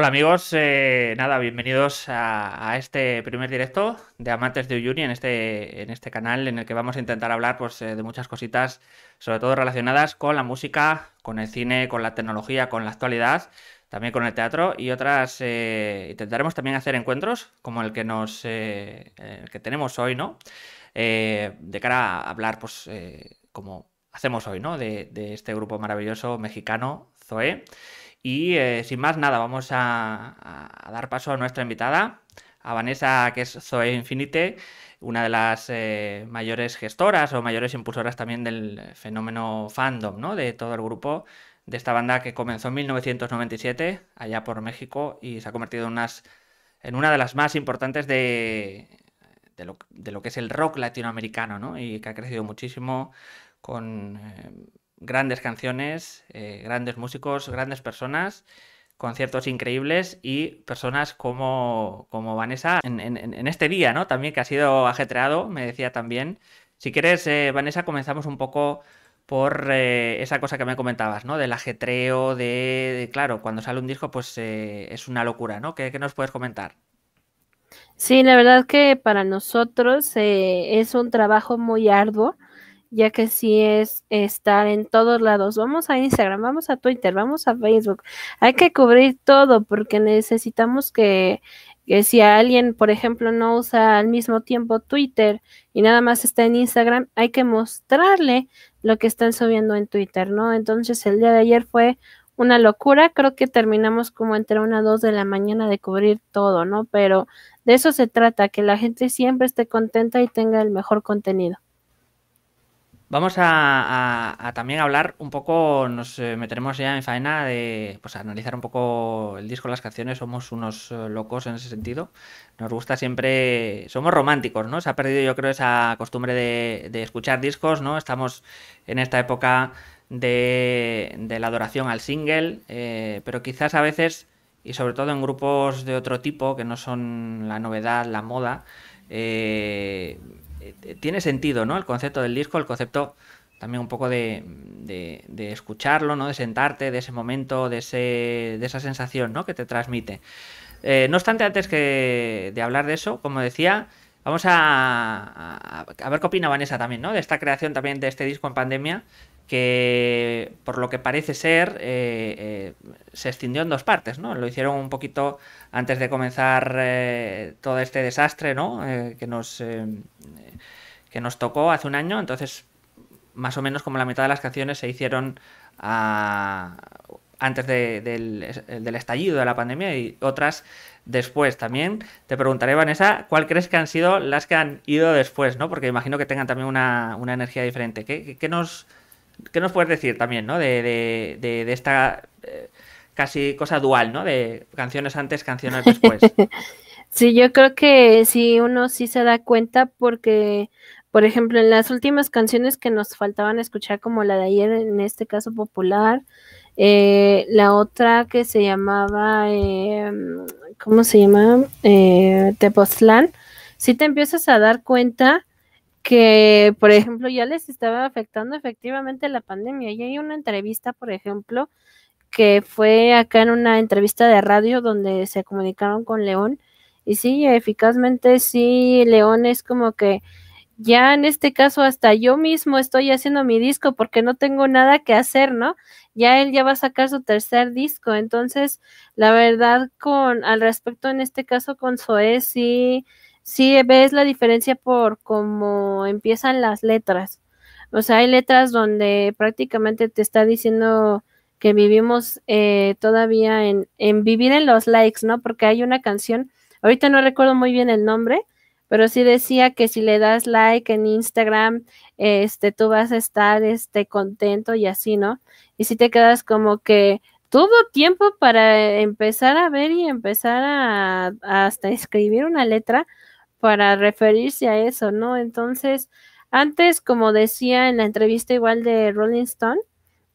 Hola amigos, eh, nada, bienvenidos a, este primer directo de Amantes de Uyuni en este, en este canal en el que vamos a intentar hablar pues, eh, de muchas cositas, sobre todo relacionadas con la música, con el cine, con la tecnología, con la actualidad, también con el teatro y otras. Eh, intentaremos también hacer encuentros como el que, nos, que tenemos hoy, ¿no? de cara a hablar, pues, como hacemos hoy, ¿no? De, de este grupo maravilloso mexicano, Zoe. Y eh, sin más nada, vamos a, dar paso a nuestra invitada, a Vanessa, que es Zoe Infinite, una de las eh, mayores gestoras o mayores impulsoras también del fenómeno fandom, ¿no? De todo el grupo, de esta banda que comenzó en 1997, allá por México, y se ha convertido en, una de las más importantes de, lo, que es el rock latinoamericano, Y que ha crecido muchísimo con eh, grandes canciones, eh, grandes músicos, grandes personas, conciertos increíbles y personas como, como Vanessa en, este día, ¿no? También que ha sido ajetreado, me decía también. Si quieres, eh, Vanessa, comenzamos un poco por eh, esa cosa que me comentabas, ¿no? Del ajetreo, de, claro, cuando sale un disco, pues es una locura, ¿no? ¿Qué, nos puedes comentar? Sí, la verdad es que para nosotros es un trabajo muy arduo ya que sí es estar en todos lados. Vamos a Instagram, vamos a Twitter, vamos a Facebook. Hay que cubrir todo porque necesitamos que, que si alguien, por ejemplo, no usa al mismo tiempo Twitter y nada más está en Instagram, hay que mostrarle lo que están subiendo en Twitter, ¿no? Entonces el día de ayer fue una locura, creo que terminamos como entre una dos de la mañana de cubrir todo, ¿no? Pero de eso se trata, que la gente siempre esté contenta y tenga el mejor contenido. Vamos a, también hablar un poco, nos eh, meteremos ya en faena de pues, analizar un poco el disco, las canciones, somos unos eh, locos en ese sentido. Nos gusta siempre, somos románticos, ¿no? Se ha perdido yo creo esa costumbre de, escuchar discos, ¿no? Estamos en esta época de, la adoración al single, eh, pero quizás a veces, y sobre todo en grupos de otro tipo, que no son la novedad, la moda, eh, eh, tiene sentido, ¿no? El concepto del disco, el concepto también un poco de, escucharlo, ¿no? De sentarte, de ese momento, de, ese, de esa sensación, ¿no? Que te transmite. Eh, no obstante, antes que de hablar de eso, como decía, vamos a, ver qué opina Vanessa también, ¿no? De esta creación también de este disco en pandemia, que por lo que parece ser eh, eh, se extendió en dos partes, ¿no? Lo hicieron un poquito antes de comenzar eh, todo este desastre, que, nos, que nos tocó hace un año, entonces más o menos como la mitad de las canciones se hicieron ah, antes del, estallido de la pandemia y otras después también. Te preguntaré, Vanessa, ¿cuál crees que han sido las que han ido después? ¿no? Porque imagino que tengan también una, energía diferente. ¿Qué, qué nos ¿Qué nos puedes decir también, ¿no? De, de, de, esta eh, casi cosa dual, ¿no? De canciones antes, canciones después. sí, yo creo que sí, uno sí se da cuenta porque, por ejemplo, en las últimas canciones que nos faltaban escuchar, como la de ayer, en este caso popular, eh, la otra que se llamaba, em, ¿cómo se llama? Eh, Tepoztlán, si te empiezas a dar cuenta que, por ejemplo, ya les estaba afectando efectivamente la pandemia. Y hay una entrevista, por ejemplo, que fue acá en una entrevista de radio donde se comunicaron con León. Y sí, eficazmente sí, León es como que ya en este caso hasta yo mismo estoy haciendo mi disco porque no tengo nada que hacer, ¿no? Ya él ya va a sacar su tercer disco, entonces la verdad con al respecto en este caso con Zoé sí sí ves la diferencia por cómo empiezan las letras. O sea, hay letras donde prácticamente te está diciendo que vivimos eh, todavía en, en, vivir en los likes, ¿no? Porque hay una canción, ahorita no recuerdo muy bien el nombre, pero sí decía que si le das like en Instagram, este, tú vas a estar, este, contento y así, ¿no? Y si te quedas como que tuvo tiempo para empezar a ver y empezar a hasta escribir una letra, para referirse a eso, ¿no? Entonces, antes, como decía en la entrevista igual de Rolling Stone,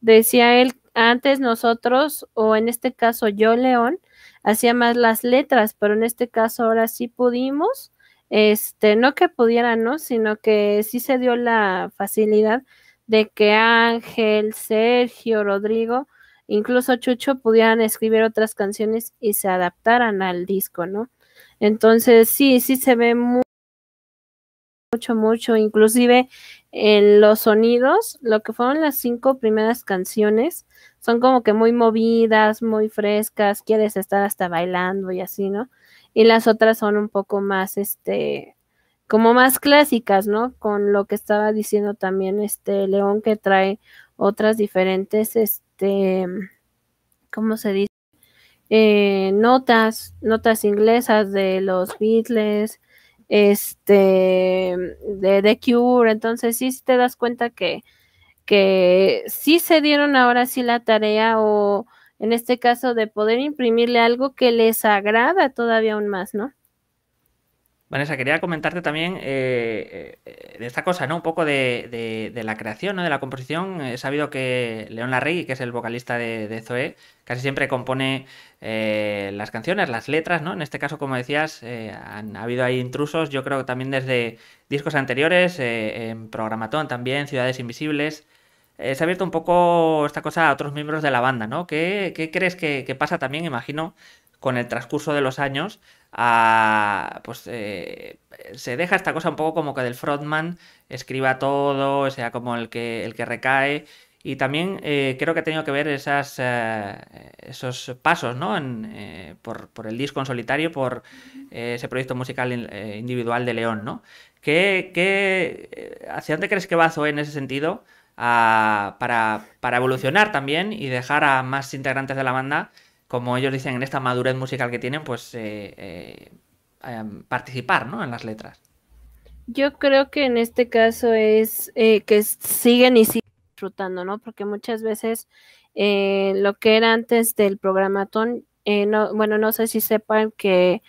decía él, antes nosotros, o en este caso yo, León, hacía más las letras, pero en este caso ahora sí pudimos, este, no que pudieran, ¿no? Sino que sí se dio la facilidad de que Ángel, Sergio, Rodrigo, incluso Chucho pudieran escribir otras canciones y se adaptaran al disco, ¿no? Entonces, sí, sí se ve mucho, mucho, inclusive en los sonidos, lo que fueron las cinco primeras canciones, son como que muy movidas, muy frescas, quieres estar hasta bailando y así, ¿no? Y las otras son un poco más, este, como más clásicas, ¿no? Con lo que estaba diciendo también este León que trae otras diferentes, este, ¿cómo se dice? eh, notas, notas inglesas de los Beatles, este, de The Cure, entonces sí, sí te das cuenta que, que sí se dieron ahora sí la tarea o en este caso de poder imprimirle algo que les agrada todavía aún más, ¿no? Vanessa, quería comentarte también eh, eh, de esta cosa, ¿no? Un poco de, la creación, ¿no? De la composición. Eh, he sabido que León Larregui, que es el vocalista de, Zoe, casi siempre compone las canciones, las letras, ¿no? En este caso, como decías, han habido ahí intrusos, yo creo que también desde discos anteriores, en Programatón también, Ciudades Invisibles. se ha abierto un poco esta cosa a otros miembros de la banda, ¿no? ¿Qué, qué crees que pasa también, imagino, con el transcurso de los años, pues eh, se deja esta cosa un poco como que del frontman escriba todo, sea como el que, el que recae. Y también eh, creo que ha tenido que ver esas, eh, esos pasos ¿no? por, el disco en solitario, por ese proyecto musical individual de León. ¿no? ¿Qué, hacia dónde crees que va Zoe en ese sentido para, para evolucionar también y dejar a más integrantes de la banda como ellos dicen, en esta madurez musical que tienen, pues eh, eh, em, participar ¿no? en las letras. Yo creo que en este caso es eh, que siguen y siguen disfrutando, ¿no? Porque muchas veces lo que era antes del programatón, no, bueno, no sé si sepan que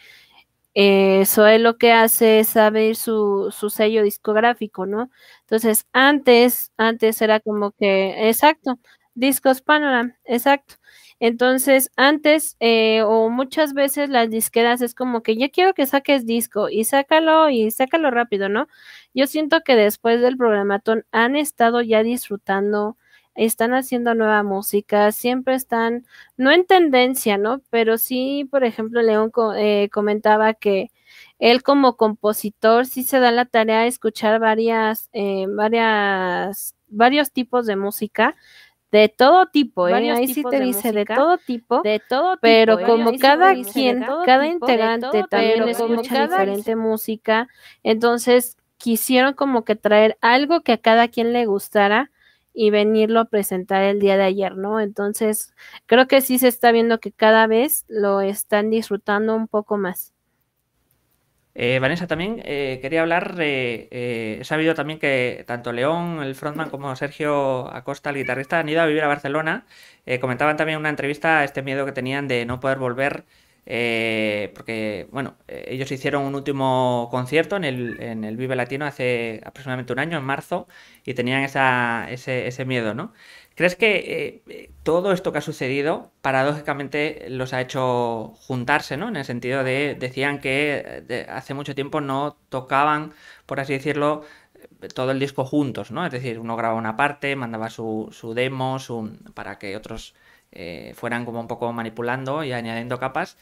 eso es lo que hace saber su, su, sello discográfico, ¿no? Entonces, antes, antes era como que, exacto, Discos Panorama, exacto. Entonces, antes eh, o muchas veces las disqueras es como que yo quiero que saques disco y sácalo y sácalo rápido, ¿no? Yo siento que después del programatón han estado ya disfrutando, están haciendo nueva música, siempre están, no en tendencia, ¿no? Pero sí, por ejemplo, León eh, comentaba que él como compositor sí se da la tarea de escuchar varias, eh, varias, varios tipos de música de todo tipo, ¿eh? ahí sí te dice de todo tipo, de todo pero como cada quien, cada integrante también escucha diferente música, entonces quisieron como que traer algo que a cada quien le gustara y venirlo a presentar el día de ayer, ¿no? Entonces, creo que sí se está viendo que cada vez lo están disfrutando un poco más. Eh, Vanessa, también eh, quería hablar, eh, he sabido también que tanto León, el frontman, como Sergio Acosta, el guitarrista, han ido a vivir a Barcelona. comentaban también en una entrevista este miedo que tenían de no poder volver eh, porque, bueno, eh, ellos hicieron un último concierto en el, Vive Latino hace aproximadamente un año, en marzo, y tenían ese, miedo, ¿no? ¿Crees que eh, todo esto que ha sucedido, paradójicamente, los ha hecho juntarse, ¿no? En el sentido de, decían que hace mucho tiempo no tocaban, por así decirlo, todo el disco juntos, ¿no? Es decir, uno grababa una parte, mandaba su, su demo su, para que otros eh, fueran como un poco manipulando y añadiendo capas.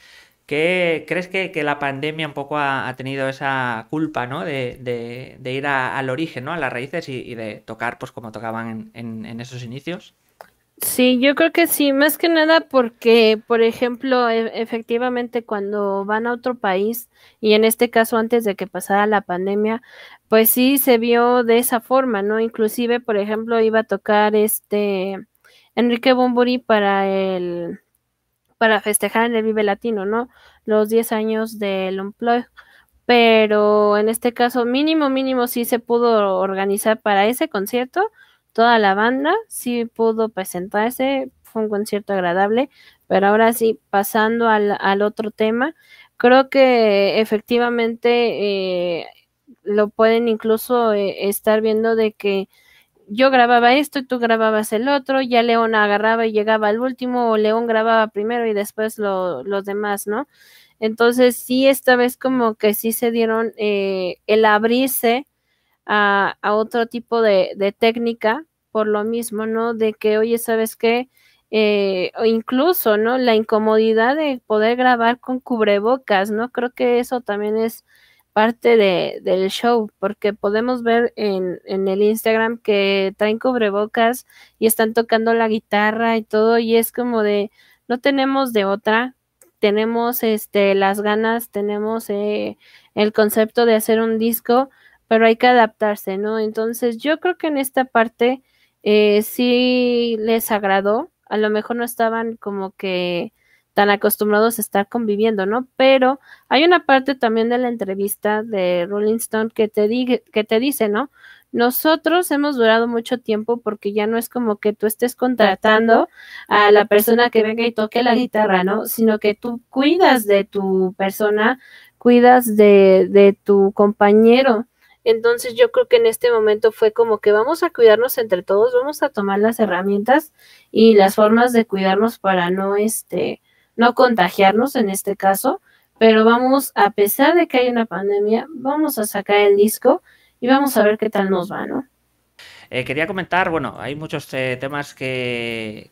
que crees que, la pandemia un poco ha, tenido esa culpa ¿no? de, ir al origen, ¿no? a las raíces y, de tocar pues como tocaban en, esos inicios? Sí, yo creo que sí, más que nada porque, por ejemplo, e, efectivamente cuando van a otro país, y en este caso antes de que pasara la pandemia, pues sí se vio de esa forma, ¿no? Inclusive, por ejemplo, iba a tocar este Enrique Bumburi para el para festejar en el Vive Latino, ¿no? Los 10 años del Unplugged, Pero en este caso, mínimo, mínimo, sí se pudo organizar para ese concierto. Toda la banda sí pudo presentarse. Fue un concierto agradable. Pero ahora sí, pasando al, otro tema, creo que efectivamente eh, lo pueden incluso eh, estar viendo de que yo grababa esto y tú grababas el otro, ya León agarraba y llegaba al último, o León grababa primero y después los demás, ¿no? Entonces sí, esta vez como que sí se dieron eh, el abrirse a, otro tipo de, técnica por lo mismo, ¿no? De que, oye, ¿sabes qué? Eh, o incluso, ¿no? La incomodidad de poder grabar con cubrebocas, ¿no? Creo que eso también es parte de, del show, porque podemos ver en, en, el Instagram que traen cubrebocas y están tocando la guitarra y todo, y es como de, no tenemos de otra, tenemos este, las ganas, tenemos eh, el concepto de hacer un disco, pero hay que adaptarse, ¿no? Entonces yo creo que en esta parte eh, sí les agradó, a lo mejor no estaban como que tan acostumbrados a estar conviviendo, ¿no? Pero hay una parte también de la entrevista de Rolling Stone que te, que te dice, ¿no? Nosotros hemos durado mucho tiempo porque ya no es como que tú estés contratando a la persona que venga y toque la guitarra, ¿no? Sino que tú cuidas de tu persona, cuidas de, de tu compañero. Entonces yo creo que en este momento fue como que vamos a cuidarnos entre todos, vamos a tomar las herramientas y las formas de cuidarnos para no este no contagiarnos en este caso, pero vamos, a pesar de que hay una pandemia, vamos a sacar el disco y vamos a ver qué tal nos va, ¿no? Eh, quería comentar, bueno, hay muchos eh, temas que,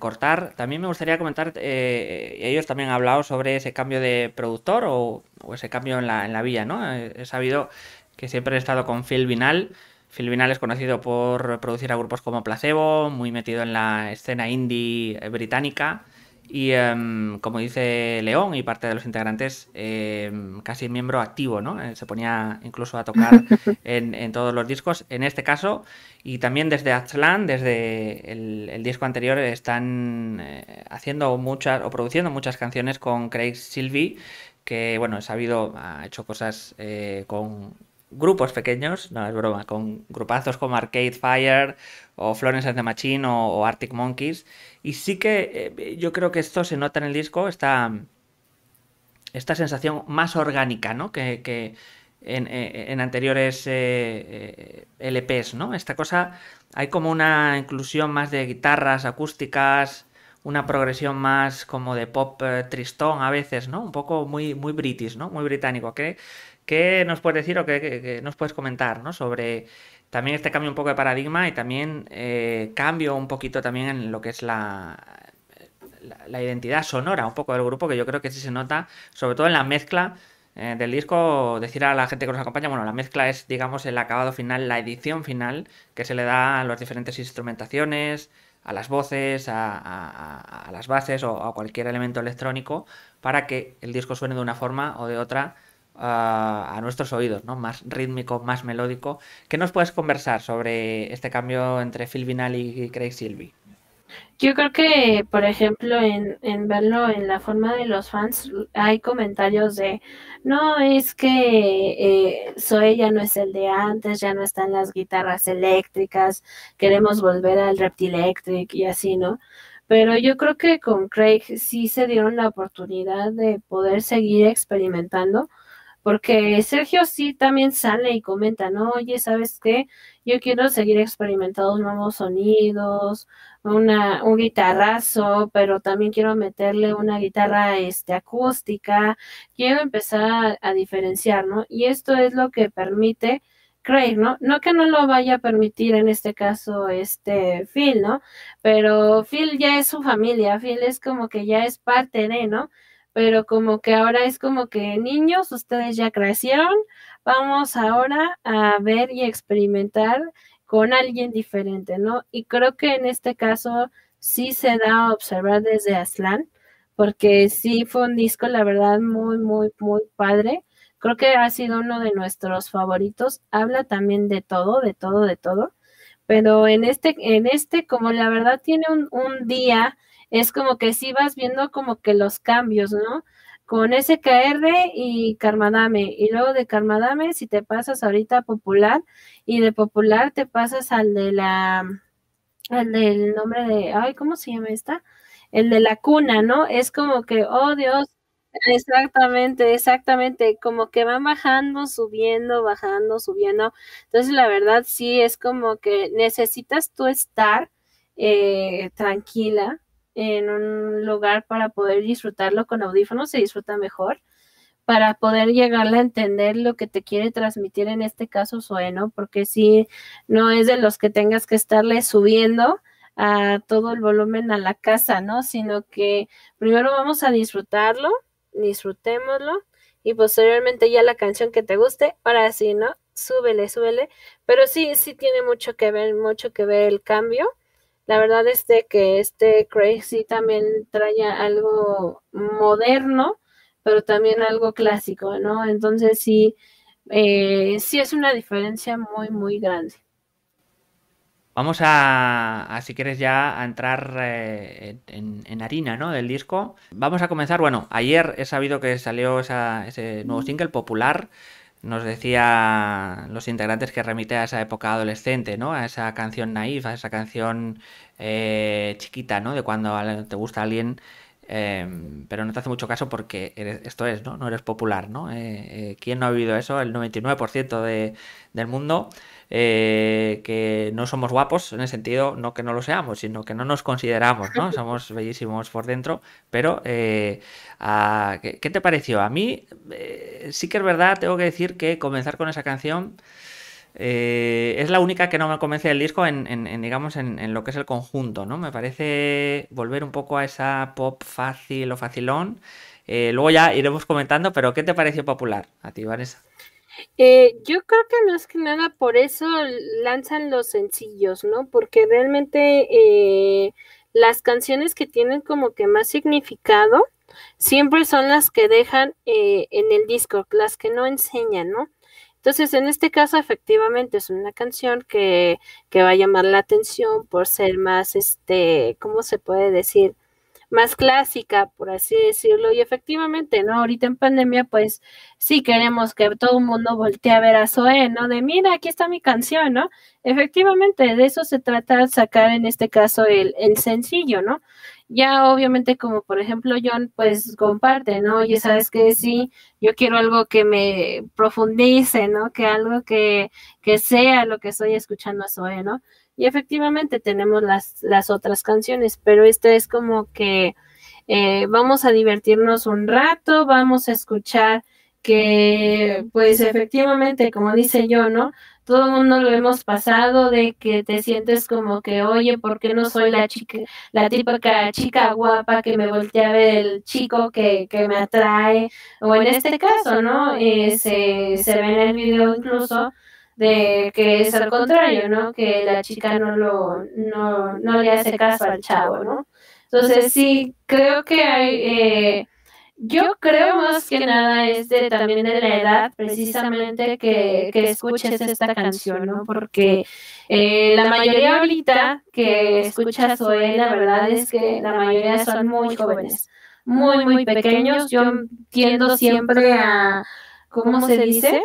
cortar. También me gustaría comentar, eh, ellos también han hablado sobre ese cambio de productor o, ese cambio en la, en la ¿no? He, sabido que siempre he estado con Phil Vinal. Phil Vinal es conocido por producir a grupos como Placebo, muy metido en la escena indie británica. Y em, como dice León y parte de los integrantes, em, casi miembro activo, ¿no? Eh, se ponía incluso a tocar en, todos los discos. En este caso, y también desde Aztlán, desde el, disco anterior, están eh, haciendo muchas o produciendo muchas canciones con Craig Sylvie, que, bueno, ha sabido, ha hecho cosas eh, con grupos pequeños, no es broma, con grupazos como Arcade Fire o Florence and the Machine o, Arctic Monkeys. Y sí que eh, yo creo que esto se nota en el disco, esta, esta sensación más orgánica, ¿no? Que, eh, en, anteriores LPs, eh, e ¿no? Esta cosa, hay como una inclusión más de guitarras acústicas, una progresión más como de pop tristón a veces, ¿no? Un poco muy, muy british, ¿no? Muy británico. ¿Qué, nos puedes decir o qué, nos puedes comentar, ¿no? Sobre también este cambio un poco de paradigma y también eh, cambio un poquito también en lo que es la, la, identidad sonora un poco del grupo, que yo creo que sí se nota, sobre todo en la mezcla eh, del disco, decir a la gente que nos acompaña, bueno, la mezcla es, digamos, el acabado final, la edición final, que se le da a las diferentes instrumentaciones, a las voces, a, a las bases o a cualquier elemento electrónico, para que el disco suene de una forma o de otra a nuestros oídos, ¿no? Más rítmico, más melódico. ¿Qué nos puedes conversar sobre este cambio entre Phil Vinal y Craig Silvey? Yo creo que, por ejemplo, en, verlo en la forma de los fans, hay comentarios de, no, es que eh, Zoe ya no es el de antes, ya no están las guitarras eléctricas, queremos volver al Reptil Electric y así, ¿no? Pero yo creo que con Craig sí se dieron la oportunidad de poder seguir experimentando porque Sergio sí también sale y comenta, ¿no? Oye, ¿sabes qué? Yo quiero seguir experimentando nuevos sonidos, una, un guitarrazo, pero también quiero meterle una guitarra este, acústica, quiero empezar a, diferenciar, ¿no? Y esto es lo que permite Craig, ¿no? No que no lo vaya a permitir en este caso este Phil, ¿no? Pero Phil ya es su familia, Phil es como que ya es parte de, ¿no? pero como que ahora es como que niños, ustedes ya crecieron, vamos ahora a ver y experimentar con alguien diferente, ¿no? Y creo que en este caso sí se da a observar desde Aslan, porque sí fue un disco, la verdad, muy, muy, muy padre. Creo que ha sido uno de nuestros favoritos. Habla también de todo, de todo, de todo. Pero en este, en este, como la verdad tiene un, un día es como que si vas viendo como que los cambios, ¿no? Con SKR y Karmadame. y luego de Karmadame, si te pasas ahorita a Popular, y de Popular te pasas al de la, al del nombre de, ay, ¿cómo se llama esta? El de la cuna, ¿no? Es como que, oh Dios, Exactamente, exactamente, como que van bajando, subiendo, bajando, subiendo. Entonces, la verdad sí es como que necesitas tú estar eh, tranquila, en un lugar para poder disfrutarlo con audífonos, se disfruta mejor, para poder llegar a entender lo que te quiere transmitir en este caso sueno, porque si no es de los que tengas que estarle subiendo a todo el volumen a la casa, ¿no? Sino que primero vamos a disfrutarlo, disfrutémoslo, y posteriormente ya la canción que te guste, ahora sí, ¿no? Súbele, súbele, pero sí, sí tiene mucho que ver, mucho que ver el cambio. La verdad es que este Crazy también trae algo moderno, pero también algo clásico, ¿no? Entonces sí, eh, sí es una diferencia muy, muy grande. Vamos a, si quieres ya, a entrar eh, en, harina, ¿no? Del disco. Vamos a comenzar, bueno, ayer he sabido que salió esa, ese nuevo single popular. Nos decía los integrantes que remite a esa época adolescente, ¿no? A esa canción naif, a esa canción eh, chiquita, ¿no? De cuando te gusta alguien, em, pero no te hace mucho caso porque esto es, ¿no? No eres popular, ¿no? Eh, eh, ¿Quién no ha vivido eso? El 99% de, del mundo. Eh, que no somos guapos en el sentido, no que no lo seamos, sino que no nos consideramos, ¿no? Somos bellísimos por dentro, pero eh, ¿qué, te pareció? A mí eh, sí que es verdad, tengo que decir que comenzar con esa canción... es la única que no me convence del disco en, digamos en, lo que es el conjunto, ¿no? Me parece volver un poco a esa pop fácil o facilón. luego ya iremos comentando, pero ¿qué te pareció popular a ti, Vanessa? Eh, yo creo que más que nada por eso lanzan los sencillos, ¿no? Porque realmente eh, las canciones que tienen como que más significado siempre son las que dejan eh, en el disco, las que no enseñan, ¿no? Entonces, en este caso, efectivamente, es una canción que, que va a llamar la atención por ser más, este, ¿cómo se puede decir? más clásica, por así decirlo. Y efectivamente, ¿no? Ahorita en pandemia, pues sí queremos que todo el mundo voltee a ver a Zoe, ¿no? De mira, aquí está mi canción, ¿no? Efectivamente, de eso se trata sacar en este caso el, el sencillo, ¿no? Ya obviamente como por ejemplo John pues comparte, ¿no? y sabes que sí, yo quiero algo que me profundice, ¿no? Que algo que, que sea lo que estoy escuchando a Zoe, ¿no? Y efectivamente tenemos las, las otras canciones, pero esta es como que eh, vamos a divertirnos un rato, vamos a escuchar que pues efectivamente, como dice yo, ¿no? Todo el mundo lo hemos pasado de que te sientes como que, oye, ¿por qué no soy la chica, la típica chica guapa que me voltea a ver el chico que, me atrae? O en este caso, ¿no? Eh, se, se ve en el video incluso de que es al contrario, ¿no? Que la chica no lo, no, no le hace caso al chavo, ¿no? Entonces sí, creo que hay, eh, yo creo más que nada es también de la edad precisamente que, que escuches esta canción, ¿no? Porque eh, la mayoría ahorita que escuchas hoy, la verdad es que la mayoría son muy jóvenes, muy, muy pequeños. Yo tiendo siempre a, ¿cómo se dice?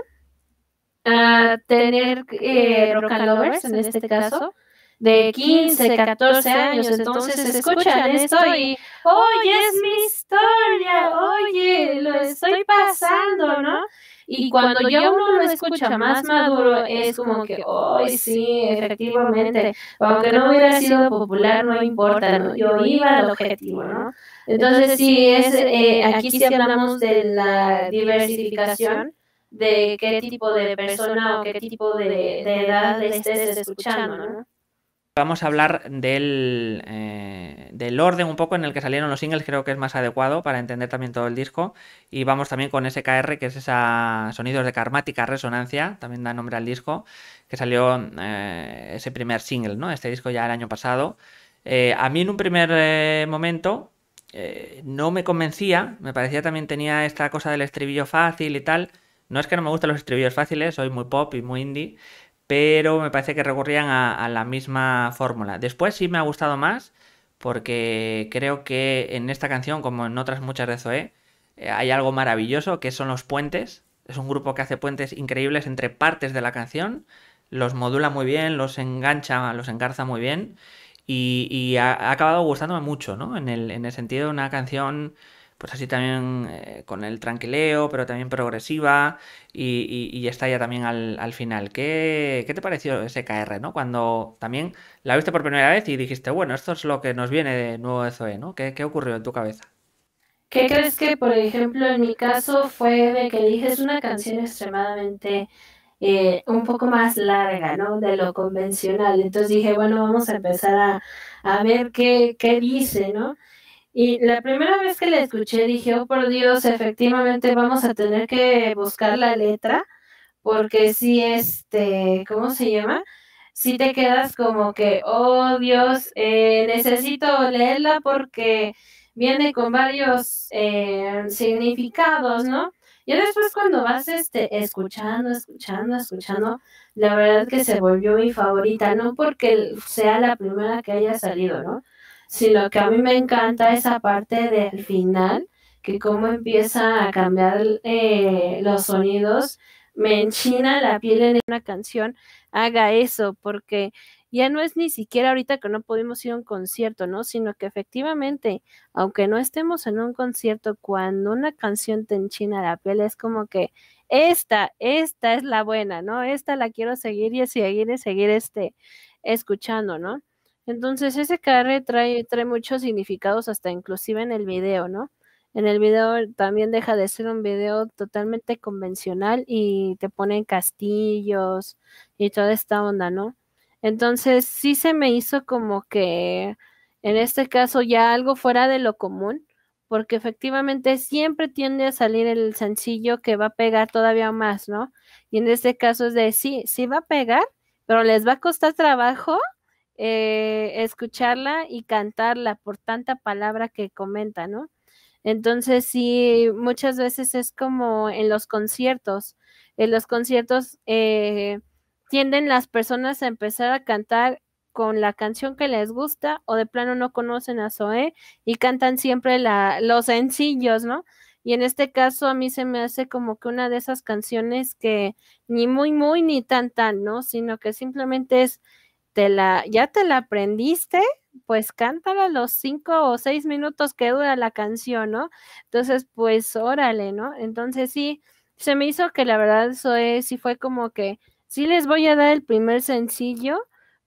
a tener eh, rock lovers en este caso de 15, 14 años, entonces escuchan esto y, oye, es mi historia, oye, lo estoy pasando, ¿no? Y cuando yo uno lo escucha más maduro, es como que, hoy sí, efectivamente, aunque no hubiera sido popular, no importa, yo iba al objetivo, ¿no? Entonces, sí, es, eh, aquí sí hablamos de la diversificación de qué tipo de persona o qué tipo de, de edad estés escuchando, ¿no? Vamos a hablar eh, del, orden un poco en el que salieron los singles, creo que es más adecuado para entender también todo el disco. Y vamos también con SKR, que es esa sonidos de karmática resonancia, también da nombre al disco, que salió eh, ese primer single, ¿no? Este disco ya el año pasado. Eh, a mí en un primer momento no me convencía, me parecía también tenía esta cosa del estribillo fácil y tal no es que no me gusten los estribillos fáciles, soy muy pop y muy indie, pero me parece que recurrían a, la misma fórmula. Después sí me ha gustado más, porque creo que en esta canción, como en otras muchas de Zoé, eh, hay algo maravilloso que son los puentes. Es un grupo que hace puentes increíbles entre partes de la canción, los modula muy bien, los engancha, los encarza muy bien. Y, ha, acabado gustándome mucho, ¿no? En el, en el sentido de una canción pues así también eh, con el tranquileo, pero también progresiva y, y, está ya también al, al final. ¿Qué, te pareció ese KR, no? Cuando también la viste por primera vez y dijiste, bueno, esto es lo que nos viene de nuevo de Zoe, ¿no? ¿Qué, ocurrió en tu cabeza? ¿Qué crees que, por ejemplo, en mi caso fue de que dije, es una canción extremadamente... Eh, un poco más larga, ¿no? De lo convencional. Entonces dije, bueno, vamos a empezar a, ver qué, qué dice, ¿no? Y la primera vez que la escuché dije, oh por Dios, efectivamente vamos a tener que buscar la letra, porque si este, ¿cómo se llama? Si te quedas como que, oh Dios, eh, necesito leerla porque viene con varios eh, significados, ¿no? Y después cuando vas este, escuchando, escuchando, escuchando, la verdad que se volvió mi favorita, no porque sea la primera que haya salido, ¿no? lo que a mí me encanta esa parte del final, que cómo empieza a cambiar eh, los sonidos. Me enchina la piel en una canción, haga eso, porque ya no es ni siquiera ahorita que no pudimos ir a un concierto, ¿no? Sino que efectivamente, aunque no estemos en un concierto, cuando una canción te enchina la piel, es como que esta, esta es la buena, ¿no? Esta la quiero seguir y seguir y seguir este, escuchando, ¿no? Entonces ese carre trae, trae muchos significados hasta inclusive en el video, ¿no? En el video también deja de ser un video totalmente convencional y te ponen castillos y toda esta onda, ¿no? Entonces sí se me hizo como que en este caso ya algo fuera de lo común, porque efectivamente siempre tiende a salir el sencillo que va a pegar todavía más, ¿no? Y en este caso es de sí, sí va a pegar, pero les va a costar trabajo eh, escucharla y cantarla por tanta palabra que comenta, ¿no? Entonces, sí, muchas veces es como en los conciertos. En los conciertos eh, tienden las personas a empezar a cantar con la canción que les gusta o de plano no conocen a Zoe y cantan siempre los sencillos, ¿no? Y en este caso a mí se me hace como que una de esas canciones que ni muy, muy, ni tan, tan, ¿no? Sino que simplemente es te la, ya te la aprendiste, pues cántala los cinco o seis minutos que dura la canción, ¿no? Entonces, pues órale, ¿no? Entonces sí, se me hizo que la verdad eso es, sí fue como que, sí les voy a dar el primer sencillo,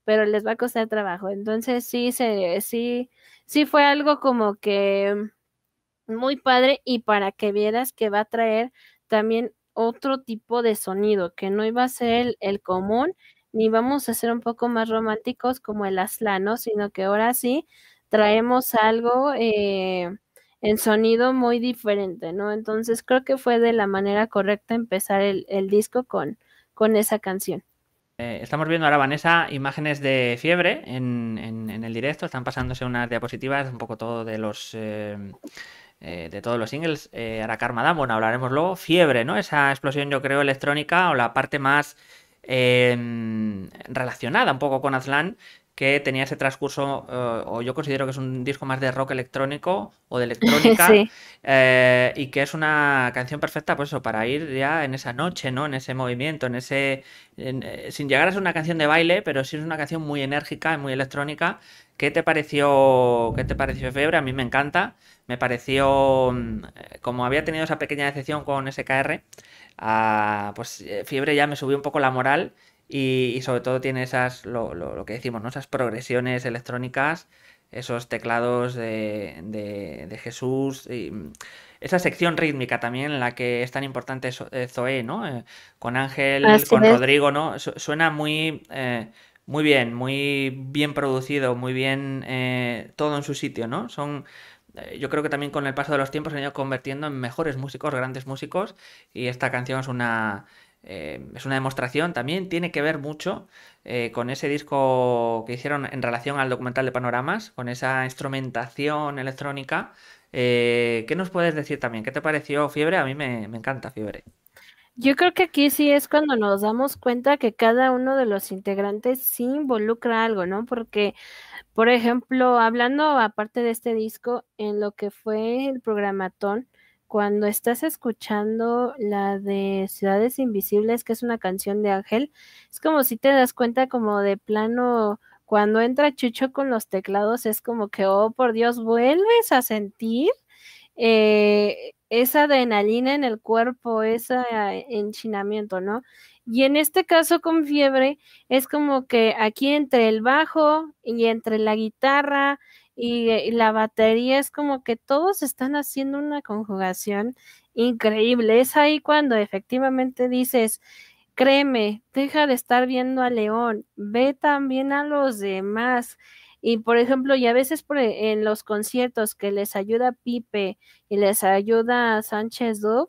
pero les va a costar trabajo. Entonces sí, se, sí, sí fue algo como que muy padre y para que vieras que va a traer también otro tipo de sonido, que no iba a ser el común ni vamos a ser un poco más románticos como el Aslan, Sino que ahora sí traemos algo eh, en sonido muy diferente, ¿no? Entonces creo que fue de la manera correcta empezar el, disco con, con esa canción. Eh, estamos viendo ahora, Vanessa, imágenes de fiebre en, el directo. Están pasándose unas diapositivas, un poco todo de los. Eh, de todos los singles. Arakar Karma bueno, hablaremos luego. Fiebre, ¿no? Esa explosión, yo creo, electrónica o la parte más relacionada un poco con Azlan, que tenía ese transcurso, eh, o yo considero que es un disco más de rock electrónico o de electrónica, eh, y que es una canción perfecta, por pues eso, para ir ya en esa noche, ¿no? En ese movimiento, en ese. Eh, sin llegar a ser una canción de baile, pero sí es una canción muy enérgica y muy electrónica. ¿Qué te pareció? ¿Qué te pareció Febre? A mí me encanta. Me pareció. Mm, como había tenido esa pequeña decepción con SKR, pues eh, Fiebre ya me subió un poco la moral y, sobre todo tiene esas, lo, lo, que decimos, ¿no? esas progresiones electrónicas, esos teclados de, de, Jesús, y mm, esa sección rítmica también la que es tan importante eh, Zoé ¿no? Eh, con Ángel, con Rodrigo, ¿no? Suena muy... muy bien, muy bien producido, muy bien todo en su sitio, ¿no? Son eh, yo creo que también con el paso de los tiempos se han ido convirtiendo en mejores músicos, grandes músicos, y esta canción es una, eh, es una demostración. También tiene que ver mucho eh, con ese disco que hicieron en relación al documental de Panoramas, con esa instrumentación electrónica. ¿Qué nos puedes decir también? ¿Qué te pareció Fiebre? A mí me encanta Fiebre. Yo creo que aquí sí es cuando nos damos cuenta que cada uno de los integrantes sí involucra algo, ¿no? Porque, por ejemplo, hablando aparte de este disco, en lo que fue el programatón, cuando estás escuchando la de Ciudades Invisibles, que es una canción de Ángel, es como si te das cuenta como de plano, cuando entra Chucho con los teclados, es como que, oh, por Dios, vuelves a sentir eh, esa adrenalina en el cuerpo, ese ah, enchinamiento, ¿no? Y en este caso con fiebre es como que aquí entre el bajo y entre la guitarra y, eh, la batería es como que todos están haciendo una conjugación increíble. Es ahí cuando efectivamente dices, créeme, deja de estar viendo a León, ve también a los demás. Y por ejemplo, y a veces e, en los conciertos que les ayuda Pipe y les ayuda Sánchez Dub,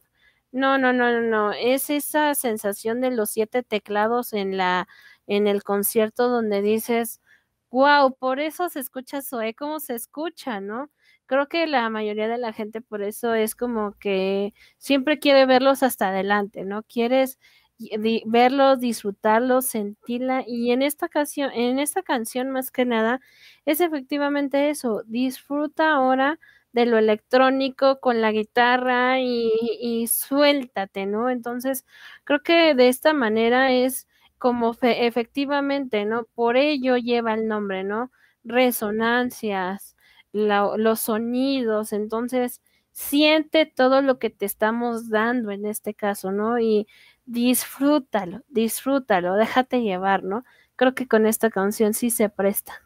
no, no, no, no, no, es esa sensación de los siete teclados en la en el concierto donde dices, "Wow, por eso se escucha Zoe cómo se escucha", ¿no? Creo que la mayoría de la gente por eso es como que siempre quiere verlos hasta adelante, ¿no? Quieres verlos, disfrutarlos, sentirla. Y en esta, canción, en esta canción más que nada es efectivamente eso, disfruta ahora de lo electrónico con la guitarra y, suéltate, ¿no? Entonces, creo que de esta manera es como efectivamente, ¿no? Por ello lleva el nombre, ¿no? Resonancias, los sonidos, entonces siente todo lo que te estamos dando en este caso, ¿no? Y disfrútalo, disfrútalo, déjate llevar, ¿no? Creo que con esta canción sí se presta.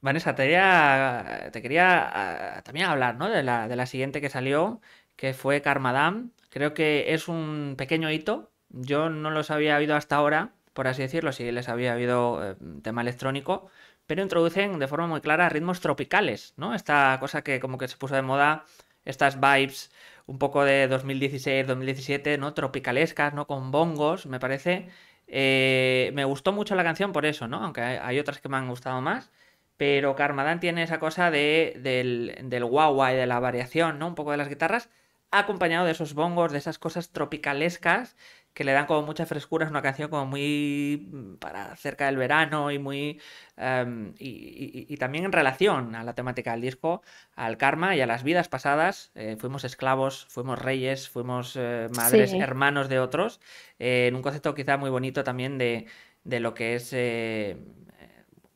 Vanessa, te quería, te quería ah, también hablar, ¿no? De la, de la siguiente que salió, que fue Karmadam. Creo que es un pequeño hito. Yo no los había oído hasta ahora, por así decirlo, si les había habido eh, tema electrónico, pero introducen de forma muy clara ritmos tropicales, ¿no? Esta cosa que como que se puso de moda, estas vibes un poco de 2016-2017, ¿no? Tropicalescas, ¿no? Con bongos, me parece. Eh, me gustó mucho la canción por eso, ¿no? Aunque hay otras que me han gustado más. Pero Carmadán tiene esa cosa de, del, del guagua y de la variación, ¿no? Un poco de las guitarras, acompañado de esos bongos, de esas cosas tropicalescas que le dan como mucha frescura, es una canción como muy mm, para cerca del verano y muy... Em, y, también en relación a la temática del disco, al karma y a las vidas pasadas. Eh, fuimos esclavos, fuimos reyes, fuimos eh, madres, hermanos de otros, eh, en un concepto quizá muy bonito también de, de lo que es...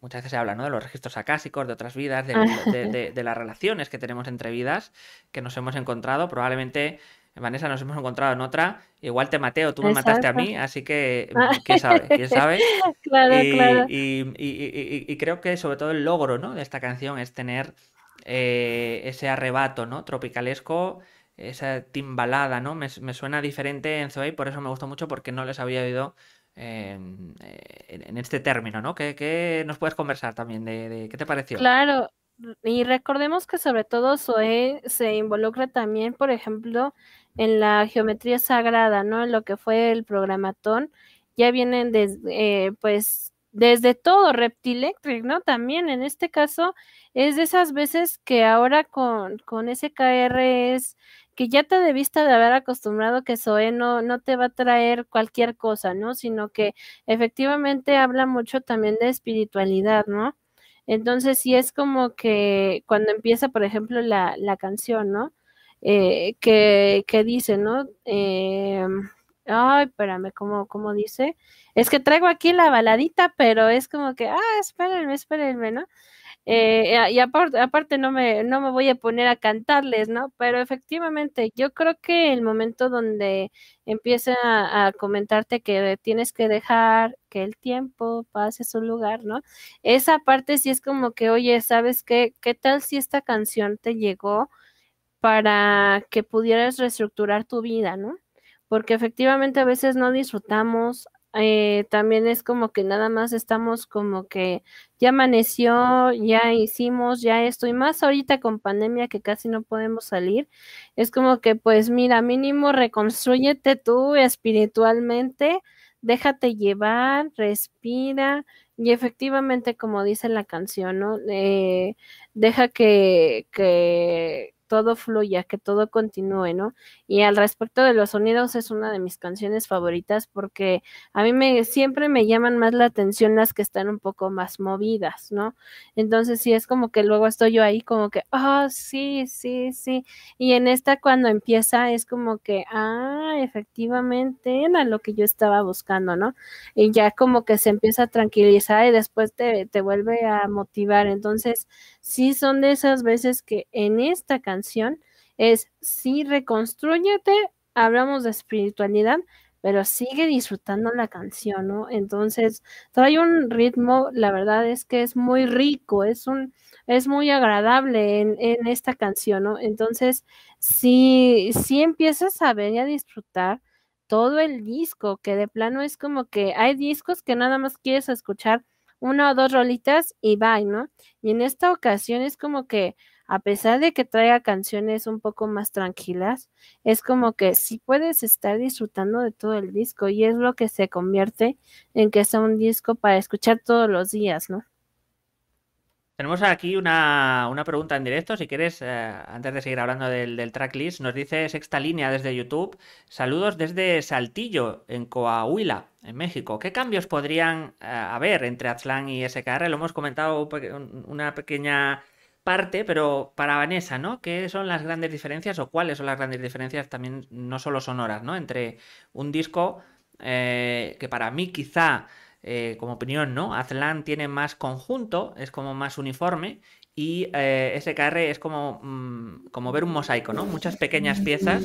Muchas veces se habla ¿no? de los registros acásicos, de otras vidas, de, de las relaciones que tenemos entre vidas que nos hemos encontrado. Probablemente Vanessa, nos hemos encontrado en otra. Igual te Mateo, tú me mataste a mí, así que mm, quién sabe, y, creo que sobre todo el logro de esta canción es tener eh, ese arrebato ¿no? tropicalesco, esa timbalada, ¿no? Me, suena diferente en Zoe, por eso me gustó mucho, porque no les había oído em, eh, en este término, ¿no? ¿Qué, nos puedes conversar también de, qué te pareció? Claro, y recordemos que sobre todo Zoe se involucra también, por ejemplo, en la geometría sagrada, ¿no? En lo que fue el programatón, ya vienen desde, eh, pues, desde todo Reptilectric, ¿no? También en este caso es de esas veces que ahora con, con SKR es que ya te debiste de haber acostumbrado que Zoe no, no te va a traer cualquier cosa, ¿no? Sino que efectivamente habla mucho también de espiritualidad, ¿no? Entonces sí es como que cuando empieza, por ejemplo, la, la canción, ¿no? Eh, que, dice, ¿no? Eh, ay, espérame, ¿cómo, ¿cómo, dice? Es que traigo aquí la baladita, pero es como que, ah, espérenme, espérenme, ¿no? Eh, y aparte, aparte no, me, no me voy a poner a cantarles, ¿no? Pero efectivamente, yo creo que el momento donde empieza a, comentarte que tienes que dejar que el tiempo pase su lugar, ¿no? Esa parte sí es como que, oye, ¿sabes qué? ¿Qué tal si esta canción te llegó? para que pudieras reestructurar tu vida, ¿no? Porque efectivamente a veces no disfrutamos, eh, también es como que nada más estamos como que ya amaneció, ya hicimos, ya estoy más ahorita con pandemia que casi no podemos salir, es como que pues mira, mínimo reconstruyete tú espiritualmente, déjate llevar, respira, y efectivamente como dice la canción, ¿no? Eh, deja que, todo fluya, que todo continúe, ¿no? Y al respecto de los sonidos es una de mis canciones favoritas porque a mí me, siempre me llaman más la atención las que están un poco más movidas, ¿no? Entonces sí es como que luego estoy yo ahí como que, oh, sí, sí, sí. Y en esta cuando empieza es como que, ah, efectivamente era lo que yo estaba buscando, ¿no? Y ya como que se empieza a tranquilizar y después te, te vuelve a motivar. Entonces sí son de esas veces que en esta canción es si reconstruyete, hablamos de espiritualidad, pero sigue disfrutando la canción, ¿no? Entonces, trae un ritmo, la verdad es que es muy rico, es un, es muy agradable en, en esta canción, ¿no? Entonces, si, si empiezas a ver y a disfrutar todo el disco, que de plano es como que hay discos que nada más quieres escuchar una o dos rolitas y bye, ¿no? Y en esta ocasión es como que a pesar de que traiga canciones un poco más tranquilas, es como que sí puedes estar disfrutando de todo el disco y es lo que se convierte en que sea un disco para escuchar todos los días, ¿no? Tenemos aquí una, pregunta en directo, si quieres, eh, antes de seguir hablando del, tracklist, nos dice sexta línea desde YouTube, saludos desde Saltillo, en Coahuila en México. ¿Qué cambios podrían eh, haber entre Atlán y SKR? Lo hemos comentado una pequeña parte, pero para Vanessa, ¿no? ¿Qué son las grandes diferencias o cuáles son las grandes diferencias también, no solo sonoras, ¿no? Entre un disco eh, que para mí quizá, eh, como opinión, ¿no? Atlanta tiene más conjunto, es como más uniforme, y eh, SKR es como, mm, como ver un mosaico, ¿no? Muchas pequeñas piezas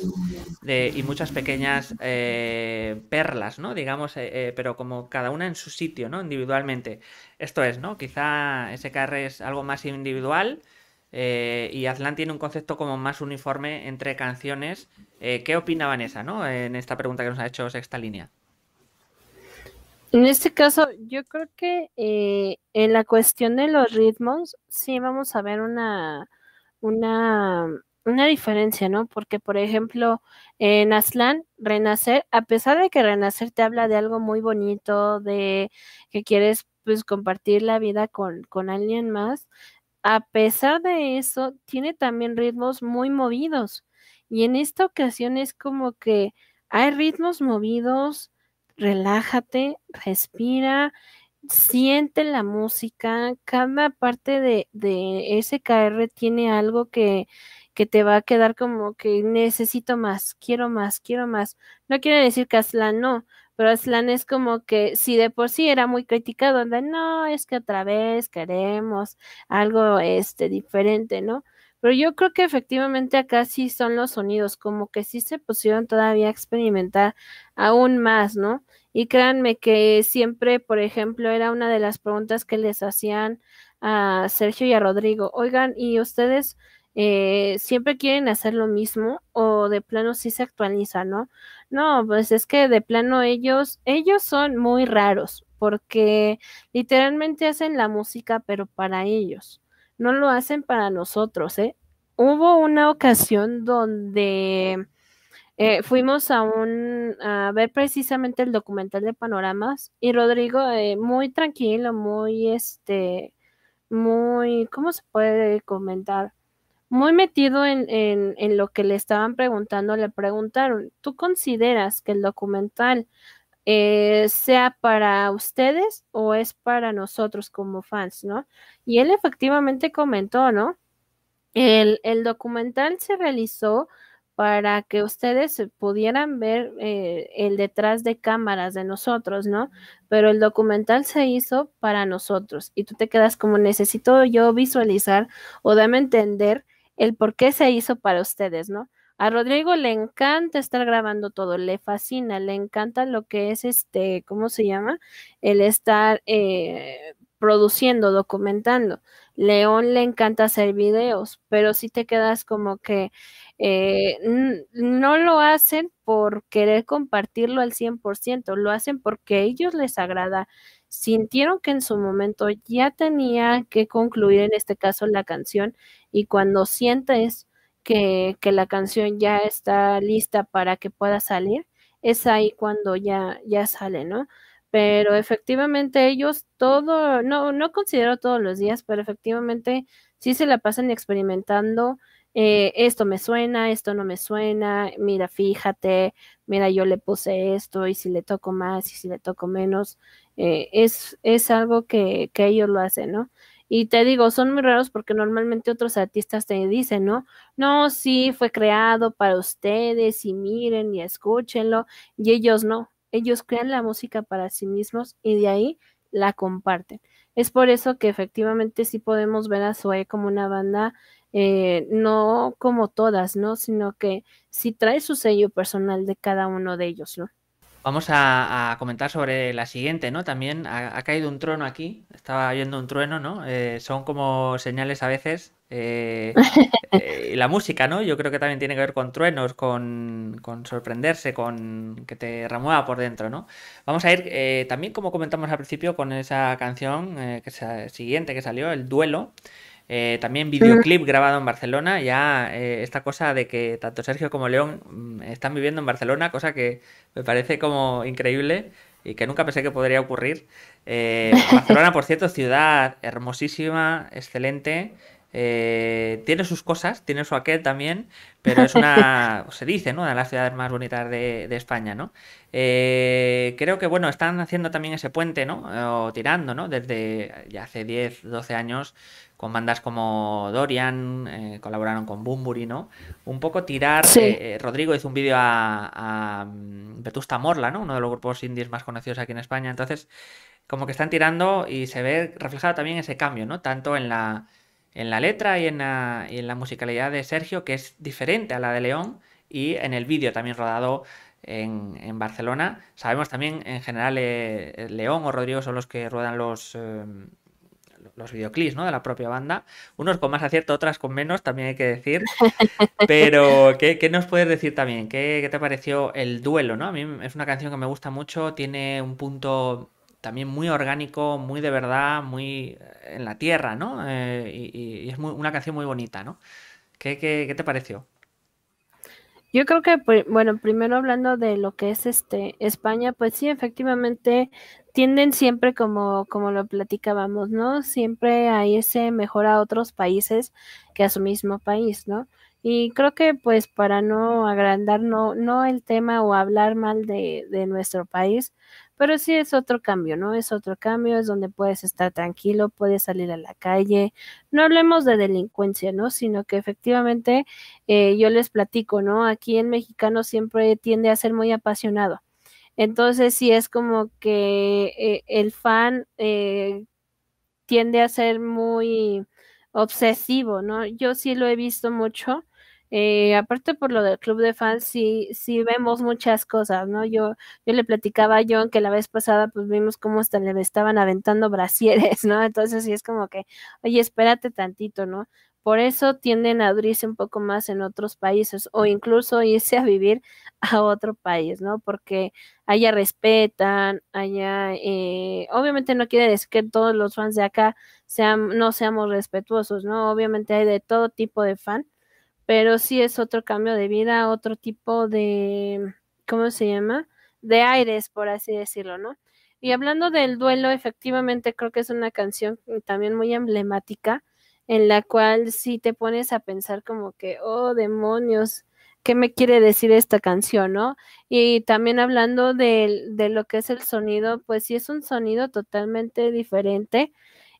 y muchas pequeñas eh, perlas, ¿no? Digamos, eh, eh, pero como cada una en su sitio, ¿no? Individualmente. Esto es, ¿no? Quizá SKR es algo más individual y Azlan tiene un concepto como más uniforme entre canciones. ¿Qué opina Vanessa, ¿no? En esta pregunta que nos ha hecho Sexta Línea. En este caso, yo creo que eh, en la cuestión de los ritmos, sí vamos a ver una, una, diferencia, ¿no? Porque, por ejemplo, en Aslan, Renacer, a pesar de que Renacer te habla de algo muy bonito, de que quieres pues compartir la vida con, con alguien más, a pesar de eso, tiene también ritmos muy movidos. Y en esta ocasión es como que hay ritmos movidos, relájate, respira, siente la música, cada parte de, de SKR tiene algo que, que te va a quedar como que necesito más, quiero más, quiero más. No quiere decir que Aslan no, pero Aslan es como que si de por sí era muy criticado, de no, es que otra vez queremos algo este diferente, ¿no? Pero yo creo que efectivamente acá sí son los sonidos, como que sí se pusieron todavía a experimentar aún más, ¿no? Y créanme que siempre, por ejemplo, era una de las preguntas que les hacían a Sergio y a Rodrigo. Oigan, ¿y ustedes eh, siempre quieren hacer lo mismo o de plano sí se actualiza, ¿no? No, pues es que de plano ellos, ellos son muy raros porque literalmente hacen la música pero para ellos no lo hacen para nosotros, ¿eh? Hubo una ocasión donde eh, fuimos a un a ver precisamente el documental de panoramas y Rodrigo eh, muy tranquilo, muy este, muy, ¿cómo se puede comentar? Muy metido en, en lo que le estaban preguntando, le preguntaron, ¿tú consideras que el documental eh, sea para ustedes o es para nosotros como fans, ¿no? Y él efectivamente comentó, ¿no? El, documental se realizó para que ustedes pudieran ver eh, el detrás de cámaras de nosotros, ¿no? Pero el documental se hizo para nosotros y tú te quedas como necesito yo visualizar o dame a entender el por qué se hizo para ustedes, ¿no? A Rodrigo le encanta estar grabando todo, le fascina, le encanta lo que es este, ¿cómo se llama? El estar eh, produciendo, documentando. León le encanta hacer videos, pero si te quedas como que eh, no lo hacen por querer compartirlo al 100%, lo hacen porque a ellos les agrada. Sintieron que en su momento ya tenía que concluir en este caso la canción y cuando sientes que, la canción ya está lista para que pueda salir, es ahí cuando ya, ya sale, ¿no? Pero efectivamente ellos todo, no, no considero todos los días, pero efectivamente sí se la pasan experimentando. Eh, esto me suena, esto no me suena, mira, fíjate, mira, yo le puse esto y si le toco más y si le toco menos, eh, es, es algo que, que ellos lo hacen, ¿no? Y te digo, son muy raros porque normalmente otros artistas te dicen, ¿no? No, sí, fue creado para ustedes y miren y escúchenlo. Y ellos no, ellos crean la música para sí mismos y de ahí la comparten. Es por eso que efectivamente sí podemos ver a Zoe como una banda, eh, no como todas, ¿no? Sino que sí trae su sello personal de cada uno de ellos, ¿no? Vamos a, comentar sobre la siguiente, ¿no? También ha, caído un trono aquí, estaba oyendo un trueno, ¿no? Eh, son como señales a veces. Eh, eh, la música, ¿no? Yo creo que también tiene que ver con truenos, con, sorprenderse, con que te remueva por dentro, ¿no? Vamos a ir también, como comentamos al principio, con esa canción que siguiente que salió, El Duelo. Eh, también videoclip grabado en Barcelona, ya eh, esta cosa de que tanto Sergio como León mm, están viviendo en Barcelona, cosa que me parece como increíble y que nunca pensé que podría ocurrir. Eh, Barcelona, por cierto, ciudad hermosísima, excelente. tiene sus cosas, tiene su aquel también, pero es una, pues se dice, ¿no? Una de las ciudades más bonitas de, España, ¿no? creo que, bueno, están haciendo también ese puente, ¿no? O tirando, ¿no? Desde ya hace 10, 12 años con bandas como Dorian, eh, colaboraron con Bumburi, ¿no? Un poco tirar. Eh, eh, Rodrigo hizo un vídeo a mm, Vetusta Morla, ¿no? Uno de los grupos indies más conocidos aquí en España. Entonces, como que están tirando y se ve reflejado también ese cambio, ¿no? Tanto en la, en la letra y en la, musicalidad de Sergio, que es diferente a la de León, y en el vídeo también rodado en, Barcelona. Sabemos también, en general, León o Rodrigo son los que ruedan los, los videoclips, ¿no? De la propia banda. Unos con más acierto, otras con menos, también hay que decir. Pero, ¿qué, nos puedes decir también? ¿Qué, te pareció el duelo, no? A mí es una canción que me gusta mucho, tiene un punto también muy orgánico, muy de verdad, muy eh, en la tierra, ¿no? Eh, y, es una canción muy bonita, ¿no? ¿Qué, qué te pareció? Yo creo que, pues, bueno, primero hablando de lo que es este España, pues sí, efectivamente tienden siempre como, como lo platicábamos, ¿no? Siempre a irse mejor a otros países que a su mismo país, ¿no? Y creo que pues para no agrandar no, no el tema o hablar mal de, de nuestro país, pero sí es otro cambio, ¿no? Es otro cambio, es donde puedes estar tranquilo, puedes salir a la calle. No hablemos de delincuencia, ¿no? Sino que efectivamente eh, yo les platico, ¿no? Aquí en mexicano siempre tiende a ser muy apasionado. Entonces sí es como que eh, el fan eh, tiende a ser muy obsesivo, ¿no? Yo sí lo he visto mucho eh, aparte por lo del club de fans, sí, sí vemos muchas cosas, ¿no? Yo, yo le platicaba a John que la vez pasada pues vimos cómo hasta le estaban aventando brasieres, ¿no? Entonces sí es como que, oye, espérate tantito, ¿no? Por eso tienden a abrirse un poco más en otros países o incluso irse a vivir a otro país, ¿no? Porque allá respetan, allá, eh, obviamente no quiere decir que todos los fans de acá sean, no seamos respetuosos, ¿no? Obviamente hay de todo tipo de fan, pero sí es otro cambio de vida, otro tipo de, ¿cómo se llama? De aires, por así decirlo, ¿no? Y hablando del duelo, efectivamente creo que es una canción también muy emblemática, en la cual sí te pones a pensar como que, oh demonios, ¿qué me quiere decir esta canción, no? Y también hablando de, lo que es el sonido, pues sí es un sonido totalmente diferente.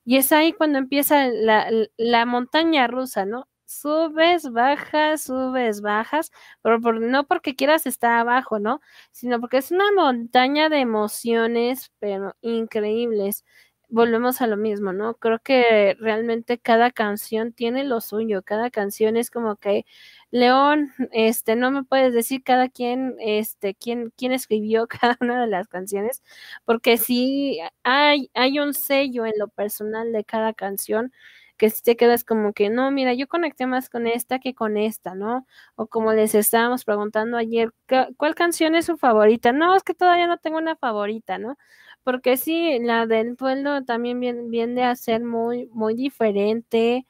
Y es ahí cuando empieza la montaña rusa, ¿no? subes, bajas, subes, bajas, pero por, no porque quieras estar abajo, ¿no? Sino porque es una montaña de emociones, pero increíbles. Volvemos a lo mismo, ¿no? Creo que realmente cada canción tiene lo suyo, cada canción es como que, León, este, no me puedes decir cada quien, este, quién, quién escribió cada una de las canciones, porque sí hay, hay un sello en lo personal de cada canción que si te quedas como que, no, mira, yo conecté más con esta que con esta, ¿no? O como les estábamos preguntando ayer, ¿cuál canción es su favorita? No, es que todavía no tengo una favorita, ¿no? Porque sí, la del pueblo también viene a ser muy, muy diferente.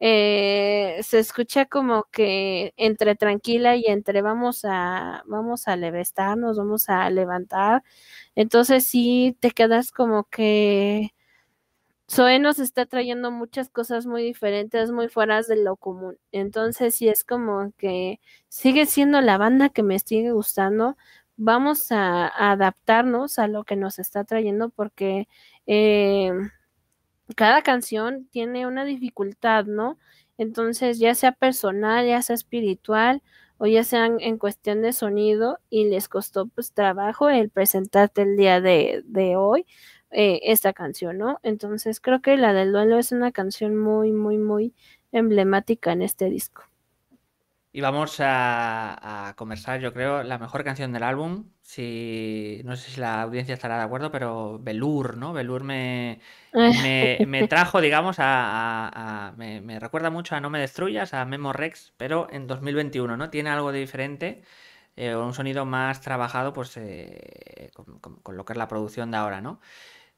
Eh, se escucha como que entre tranquila y entre vamos a vamos a nos vamos a levantar. Entonces sí te quedas como que Zoe nos está trayendo muchas cosas muy diferentes, muy fuera de lo común. Entonces, si es como que sigue siendo la banda que me sigue gustando. Vamos a, adaptarnos a lo que nos está trayendo porque eh, cada canción tiene una dificultad, ¿no? Entonces, ya sea personal, ya sea espiritual o ya sean en cuestión de sonido y les costó pues trabajo el presentarte el día de hoy, eh, esta canción, ¿no? Entonces creo que la del duelo es una canción muy, muy, muy emblemática en este disco. Y vamos a, conversar, yo creo, la mejor canción del álbum. Si, no sé si la audiencia estará de acuerdo, pero Belur, ¿no? Belur me, me, trajo, digamos, a. me, recuerda mucho a No Me Destruyas, a Memo Rex, pero en 2021, ¿no? Tiene algo de diferente, eh, un sonido más trabajado, pues, eh, con, lo que es la producción de ahora, ¿no?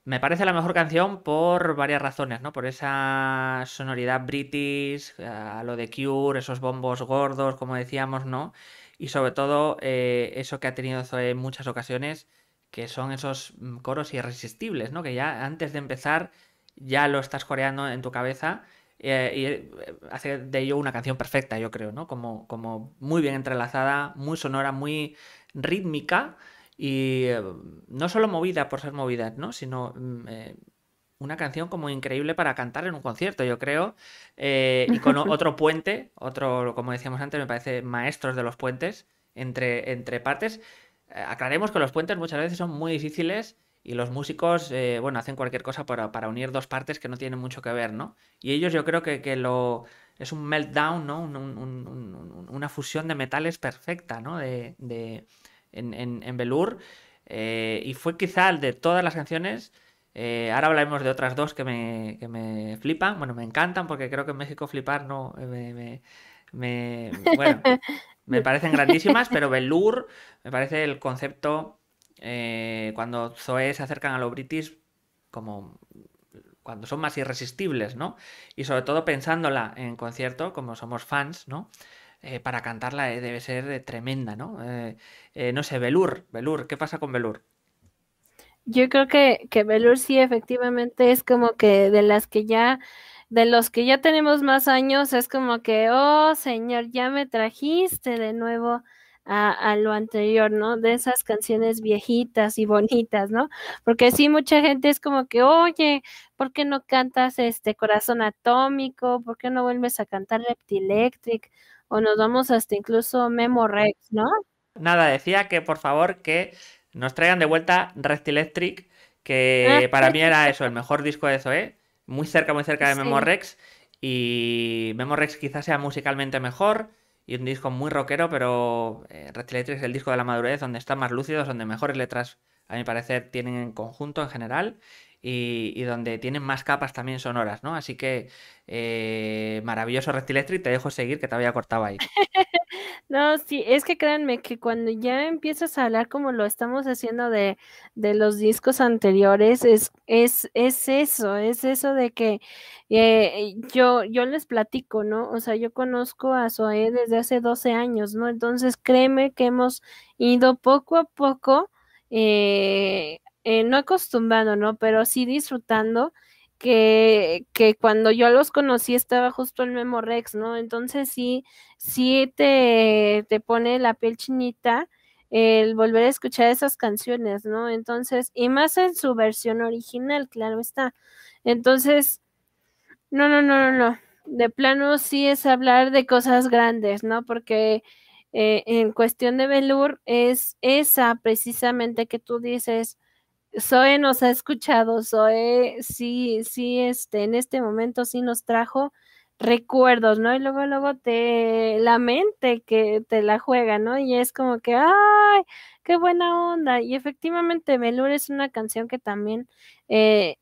Me parece la mejor canción por varias razones, ¿no? Por esa sonoridad british, eh, a lo de Cure, esos bombos gordos, como decíamos, ¿no? Y sobre todo eh, eso que ha tenido Zoe en muchas ocasiones, que son esos mm, coros irresistibles, ¿no? Que ya antes de empezar ya lo estás coreando en tu cabeza eh, y hace de ello una canción perfecta, yo creo, ¿no? Como, como muy bien entrelazada, muy sonora, muy rítmica y eh, no solo movida por ser movida, ¿no? Sino mm, eh, una canción como increíble para cantar en un concierto, yo creo. Eh, y con otro puente, otro, como decíamos antes, me parece maestros de los puentes entre, entre partes. aclaremos que los puentes muchas veces son muy difíciles y los músicos, bueno, hacen cualquier cosa para, unir dos partes que no tienen mucho que ver, ¿no? Y ellos yo creo que, que lo... Es un meltdown, ¿no? una fusión de metales perfecta, ¿no? de, en, en, Velour. Eh, y fue quizá el de todas las canciones. Eh, ahora hablaremos de otras dos que me, flipan. Bueno, me encantan porque creo que en México flipar no. Eh, me, me, bueno, me parecen grandísimas, pero Velour me parece el concepto. cuando Zoe se acercan a los Britis como cuando son más irresistibles, ¿no? Y sobre todo pensándola en concierto, como somos fans, ¿no? Eh, para cantarla eh, debe ser eh, tremenda, ¿no? no sé, Belur, Belur, ¿qué pasa con Belur? Yo creo que, que Belur sí, efectivamente, es como que de las que ya, de los que ya tenemos más años, es como que, oh señor, ya me trajiste de nuevo a, a, lo anterior, ¿no? De esas canciones viejitas y bonitas, ¿no? Porque sí, mucha gente es como que, oye, ¿por qué no cantas este corazón atómico? ¿Por qué no vuelves a cantar Reptilectric? o nos vamos hasta incluso Memorex, ¿no? Nada, decía que por favor que nos traigan de vuelta Rest Electric, que ah, para mí era eso, el mejor disco de Zoe, muy cerca, muy cerca de Memorex, y Memorex quizás sea musicalmente mejor, y un disco muy rockero, pero eh, Rest Electric es el disco de la madurez, donde están más lúcidos, donde mejores letras, a mi parecer, tienen en conjunto en general, y, donde tienen más capas también sonoras, ¿no? Así que, eh, maravilloso y te dejo seguir, que te había cortado ahí. no, sí, es que créanme que cuando ya empiezas a hablar como lo estamos haciendo de, los discos anteriores, es, es, eso, es eso de que eh, yo, yo les platico, ¿no? O sea, yo conozco a Zoé desde hace 12 años, ¿no? Entonces, créeme que hemos ido poco a poco. Eh, eh, no acostumbrando, ¿no? Pero sí disfrutando que, que, cuando yo los conocí estaba justo el Memo Rex, ¿no? Entonces sí, sí te, pone la piel chinita el volver a escuchar esas canciones, ¿no? Entonces, y más en su versión original, claro está. Entonces, no, no, no, no, no. De plano sí es hablar de cosas grandes, ¿no? Porque eh, en cuestión de Velour es esa precisamente que tú dices, Zoe nos ha escuchado, Zoe sí, sí, este, en este momento sí nos trajo recuerdos, ¿no? Y luego, luego te la mente que te la juega, ¿no? Y es como que, ¡ay! ¡Qué buena onda! Y efectivamente, Belur es una canción que también eh,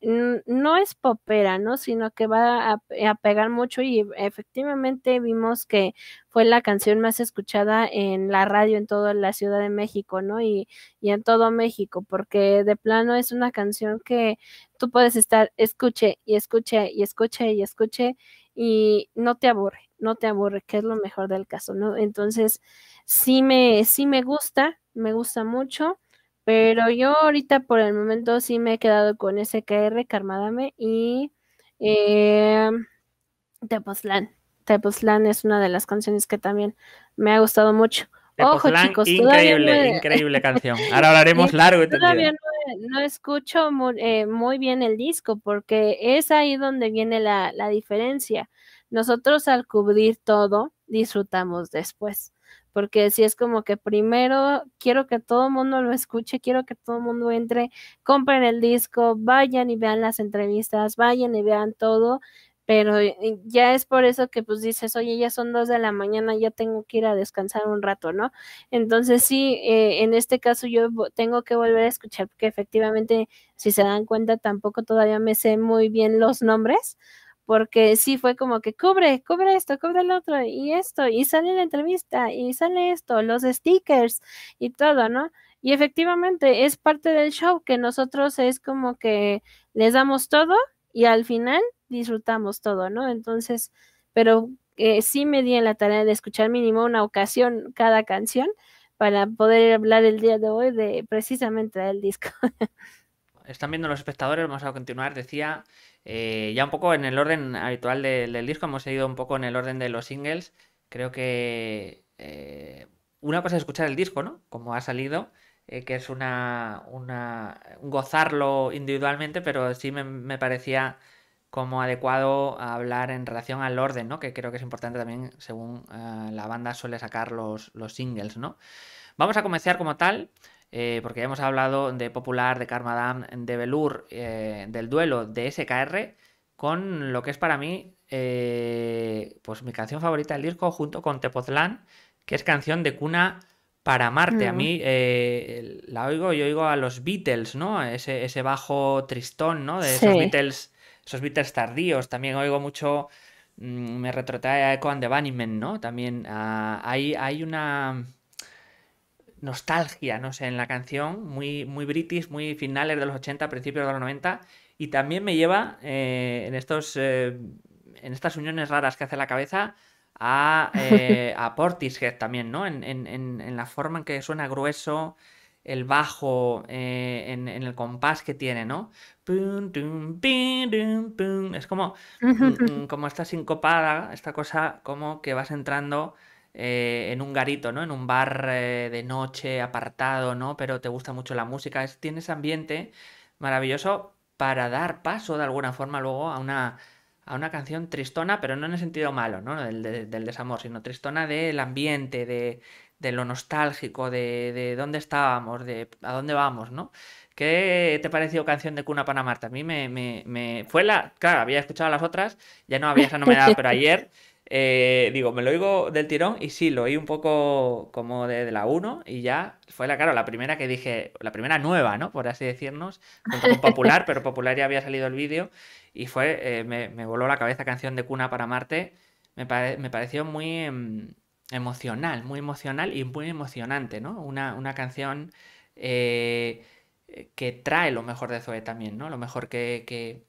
no es popera, ¿no? Sino que va a, pegar mucho y efectivamente vimos que fue la canción más escuchada en la radio en toda la Ciudad de México, ¿no? Y, y en todo México, porque de plano es una canción que tú puedes estar, escuche y escuche y escuche y escuche y no te aburre, no te aburre, que es lo mejor del caso, ¿no? Entonces, sí me, sí me gusta, me gusta mucho, pero yo ahorita por el momento sí me he quedado con SKR, Carmadame y eh, Tepoztlán. es una de las canciones que también me ha gustado mucho. Ojo, chicos, increíble, increíble canción. Ahora hablaremos largo Todavía no no escucho eh, muy, bien el disco porque es ahí donde viene la, la diferencia. Nosotros al cubrir todo, disfrutamos después porque si es como que primero quiero que todo el mundo lo escuche, quiero que todo el mundo entre, compren el disco, vayan y vean las entrevistas, vayan y vean todo, pero eh, ya es por eso que pues dices, oye, ya son dos de la mañana, ya tengo que ir a descansar un rato, ¿no? Entonces sí, eh, en este caso yo tengo que volver a escuchar porque efectivamente, si se dan cuenta, tampoco todavía me sé muy bien los nombres, porque sí fue como que cubre, cubre esto, cubre lo otro, y esto, y sale la entrevista, y sale esto, los stickers, y todo, ¿no? Y efectivamente es parte del show que nosotros es como que les damos todo y al final disfrutamos todo, ¿no? Entonces, pero eh, sí me di en la tarea de escuchar mínimo una ocasión cada canción para poder hablar el día de hoy de precisamente del disco. Están viendo los espectadores, vamos a continuar. Decía, eh, ya un poco en el orden habitual del, disco, hemos ido un poco en el orden de los singles. Creo que eh, una cosa es escuchar el disco, ¿no? Como ha salido, que es una, una gozarlo individualmente, pero sí me parecía como adecuado hablar en relación al orden, ¿no? Que creo que es importante también según eh, la banda suele sacar los, singles, ¿no? Vamos a comenzar como tal, eh, porque ya hemos hablado de Popular, de Carmadam, de Belur, eh, del duelo de SKR, con lo que es para mí, pues mi canción favorita del disco, junto con Tepozlan, que es canción de cuna para Marte. A mm. mí la oigo, yo oigo a los Beatles, ¿no? Ese, bajo tristón, ¿no? De los Beatles esos beaters tardíos. También oigo mucho, mm, me retrotrae a Echo and the Bunnymen, ¿no? También ah, hay, una nostalgia, no sé, en la canción, muy, muy british, muy finales de los 80, principios de los 90, y también me lleva eh, en, estos, eh, en estas uniones raras que hace la cabeza a, eh, a Portishead también, ¿no? en, la forma en que suena grueso, el bajo eh, en, el compás que tiene, ¿no? Es como, mm, mm, como esta sincopada, esta cosa como que vas entrando eh, en un garito, ¿no? En un bar eh, de noche, apartado, ¿no? Pero te gusta mucho la música, tienes ambiente maravilloso para dar paso de alguna forma luego a una, a una canción tristona, pero no en el sentido malo, ¿no? del, del desamor, sino tristona del ambiente, de de lo nostálgico, de, de, dónde estábamos, de a dónde vamos, ¿no? ¿Qué te pareció Canción de Cuna para Marte? A mí me, fue la... Claro, había escuchado las otras, ya no había esa novedad, pero ayer... Eh, digo, me lo oigo del tirón y sí, lo oí un poco como de, la uno, y ya fue la, claro, la primera que dije, la primera nueva, ¿no? Por así decirnos, Popular, pero Popular ya había salido el vídeo y fue, eh, me, voló la cabeza canción de Cuna para Marte, me, me pareció muy, em, emocional, muy emocional y muy emocionante, ¿no? Una, una canción eh, que trae lo mejor de Zoe también, ¿no? Lo mejor que,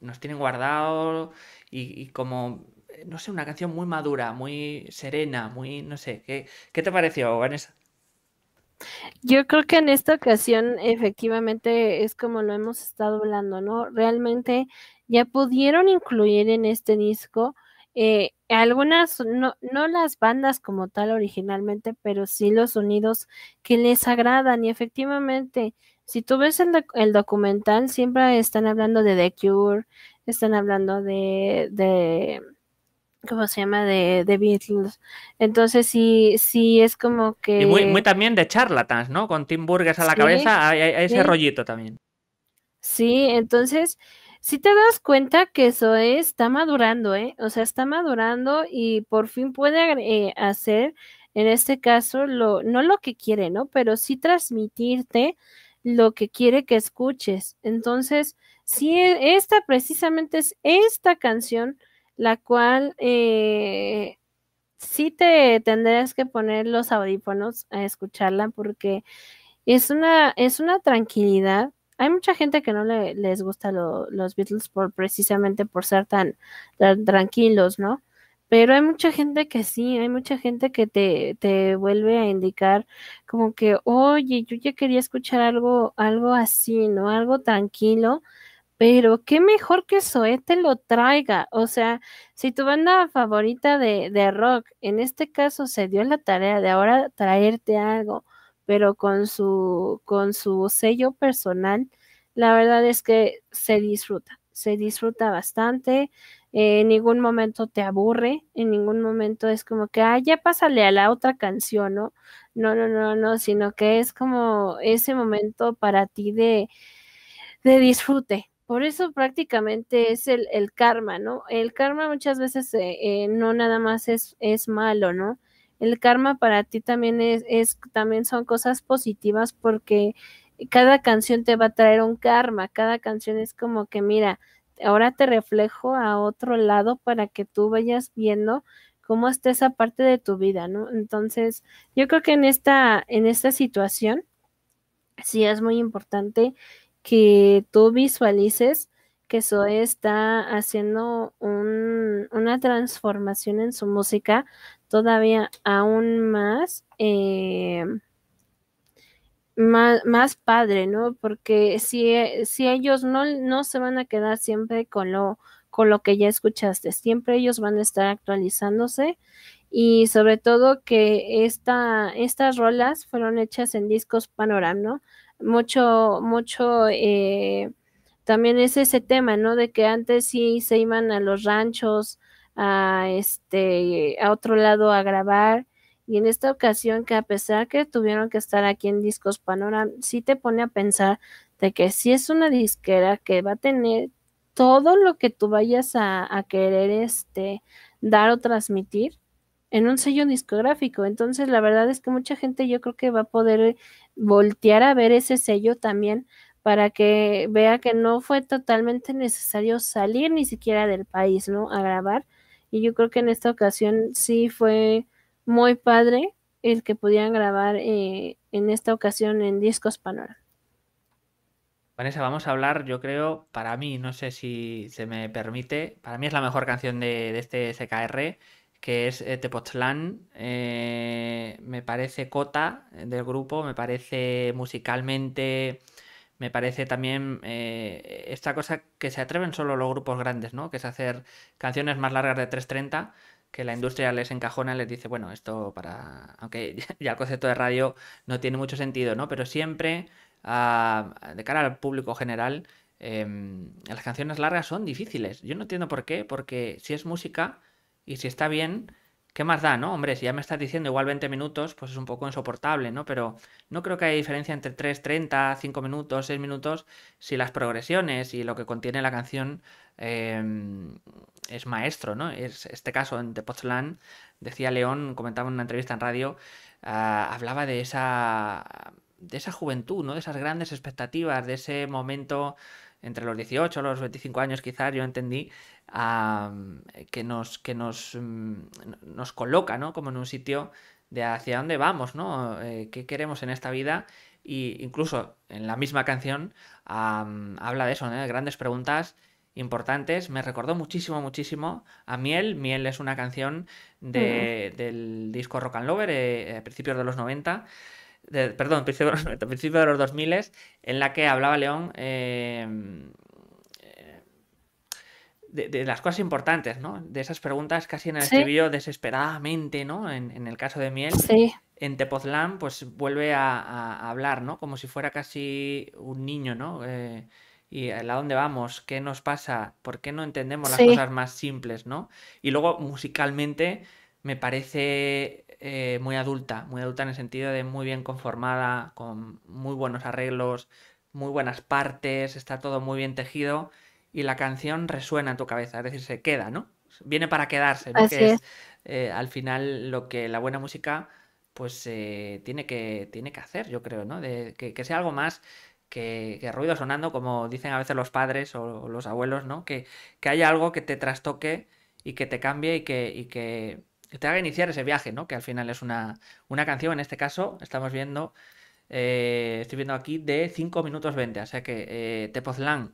nos tienen guardado y, como, no sé, una canción muy madura, muy serena, muy, no sé, ¿qué, qué te pareció, Vanessa? Yo creo que en esta ocasión efectivamente es como lo hemos estado hablando, ¿no? Realmente ya pudieron incluir en este disco eh, algunas, no, no las bandas como tal originalmente, pero sí los sonidos que les agradan. Y efectivamente, si tú ves el, documental, siempre están hablando de The Cure, están hablando de, de ¿cómo se llama? De, de Beatles. Entonces sí, sí es como que... Y muy, también de charlatans, ¿no? Con Tim Burgess a la cabeza, hay, ese rollito también. Sí, entonces si te das cuenta que eso está madurando, ¿eh? O sea, está madurando y por fin puede eh, hacer, en este caso, lo, no lo que quiere, ¿no? Pero sí transmitirte lo que quiere que escuches. Entonces, si e, esta precisamente es esta canción la cual eh, sí te tendrás que poner los audífonos a escucharla porque es una, es una tranquilidad hay mucha gente que no les gusta los Beatles por precisamente por ser tan, tranquilos, ¿no? Pero hay mucha gente que sí, hay mucha gente que te, vuelve a indicar como que, oye, yo ya quería escuchar algo, algo así, ¿no? Algo tranquilo, pero qué mejor que te lo traiga. O sea, si tu banda favorita de, de rock en este caso se dio la tarea de ahora traerte algo pero con su, con su sello personal, la verdad es que se disfruta, se disfruta bastante, eh, en ningún momento te aburre, en ningún momento es como que, ah, ya pásale a la otra canción, ¿no? No, no, no, no, sino que es como ese momento para ti de, disfrute. Por eso prácticamente es el, karma, ¿no? El karma muchas veces eh, eh, no nada más es malo, ¿no? el karma para ti también es, también son cosas positivas porque cada canción te va a traer un karma, cada canción es como que mira, ahora te reflejo a otro lado para que tú vayas viendo cómo está esa parte de tu vida, Entonces, yo creo que en esta, en esta situación, sí es muy importante que tú visualices que Zoe está haciendo una transformación en su música todavía aún más, eh, más, padre, ¿no? Porque si, e, si ellos no, no se van a quedar siempre con lo, con lo que ya escuchaste, siempre ellos van a estar actualizándose y sobre todo que esta, estas rolas fueron hechas en discos Panorama, ¿no? Mucho, mucho... Eh, también es ese tema, ¿no? De que antes sí se iban a los ranchos, a este, a otro lado a grabar. Y en esta ocasión que a pesar que tuvieron que estar aquí en Discos Panorama, sí te pone a pensar de que si es una disquera que va a tener todo lo que tú vayas a, a querer este, dar o transmitir en un sello discográfico. Entonces, la verdad es que mucha gente yo creo que va a poder voltear a ver ese sello también para que vea que no fue totalmente necesario salir ni siquiera del país, ¿no? A grabar. Y yo creo que en esta ocasión sí fue muy padre el que pudieran grabar eh, en esta ocasión en Discos Panorama. Vanessa, vamos a hablar, yo creo, para mí, no sé si se me permite, para mí es la mejor canción de, este SKR, que es eh, Tepoztlán, eh, me parece cota del grupo, me parece musicalmente me parece también eh, esta cosa que se atreven solo los grupos grandes, ¿no? Que es hacer canciones más largas de 3.30 que la industria les encajona, les dice, bueno, esto para... Aunque ya el concepto de radio no tiene mucho sentido, ¿no? Pero siempre, ah, de cara al público general, em, las canciones largas son difíciles. Yo no entiendo por qué, porque si es música y si está bien, ¿qué más da, no? Hombre, si ya me estás diciendo igual 20 minutos, pues es un poco insoportable, ¿no? Pero no creo que haya diferencia entre 3, 30, 5 minutos, 6 minutos, si las progresiones y lo que contiene la canción em, es maestro, ¿no? Es, este caso de Pozlán, decía León, comentaba en una entrevista en radio, ah, hablaba de esa, de esa juventud, ¿no? De esas grandes expectativas, de ese momento entre los 18 los 25 años quizás, yo entendí, que nos, que nos, mm, nos coloca ¿no? como en un sitio de hacia dónde vamos, ¿no? Eh, ¿Qué queremos en esta vida? Y incluso en la misma canción habla de eso, ¿no? de grandes preguntas importantes. Me recordó muchísimo, muchísimo a Miel. Miel es una canción del disco Rock and Lover, eh, a principios de los 90. perdón, principios de los principios de los 2000, en la que hablaba León eh, de, las cosas importantes, ¿no? De esas preguntas casi en el sí. desesperadamente, ¿no? En, el caso de Miel. En Tepozlán, pues vuelve a, hablar, ¿no? Como si fuera casi un niño, ¿no? Eh, y a dónde vamos, qué nos pasa, por qué no entendemos las cosas más simples, ¿no? Y luego musicalmente me parece eh, muy adulta, muy adulta en el sentido de muy bien conformada, con muy buenos arreglos, muy buenas partes, está todo muy bien tejido y la canción resuena en tu cabeza, es decir, se queda, ¿no? Viene para quedarse, ¿no? que es, eh, al final lo que la buena música pues eh, tiene, que, tiene que hacer, yo creo, ¿no? que, sea algo más que, ruido sonando, como dicen a veces los padres o, los abuelos, ¿no? Que, que, haya algo que te trastoque y que te cambie y que, y que te haga iniciar ese viaje, ¿no? Que al final es una, una canción, en este caso estamos viendo eh, estoy viendo aquí, de 5 minutos 20. O sea que eh,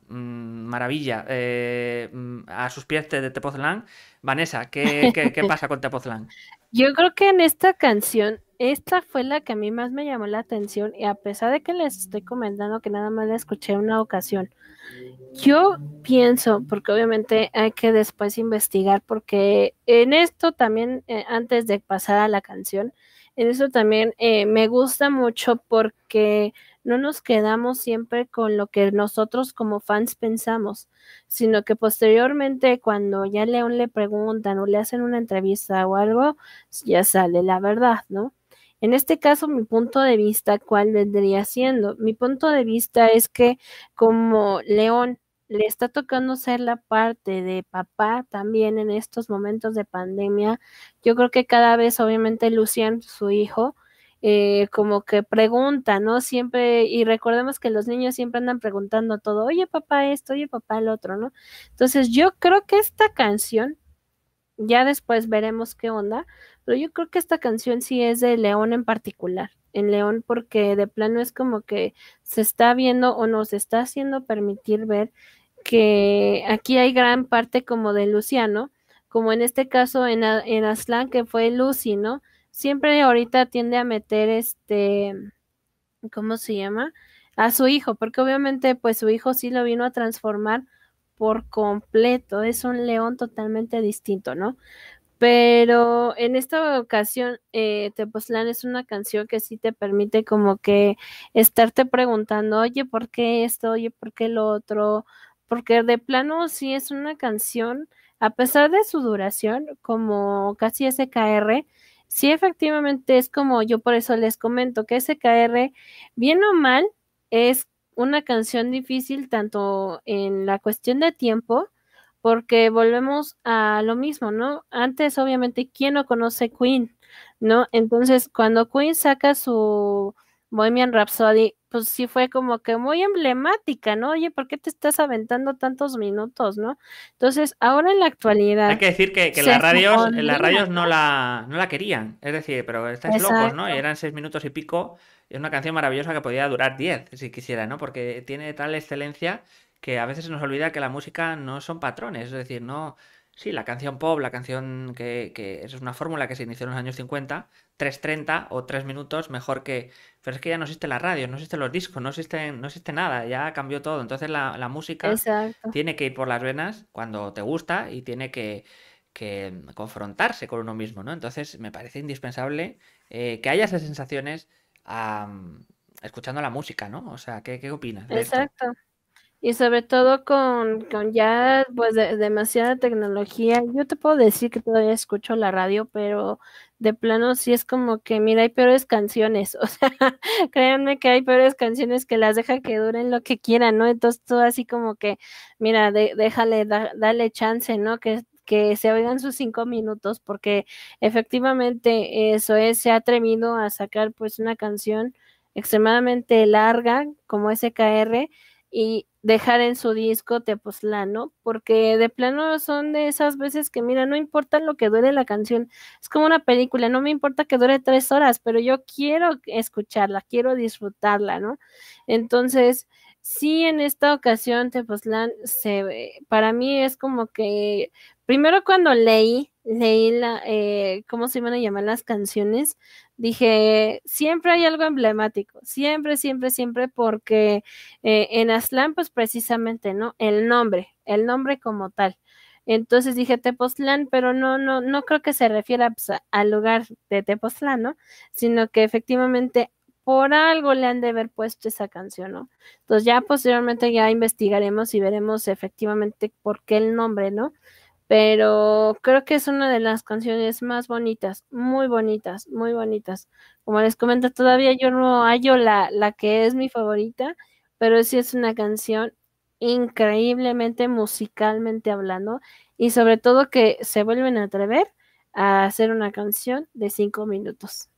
mm, maravilla. Eh, mm, a sus pies de Tepoztlán. Vanessa, ¿qué, qué, pasa con Tepoztlán? Yo creo que en esta canción, esta fue la que a mí más me llamó la atención. Y a pesar de que les estoy comentando que nada más la escuché una ocasión, yo pienso, porque obviamente hay que después investigar, porque en esto también, eh, antes de pasar a la canción, eso también eh, me gusta mucho porque no nos quedamos siempre con lo que nosotros como fans pensamos, sino que posteriormente cuando ya León le preguntan o le hacen una entrevista o algo, ya sale la verdad, ¿no? En este caso, mi punto de vista, ¿cuál vendría siendo? Mi punto de vista es que como León le está tocando ser la parte de papá también en estos momentos de pandemia. Yo creo que cada vez, obviamente, Lucian, su hijo, eh, como que pregunta, ¿no? Siempre, y recordemos que los niños siempre andan preguntando todo, oye papá esto, oye papá el otro, ¿no? Entonces yo creo que esta canción, ya después veremos qué onda, pero yo creo que esta canción sí es de León en particular, en León, porque de plano es como que se está viendo o nos está haciendo permitir ver que aquí hay gran parte como de Luciano, como en este caso en, en Aslan, que fue Lucy, ¿no? Siempre ahorita tiende a meter este, ¿cómo se llama? A su hijo, porque obviamente pues su hijo sí lo vino a transformar por completo, es un león totalmente distinto, ¿no? Pero en esta ocasión, eh, Tepoztlán es una canción que sí te permite como que estarte preguntando, oye, ¿por qué esto? Oye, ¿por qué lo otro? porque de plano sí es una canción, a pesar de su duración, como casi SKR, sí efectivamente es como yo por eso les comento que SKR, bien o mal, es una canción difícil tanto en la cuestión de tiempo, porque volvemos a lo mismo, ¿no? Antes, obviamente, ¿quién no conoce Queen? ¿No? Entonces, cuando Queen saca su Bohemian Rhapsody pues sí fue como que muy emblemática, ¿no? Oye, ¿por qué te estás aventando tantos minutos, no? Entonces, ahora en la actualidad... Hay que decir que, las radios, en eh, las radios no la, no la querían, es decir, pero estáis locos, ¿no? eran seis minutos y pico, es una canción maravillosa que podía durar diez, si quisiera, ¿no? Porque tiene tal excelencia que a veces nos olvida que la música no son patrones, es decir, no Sí, la canción pop, la canción que, es una fórmula que se inició en los años 50, 3.30 o 3 minutos, mejor que... Pero es que ya no existe la radio, no existen los discos, no existe, no existe nada, ya cambió todo. Entonces la, la música tiene que ir por las venas cuando te gusta y tiene que, que confrontarse con uno mismo, ¿no? Entonces me parece indispensable eh, que haya esas sensaciones escuchando la música, ¿no? O sea, ¿qué, qué opinas? Exacto y sobre todo con, con ya pues demasiada tecnología. Yo te puedo decir que todavía escucho la radio, pero de plano sí es como que, mira, hay peores canciones, o sea, créanme que hay peores canciones que las deja que duren lo que quieran, ¿no? Entonces todo así como que, mira, déjale, dale chance, ¿no? Que que se oigan sus cinco minutos, porque efectivamente eso es, se ha atrevido a sacar pues una canción extremadamente larga como SKR y, dejar en su disco ¿no? porque de plano son de esas veces que, mira, no importa lo que dure la canción, es como una película, no me importa que dure tres horas, pero yo quiero escucharla, quiero disfrutarla, ¿no? Entonces, sí en esta ocasión Tepoztlán se para mí es como que primero cuando leí leí la eh, cómo se iban a llamar las canciones dije siempre hay algo emblemático siempre siempre siempre porque eh, en Aztlán pues precisamente no el nombre el nombre como tal entonces dije Tepoztlán, pero no, no, no creo que se refiera pues, al lugar de Tepoztlán, ¿no? Sino que efectivamente por algo le han de haber puesto esa canción, ¿no? Entonces ya posteriormente ya investigaremos y veremos efectivamente por qué el nombre, ¿no? Pero creo que es una de las canciones más bonitas, muy bonitas, muy bonitas. Como les comento, todavía yo no hallo la, la que es mi favorita, pero sí es una canción increíblemente musicalmente hablando y sobre todo que se vuelven a atrever a hacer una canción de cinco minutos.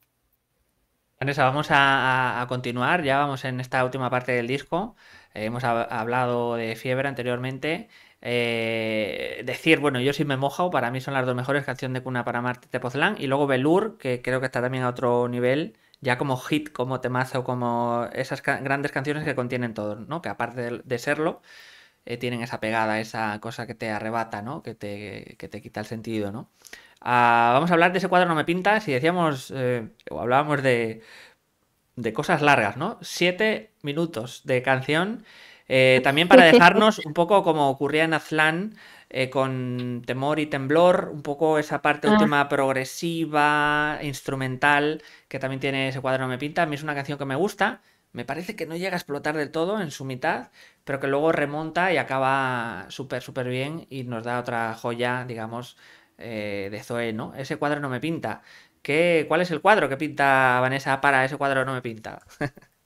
Vanessa, vamos a, continuar, ya vamos en esta última parte del disco. Eh, hemos hablado de Fiebre anteriormente. Eh, decir, bueno, yo sí me mojo, para mí son las dos mejores canciones de Cuna para Marte Tepoztlán y luego Belur, que creo que está también a otro nivel, ya como hit, como temazo, como esas grandes canciones que contienen todo, ¿no? Que aparte de, serlo, eh, tienen esa pegada, esa cosa que te arrebata, ¿no? Que te, que te quita el sentido, ¿no? Ah, vamos a hablar de ese cuadro No me pintas y decíamos, eh, o hablábamos de, de cosas largas, ¿no? Siete minutos de canción, eh, también para dejarnos un poco como ocurría en Azlan eh, con temor y temblor, un poco esa parte ah. última progresiva, instrumental, que también tiene ese cuadro No me pinta. A mí es una canción que me gusta, me parece que no llega a explotar del todo en su mitad, pero que luego remonta y acaba súper, súper bien y nos da otra joya, digamos, eh, de Zoe, ¿no? Ese cuadro no me pinta. ¿Qué, ¿Cuál es el cuadro que pinta Vanessa para ese cuadro no me pinta?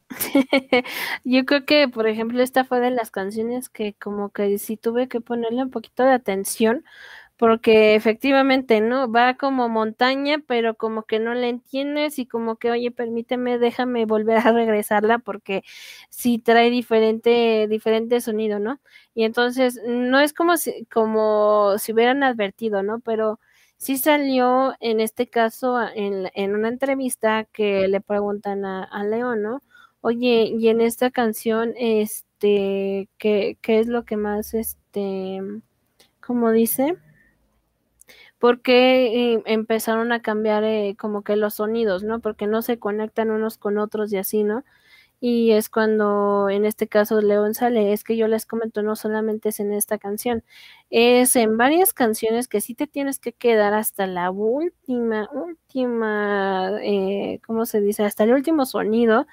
Yo creo que, por ejemplo, esta fue de las canciones que como que si tuve que ponerle un poquito de atención porque efectivamente, ¿no? Va como montaña, pero como que no la entiendes y como que, oye, permíteme, déjame volver a regresarla porque sí trae diferente, diferente sonido, ¿no? Y entonces, no es como si, como si hubieran advertido, ¿no? Pero sí salió en este caso en, en una entrevista que le preguntan a, a León, ¿no? Oye, y en esta canción, este, ¿qué, qué es lo que más, este, como dice? porque em, empezaron a cambiar eh, como que los sonidos, ¿no? Porque no se conectan unos con otros y así, ¿no? Y es cuando en este caso León sale, es que yo les comento, no solamente es en esta canción, es en varias canciones que sí te tienes que quedar hasta la última, última, eh, ¿cómo se dice? Hasta el último sonido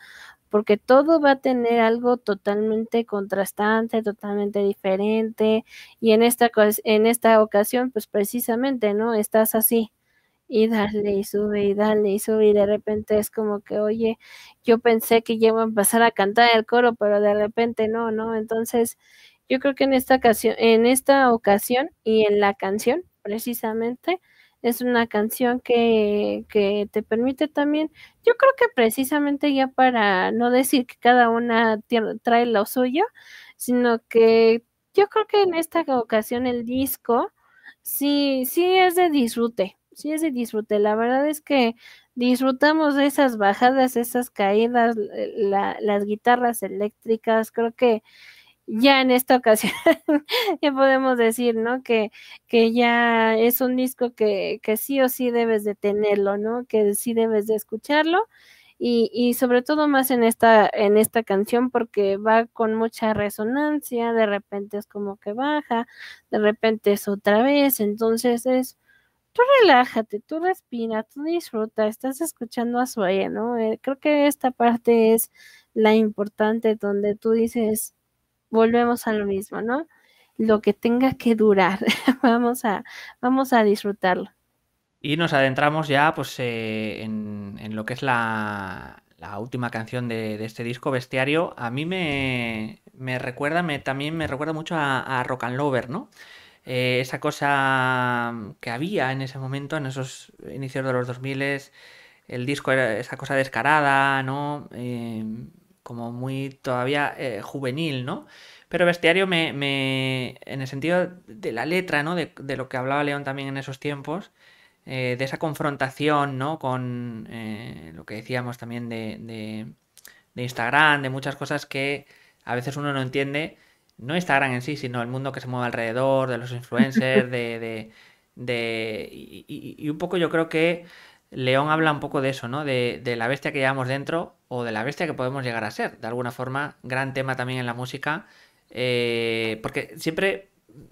porque todo va a tener algo totalmente contrastante, totalmente diferente, y en esta, en esta ocasión, pues precisamente, ¿no? Estás así, y dale, y sube, y dale, y sube, y de repente es como que, oye, yo pensé que ya iba a empezar a cantar el coro, pero de repente no, ¿no? Entonces, yo creo que en esta ocasión, en esta ocasión y en la canción, precisamente, es una canción que, te permite también, yo creo que precisamente ya para no decir que cada una trae lo suyo, sino que yo creo que en esta ocasión el disco sí, sí es de disfrute, sí es de disfrute, la verdad es que disfrutamos de esas bajadas, esas caídas, eh, las guitarras eléctricas, creo que ya en esta ocasión ya podemos decir, ¿no? Que, que ya es un disco que, sí o sí debes de tenerlo, ¿no? Que sí debes de escucharlo. Y, y, sobre todo más en esta, en esta canción porque va con mucha resonancia, de repente es como que baja, de repente es otra vez, entonces es, tú relájate, tú respira, tú disfruta, estás escuchando a suya ¿no? Eh, creo que esta parte es la importante donde tú dices, volvemos a lo mismo, ¿no? Lo que tenga que durar, vamos, a, vamos a disfrutarlo. Y nos adentramos ya pues, eh, en, lo que es la, última canción de, este disco, Bestiario. A mí me, recuerda, me, también me recuerda mucho a, Rock and Lover, ¿no? Eh, esa cosa que había en ese momento, en esos inicios de los 2000, el disco era esa cosa descarada, ¿no? Eh, como muy todavía eh, juvenil, ¿no? Pero bestiario me, en el sentido de la letra, ¿no? De, lo que hablaba León también en esos tiempos, eh, de esa confrontación, ¿no? Con eh, lo que decíamos también de, de, de, Instagram, de muchas cosas que a veces uno no entiende, no Instagram en sí, sino el mundo que se mueve alrededor, de los influencers, de... de y un poco yo creo que León habla un poco de eso, ¿no? De, la bestia que llevamos dentro o de la bestia que podemos llegar a ser. De alguna forma, gran tema también en la música. Eh, porque siempre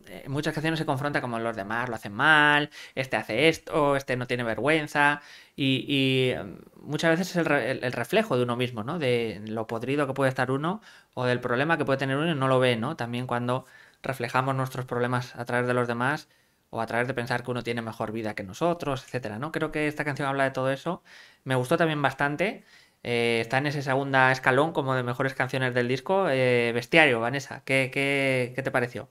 eh, en muchas canciones se confronta como los demás lo hacen mal, este hace esto, este no tiene vergüenza. Y, em, muchas veces es el, reflejo de uno mismo, ¿no? De lo podrido que puede estar uno o del problema que puede tener uno y no lo ve, ¿no? También cuando reflejamos nuestros problemas a través de los demás o a través de pensar que uno tiene mejor vida que nosotros, etcétera, ¿no? Creo que esta canción habla de todo eso. Me gustó también bastante. Eh, está en ese segundo escalón como de mejores canciones del disco. Eh, bestiario, Vanessa, ¿qué, te pareció?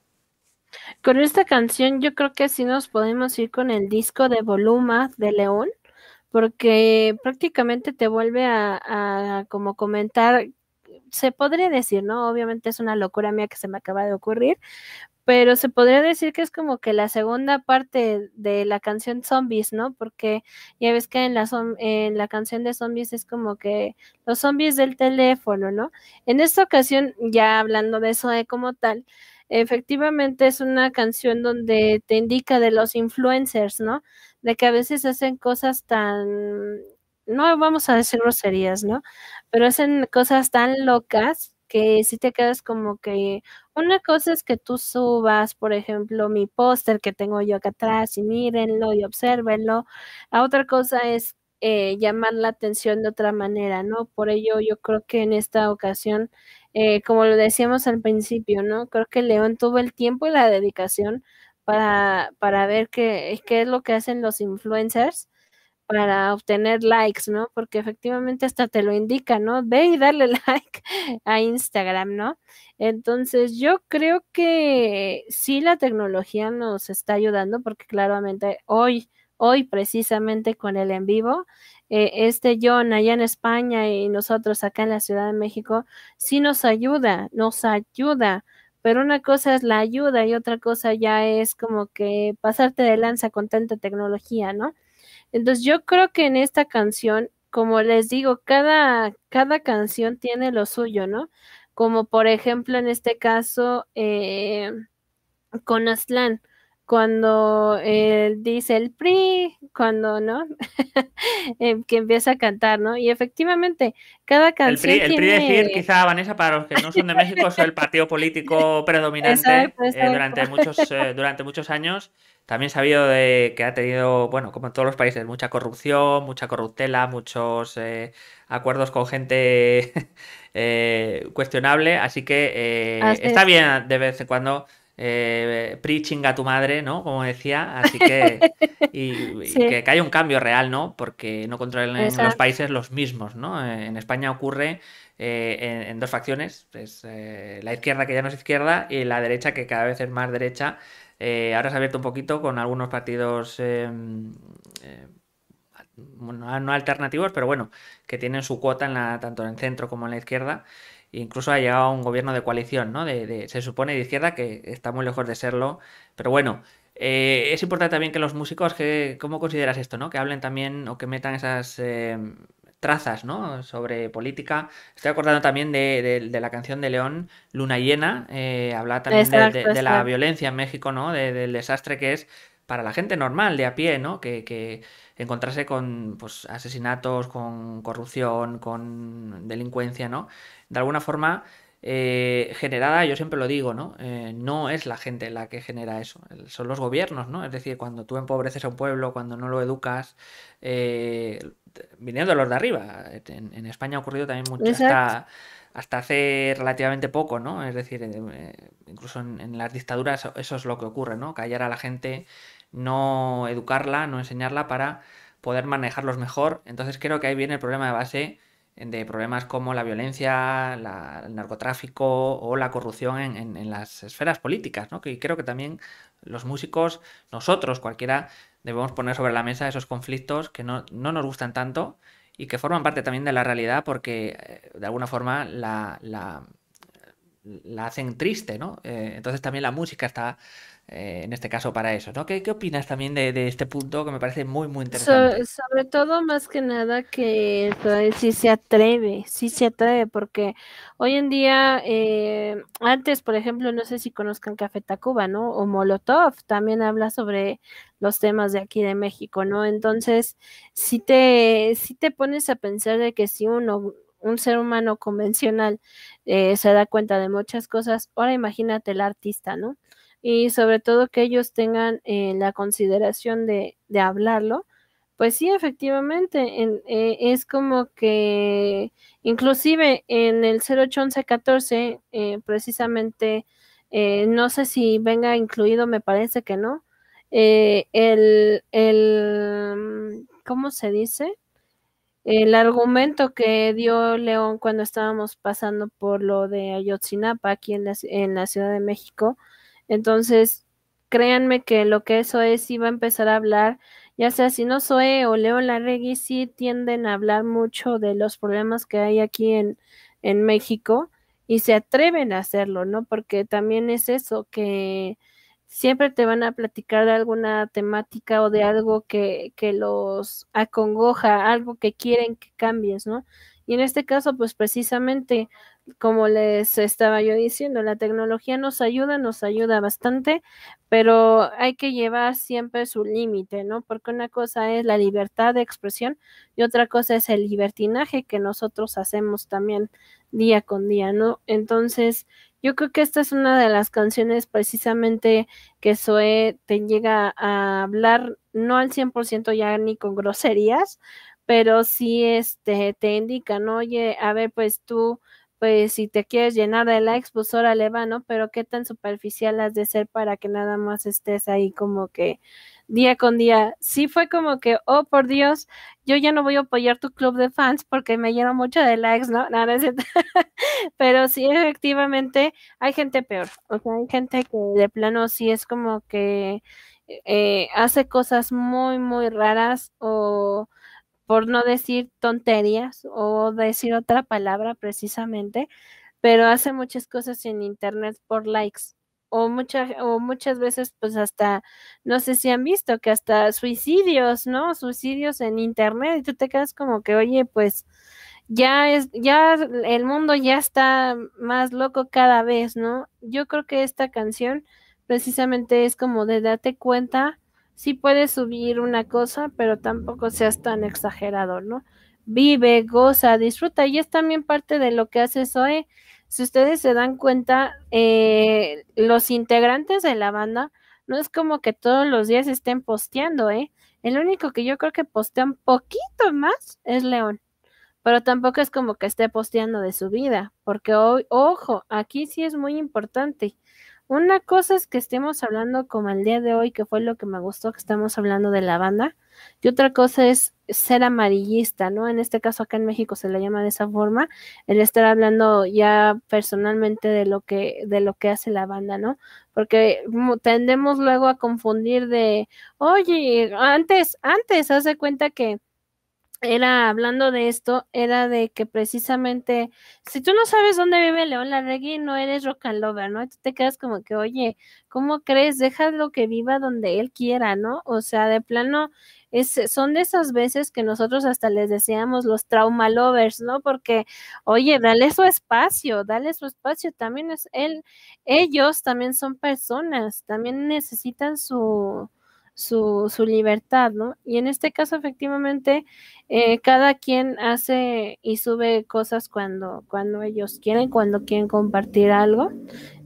Con esta canción yo creo que sí nos podemos ir con el disco de Voluma de León, porque prácticamente te vuelve a, a como comentar se podría decir, ¿no? Obviamente es una locura mía que se me acaba de ocurrir, pero se podría decir que es como que la segunda parte de la canción Zombies, ¿no? Porque ya ves que en la, en la canción de Zombies es como que los zombies del teléfono, ¿no? En esta ocasión, ya hablando de eso eh, como tal, efectivamente es una canción donde te indica de los influencers, ¿no? De que a veces hacen cosas tan, no vamos a decir groserías, ¿no? Pero hacen cosas tan locas que si te quedas como que, una cosa es que tú subas, por ejemplo, mi póster que tengo yo acá atrás y mírenlo y observenlo. La otra cosa es eh, llamar la atención de otra manera, ¿no? Por ello yo creo que en esta ocasión, eh, como lo decíamos al principio, ¿no? Creo que León tuvo el tiempo y la dedicación para, para ver qué, qué es lo que hacen los influencers para obtener likes, ¿no? Porque efectivamente hasta te lo indica, ¿no? Ve y dale like a Instagram, ¿no? Entonces yo creo que sí la tecnología nos está ayudando porque claramente hoy, hoy precisamente con el en vivo, eh, este John allá en España y nosotros acá en la Ciudad de México, sí nos ayuda, nos ayuda pero una cosa es la ayuda y otra cosa ya es como que pasarte de lanza con tanta tecnología, ¿no? Entonces yo creo que en esta canción, como les digo, cada, canción tiene lo suyo, ¿no? Como por ejemplo en este caso eh, con Aslan, cuando él dice el PRI, cuando, ¿no? Eh, que empieza a cantar, ¿no? Y efectivamente, cada canción. El PRI, el decir, quizá, Vanessa, para los que no son de México, es el partido político predominante eh, durante, muchos, durante muchos años. También sabido que ha tenido, bueno, como en todos los países, mucha corrupción, mucha corruptela, muchos eh, acuerdos con gente eh, cuestionable, así que eh, está bien de vez en cuando preaching a tu madre, ¿no? Como decía, así que, y, que, haya un cambio real, ¿no? Porque no controlan los países los mismos, ¿no? En España ocurre en, dos facciones, es, la izquierda que ya no es izquierda y la derecha que cada vez es más derecha, eh, ahora se ha abierto un poquito con algunos partidos em, eh, no, alternativos, pero bueno, que tienen su cuota en la, tanto en el centro como en la izquierda. incluso ha llegado a un gobierno de coalición, ¿no? De, se supone de izquierda, que está muy lejos de serlo. Pero bueno, eh, es importante también que los músicos, que, ¿cómo consideras esto, no? Que hablen también o que metan esas em, trazas, ¿no? Sobre política. Estoy acordando también de, la canción de León, Luna Llena, eh, habla también de, la violencia en México, ¿no? del desastre que es para la gente normal, de a pie, ¿no? Que, encontrarse con pues, asesinatos, con corrupción, con delincuencia, ¿no? De alguna forma, eh, generada, yo siempre lo digo, ¿no? Eh, no es la gente la que genera eso, son los gobiernos, ¿no? Es decir, cuando tú empobreces a un pueblo, cuando no lo educas, eh, viniendo los de arriba. En, España ha ocurrido también mucho. Hasta, hasta, hace relativamente poco, ¿no? Es decir, eh, eh, incluso en, las dictaduras eso es lo que ocurre, ¿no? Callar a la gente, no educarla, no enseñarla para poder manejarlos mejor. Entonces creo que ahí viene el problema de base de problemas como la violencia, el narcotráfico o la corrupción en, las esferas políticas, ¿no? Que creo que también los músicos, nosotros, cualquiera, debemos poner sobre la mesa esos conflictos que no, nos gustan tanto y que forman parte también de la realidad porque eh, de alguna forma la, la, la hacen triste, ¿no? Eh, entonces también la música está eh, en este caso para eso, ¿no? ¿Qué, qué opinas también de, este punto que me parece muy, muy interesante? sobre todo, más que nada, que si sí se atreve, sí se atreve, porque hoy en día, eh, antes, por ejemplo, no sé si conozcan Café Tacuba, ¿no? O Molotov, también habla sobre los temas de aquí de México, ¿no? Entonces, si te, si te pones a pensar de que si uno un ser humano convencional eh, se da cuenta de muchas cosas, ahora imagínate el artista, ¿no? y sobre todo que ellos tengan eh, la consideración de, hablarlo, pues sí, efectivamente, eh, es como que inclusive en el 081114, eh, precisamente, eh, no sé si venga incluido, me parece que no, el, el, ¿cómo se dice? el argumento que dio León cuando estábamos pasando por lo de Ayotzinapa aquí en la, en la Ciudad de México, entonces, créanme que lo que eso es, iba va a empezar a hablar, ya sea si no soy o Leo Larregui, sí tienden a hablar mucho de los problemas que hay aquí en, en México y se atreven a hacerlo, ¿no? Porque también es eso, que siempre te van a platicar de alguna temática o de algo que, que los acongoja, algo que quieren que cambies, ¿no? Y en este caso, pues precisamente como les estaba yo diciendo, la tecnología nos ayuda, nos ayuda bastante, pero hay que llevar siempre su límite, ¿no? Porque una cosa es la libertad de expresión y otra cosa es el libertinaje que nosotros hacemos también día con día, ¿no? Entonces, yo creo que esta es una de las canciones precisamente que Zoe te llega a hablar, no al 100% ya ni con groserías, pero sí este, te indica, ¿no? oye, a ver, pues tú pues si te quieres llenar de likes, pues le va, ¿no? Pero qué tan superficial has de ser para que nada más estés ahí como que día con día. Sí fue como que, oh por Dios, yo ya no voy a apoyar tu club de fans porque me lleno mucho de likes, ¿no? Nada, pero sí, efectivamente, hay gente peor. O sea, hay gente que de plano sí es como que eh, hace cosas muy, muy raras o por no decir tonterías o decir otra palabra precisamente, pero hace muchas cosas en internet por likes o muchas o muchas veces pues hasta no sé si han visto que hasta suicidios, ¿no? Suicidios en internet y tú te quedas como que, "Oye, pues ya es ya el mundo ya está más loco cada vez, ¿no? Yo creo que esta canción precisamente es como de date cuenta sí puedes subir una cosa, pero tampoco seas tan exagerado, ¿no? Vive, goza, disfruta y es también parte de lo que haces hoy. Si ustedes se dan cuenta, eh, los integrantes de la banda no es como que todos los días estén posteando, ¿eh? El único que yo creo que postea un poquito más es León, pero tampoco es como que esté posteando de su vida, porque hoy, ojo, aquí sí es muy importante. Una cosa es que estemos hablando como el día de hoy, que fue lo que me gustó que estamos hablando de la banda, y otra cosa es ser amarillista, ¿no? En este caso acá en México se le llama de esa forma, el estar hablando ya personalmente de lo que, de lo que hace la banda, ¿no? Porque tendemos luego a confundir de, oye, antes, antes, hace cuenta que era hablando de esto, era de que precisamente, si tú no sabes dónde vive León Larregui, no eres rock and lover, ¿no? tú te quedas como que, oye, ¿cómo crees? Déjalo que viva donde él quiera, ¿no? O sea, de plano, es, son de esas veces que nosotros hasta les decíamos los trauma lovers, ¿no? Porque, oye, dale su espacio, dale su espacio, también es él, ellos también son personas, también necesitan su su, su libertad, ¿no? Y en este caso, efectivamente, eh, cada quien hace y sube cosas cuando, cuando ellos quieren, cuando quieren compartir algo.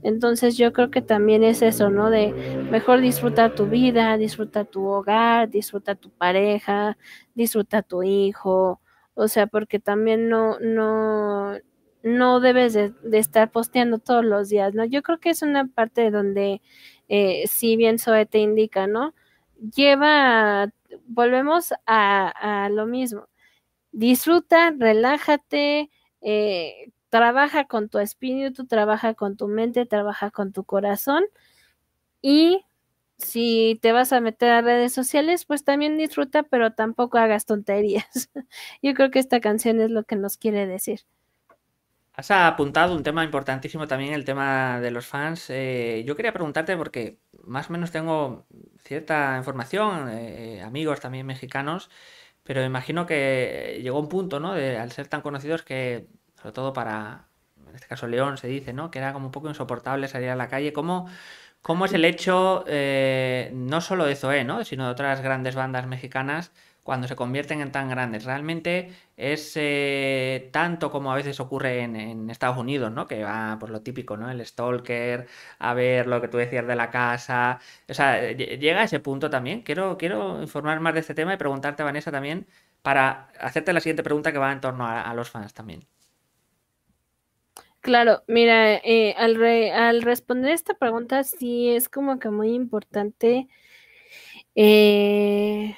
Entonces yo creo que también es eso, ¿no? De mejor disfruta tu vida, disfruta tu hogar, disfruta tu pareja, disfruta tu hijo, o sea, porque también no, no, no debes de, estar posteando todos los días, ¿no? Yo creo que es una parte donde, eh, si bien Zoe te indica, ¿no? lleva, volvemos a, lo mismo. Disfruta, relájate, eh, trabaja con tu espíritu, trabaja con tu mente, trabaja con tu corazón. Y si te vas a meter a redes sociales, pues también disfruta, pero tampoco hagas tonterías. Yo creo que esta canción es lo que nos quiere decir. Has apuntado un tema importantísimo también, el tema de los fans. Eh, yo quería preguntarte porque más o menos tengo cierta información, eh, amigos también mexicanos, pero imagino que llegó un punto, ¿no? al ser tan conocidos que, sobre todo para, en este caso León se dice, ¿no? Que era como un poco insoportable salir a la calle. ¿Cómo, es el hecho, eh, no solo de Zoé, ¿no? Sino de otras grandes bandas mexicanas cuando se convierten en tan grandes. Realmente es eh, tanto como a veces ocurre en, Estados Unidos, ¿no? Que va por pues, lo típico, ¿no? El stalker, a ver lo que tú decías de la casa. O sea, llega a ese punto también. Quiero, quiero informar más de este tema y preguntarte, Vanessa, también, para hacerte la siguiente pregunta que va en torno a, los fans también. Claro, mira, eh, al, al, responder esta pregunta sí es como que muy importante eh,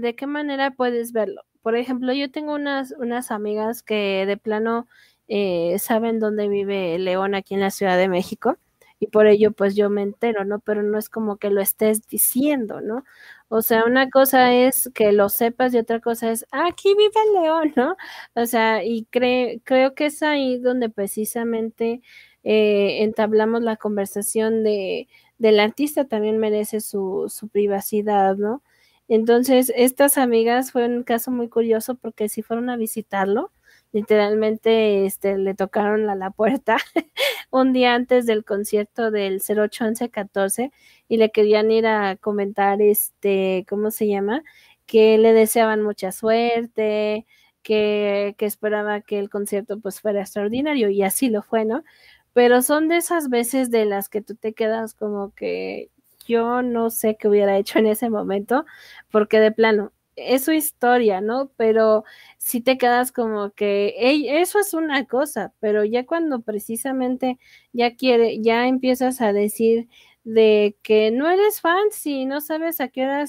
de qué manera puedes verlo. Por ejemplo, yo tengo unas, unas amigas que de plano eh, saben dónde vive León aquí en la Ciudad de México y por ello pues yo me entero, ¿no? Pero no es como que lo estés diciendo, ¿no? O sea, una cosa es que lo sepas y otra cosa es, aquí vive el león, ¿no? O sea, y creo que es ahí donde precisamente eh, entablamos la conversación de, del artista también merece su, su privacidad, ¿no? Entonces, estas amigas fue un caso muy curioso porque si fueron a visitarlo, literalmente este, le tocaron a la puerta un día antes del concierto del 081114 y le querían ir a comentar, este, ¿cómo se llama? Que le deseaban mucha suerte, que, que esperaba que el concierto pues fuera extraordinario y así lo fue, ¿no? Pero son de esas veces de las que tú te quedas como que yo no sé qué hubiera hecho en ese momento, porque de plano, es su historia, ¿no? Pero si te quedas como que eso es una cosa, pero ya cuando precisamente ya quiere, ya empiezas a decir de que no eres fan si no sabes a qué hora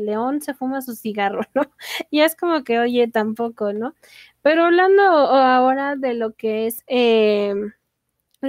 León se fuma su cigarro, ¿no? Y es como que, oye, tampoco, ¿no? Pero hablando ahora de lo que es eh,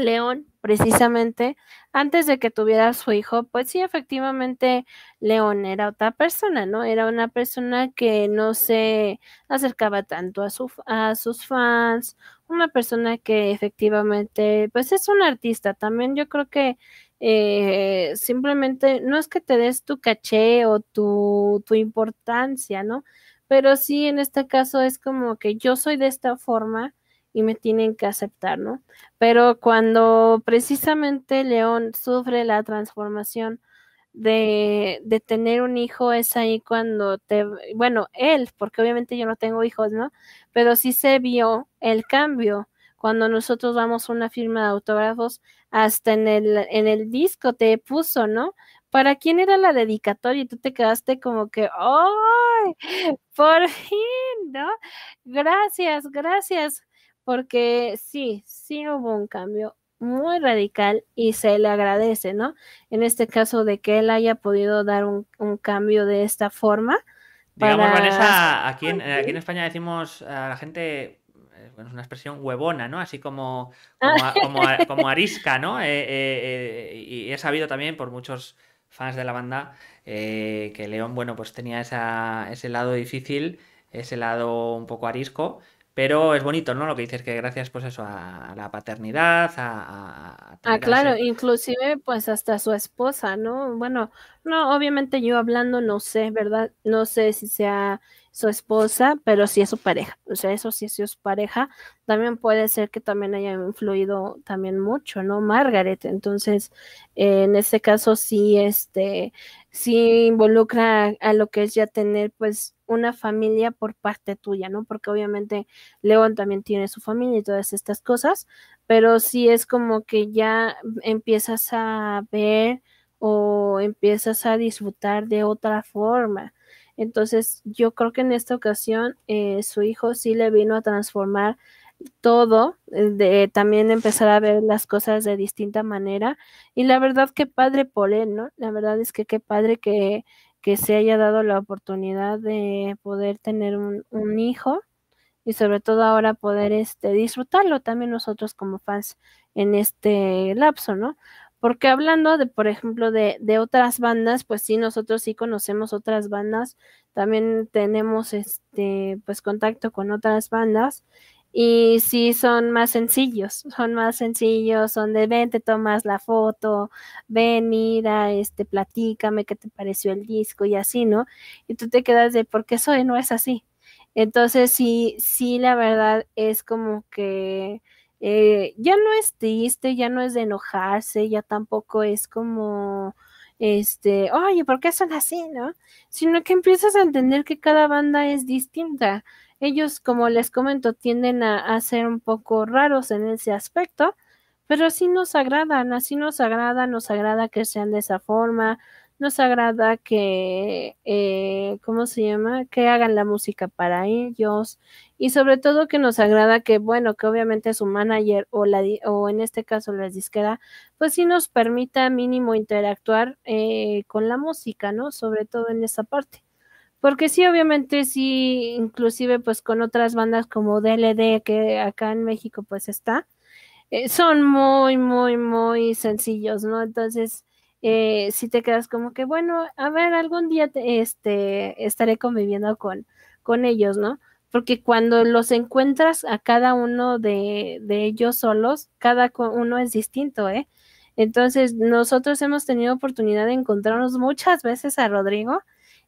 León, precisamente, antes de que tuviera su hijo, pues sí, efectivamente, León era otra persona, ¿no? Era una persona que no se acercaba tanto a, a sus fans, una persona que efectivamente, pues es un artista. También yo creo que eh, simplemente no es que te des tu caché o tu, tu importancia, ¿no? Pero sí, en este caso es como que yo soy de esta forma y me tienen que aceptar, ¿no? Pero cuando precisamente León sufre la transformación de, tener un hijo, es ahí cuando te, bueno, él, porque obviamente yo no tengo hijos, ¿no? Pero sí se vio el cambio cuando nosotros vamos a una firma de autógrafos, hasta en el, en el disco te puso, ¿no? ¿Para quién era la dedicatoria? Y tú te quedaste como que, ¡ay! Por fin, ¿no? Gracias, gracias porque sí, sí hubo un cambio muy radical y se le agradece, ¿no? En este caso de que él haya podido dar un, cambio de esta forma. Digamos, Vanessa, aquí en, en España decimos a la gente eh, bueno, es una expresión huevona, ¿no? Así como, como, arisca, ¿no? Eh, eh, y he sabido también por muchos fans de la banda que León, bueno, pues tenía esa, ese lado difícil, ese lado un poco arisco, pero es bonito, ¿no? Lo que dices que gracias, pues eso, a, la paternidad, a... ah, claro, inclusive pues hasta su esposa, ¿no? Bueno, no, obviamente yo hablando no sé, ¿verdad? No sé si sea su esposa, pero si sí es su pareja. O sea, eso sí, es su pareja, también puede ser que también haya influido también mucho, ¿no? Margaret. Entonces, eh, en este caso sí, este, sí involucra a, a lo que es ya tener, pues, una familia por parte tuya, ¿no? Porque obviamente León también tiene su familia y todas estas cosas, pero sí es como que ya empiezas a ver o empiezas a disfrutar de otra forma entonces yo creo que en esta ocasión eh, su hijo sí le vino a transformar todo, eh, de también empezar a ver las cosas de distinta manera. Y la verdad que padre por él, ¿no? La verdad es que qué padre que, se haya dado la oportunidad de poder tener un, un, hijo y sobre todo ahora poder este, disfrutarlo también nosotros como fans en este lapso, ¿no? Porque hablando de, por ejemplo, de, otras bandas, pues sí, nosotros sí conocemos otras bandas, también tenemos este, pues contacto con otras bandas y sí son más sencillos, son más sencillos, son de ven, te tomas la foto, ven, mira, este, platícame qué te pareció el disco y así, ¿no? Y tú te quedas de, ¿por qué soy? No es así. Entonces sí, sí, la verdad es como que eh, ya no es triste, ya no es de enojarse, ya tampoco es como, este, oye, ¿por qué son así, no? Sino que empiezas a entender que cada banda es distinta. Ellos, como les comento, tienden a, a ser un poco raros en ese aspecto, pero así nos agradan, así nos agrada, nos agrada que sean de esa forma, nos agrada que, eh, ¿cómo se llama? Que hagan la música para ellos y sobre todo que nos agrada que, bueno, que obviamente su manager o, la, o en este caso la disquera, pues sí nos permita mínimo interactuar eh, con la música, ¿no? Sobre todo en esa parte. Porque sí, obviamente sí, inclusive pues con otras bandas como DLD que acá en México pues está, eh, son muy, muy, muy sencillos, ¿no? Entonces eh, si te quedas como que, bueno, a ver, algún día este, estaré conviviendo con, con ellos, ¿no? Porque cuando los encuentras a cada uno de, de ellos solos, cada uno es distinto, ¿eh? Entonces, nosotros hemos tenido oportunidad de encontrarnos muchas veces a Rodrigo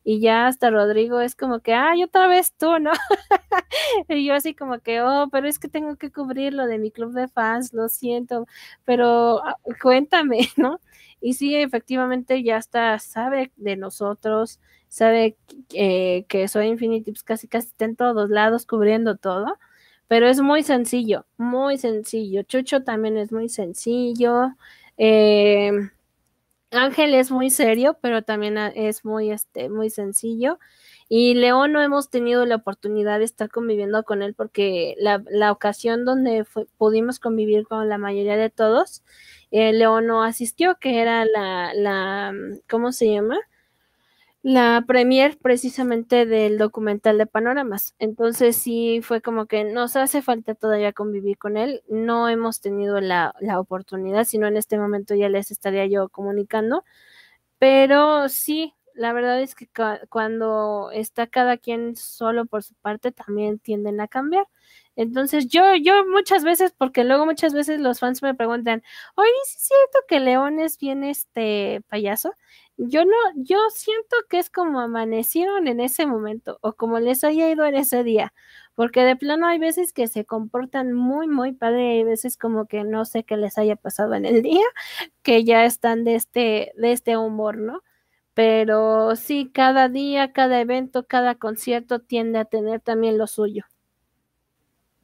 y ya hasta Rodrigo es como que, ay, otra vez tú, ¿no? y yo así como que, oh, pero es que tengo que cubrir lo de mi club de fans, lo siento, pero ah, cuéntame, ¿no? Y sí, efectivamente ya está, sabe de nosotros, sabe que eh, soy Infinity, pues, casi casi está en todos lados cubriendo todo, pero es muy sencillo, muy sencillo. Chucho también es muy sencillo. Eh, Ángel es muy serio, pero también es muy, este, muy sencillo. Y León no hemos tenido la oportunidad de estar conviviendo con él porque la, la ocasión donde pudimos convivir con la mayoría de todos, Leo eh, León no asistió, que era la, la, mm, ¿cómo se llama? la premier precisamente del documental de Panoramas. Entonces sí fue como que nos hace falta todavía convivir con él. No hemos tenido la, la oportunidad, sino en este momento ya les estaría yo comunicando. Pero sí, la verdad es que cuando está cada quien solo por su parte, también tienden a cambiar. Entonces yo, yo muchas veces, porque luego muchas veces los fans me preguntan, oye, ¿sí ¿es cierto que León es bien este payaso? yo no, yo siento que es como amanecieron en ese momento o como les haya ido en ese día, porque de plano hay veces que se comportan muy, muy padre, hay veces como que no sé qué les haya pasado en el día, que ya están de este, de este humor, ¿no? Pero sí, cada día, cada evento, cada concierto tiende a tener también lo suyo.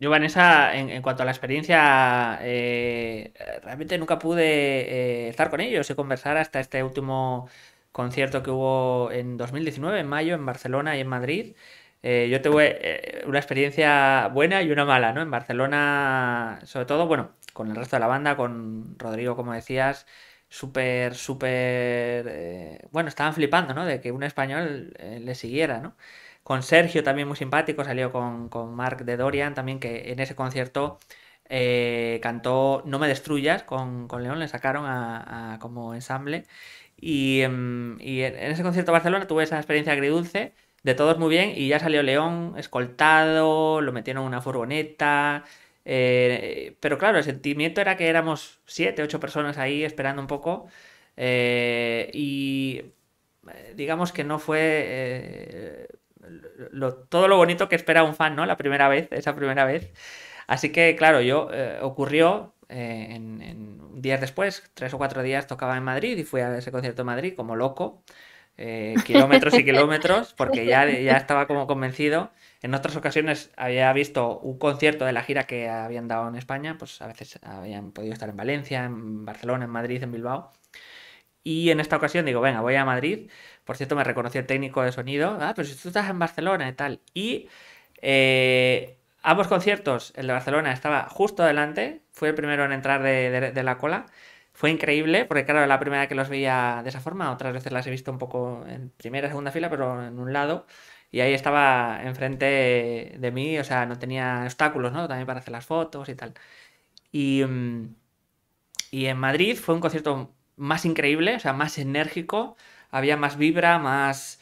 Yo, Vanessa, en, en, cuanto a la experiencia, eh, realmente nunca pude eh, estar con ellos y conversar hasta este último concierto que hubo en 2019, en mayo, en Barcelona y en Madrid. Eh, yo tuve una experiencia buena y una mala, ¿no? En Barcelona, sobre todo, bueno, con el resto de la banda, con Rodrigo, como decías, súper, súper... bueno, estaban flipando, ¿no? De que un español le siguiera, ¿no? con Sergio también muy simpático, salió con, con Mark de Dorian también, que en ese concierto eh, cantó No me destruyas con, León, le sacaron a, como ensamble. Y, em, en ese concierto de Barcelona tuve esa experiencia agridulce, de todos muy bien, y ya salió León escoltado, lo metieron en una furgoneta. Eh, pero claro, el sentimiento era que éramos siete, ocho personas ahí esperando un poco. Eh, y digamos que no fue todo lo bonito que espera un fan, ¿no? La primera vez, esa primera vez. Así que, claro, yo eh, ocurrió eh, en, días después, tres o cuatro días tocaba en Madrid y fui a ese concierto en Madrid como loco, eh, kilómetros y kilómetros, porque ya, ya estaba como convencido. En otras ocasiones había visto un concierto de la gira que habían dado en España, pues a veces habían podido estar en Valencia, en Barcelona, en Madrid, en Bilbao. Y en esta ocasión digo, venga, voy a Madrid por cierto, me reconoció el técnico de sonido. Ah, pero pues si tú estás en Barcelona y tal. Y eh, ambos conciertos, el de Barcelona estaba justo delante. Fue el primero en entrar de, la cola. Fue increíble, porque claro, era la primera que los veía de esa forma, otras veces las he visto un poco en primera, segunda fila, pero en un lado. Y ahí estaba enfrente de mí, o sea, no tenía obstáculos, ¿no? También para hacer las fotos y tal. Y, mm, y en Madrid fue un concierto más increíble, o sea, más enérgico, había más vibra, más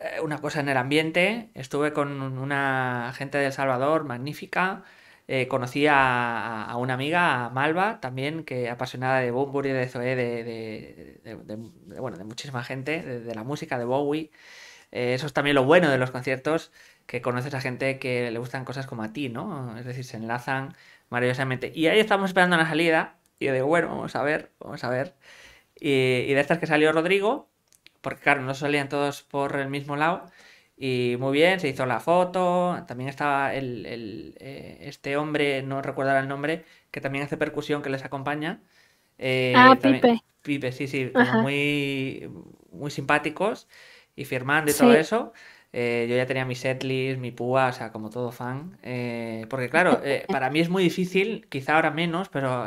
eh, una cosa en el ambiente. Estuve con una gente de El Salvador magnífica. Eh, conocí a, una amiga, a Malva, también, que apasionada de Bowie de Zoé, de, bueno, de muchísima gente, de, la música, de Bowie. Eh, eso es también lo bueno de los conciertos, que conoces a gente que le gustan cosas como a ti, ¿no? Es decir, se enlazan maravillosamente. Y ahí estamos esperando la salida, y yo digo, bueno, vamos a ver, vamos a ver. Y, y de estas que salió Rodrigo, porque claro, no salían todos por el mismo lado. Y muy bien, se hizo la foto. También estaba el, eh, este hombre, no recuerdo el nombre, que también hace percusión que les acompaña. Eh, ah, Pipe. Pipe, sí, sí, muy, muy simpáticos y firmando y todo eso. Eh, yo ya tenía mi setlist, mi púa, o sea, como todo fan. porque claro, para mí es muy difícil, quizá ahora menos, pero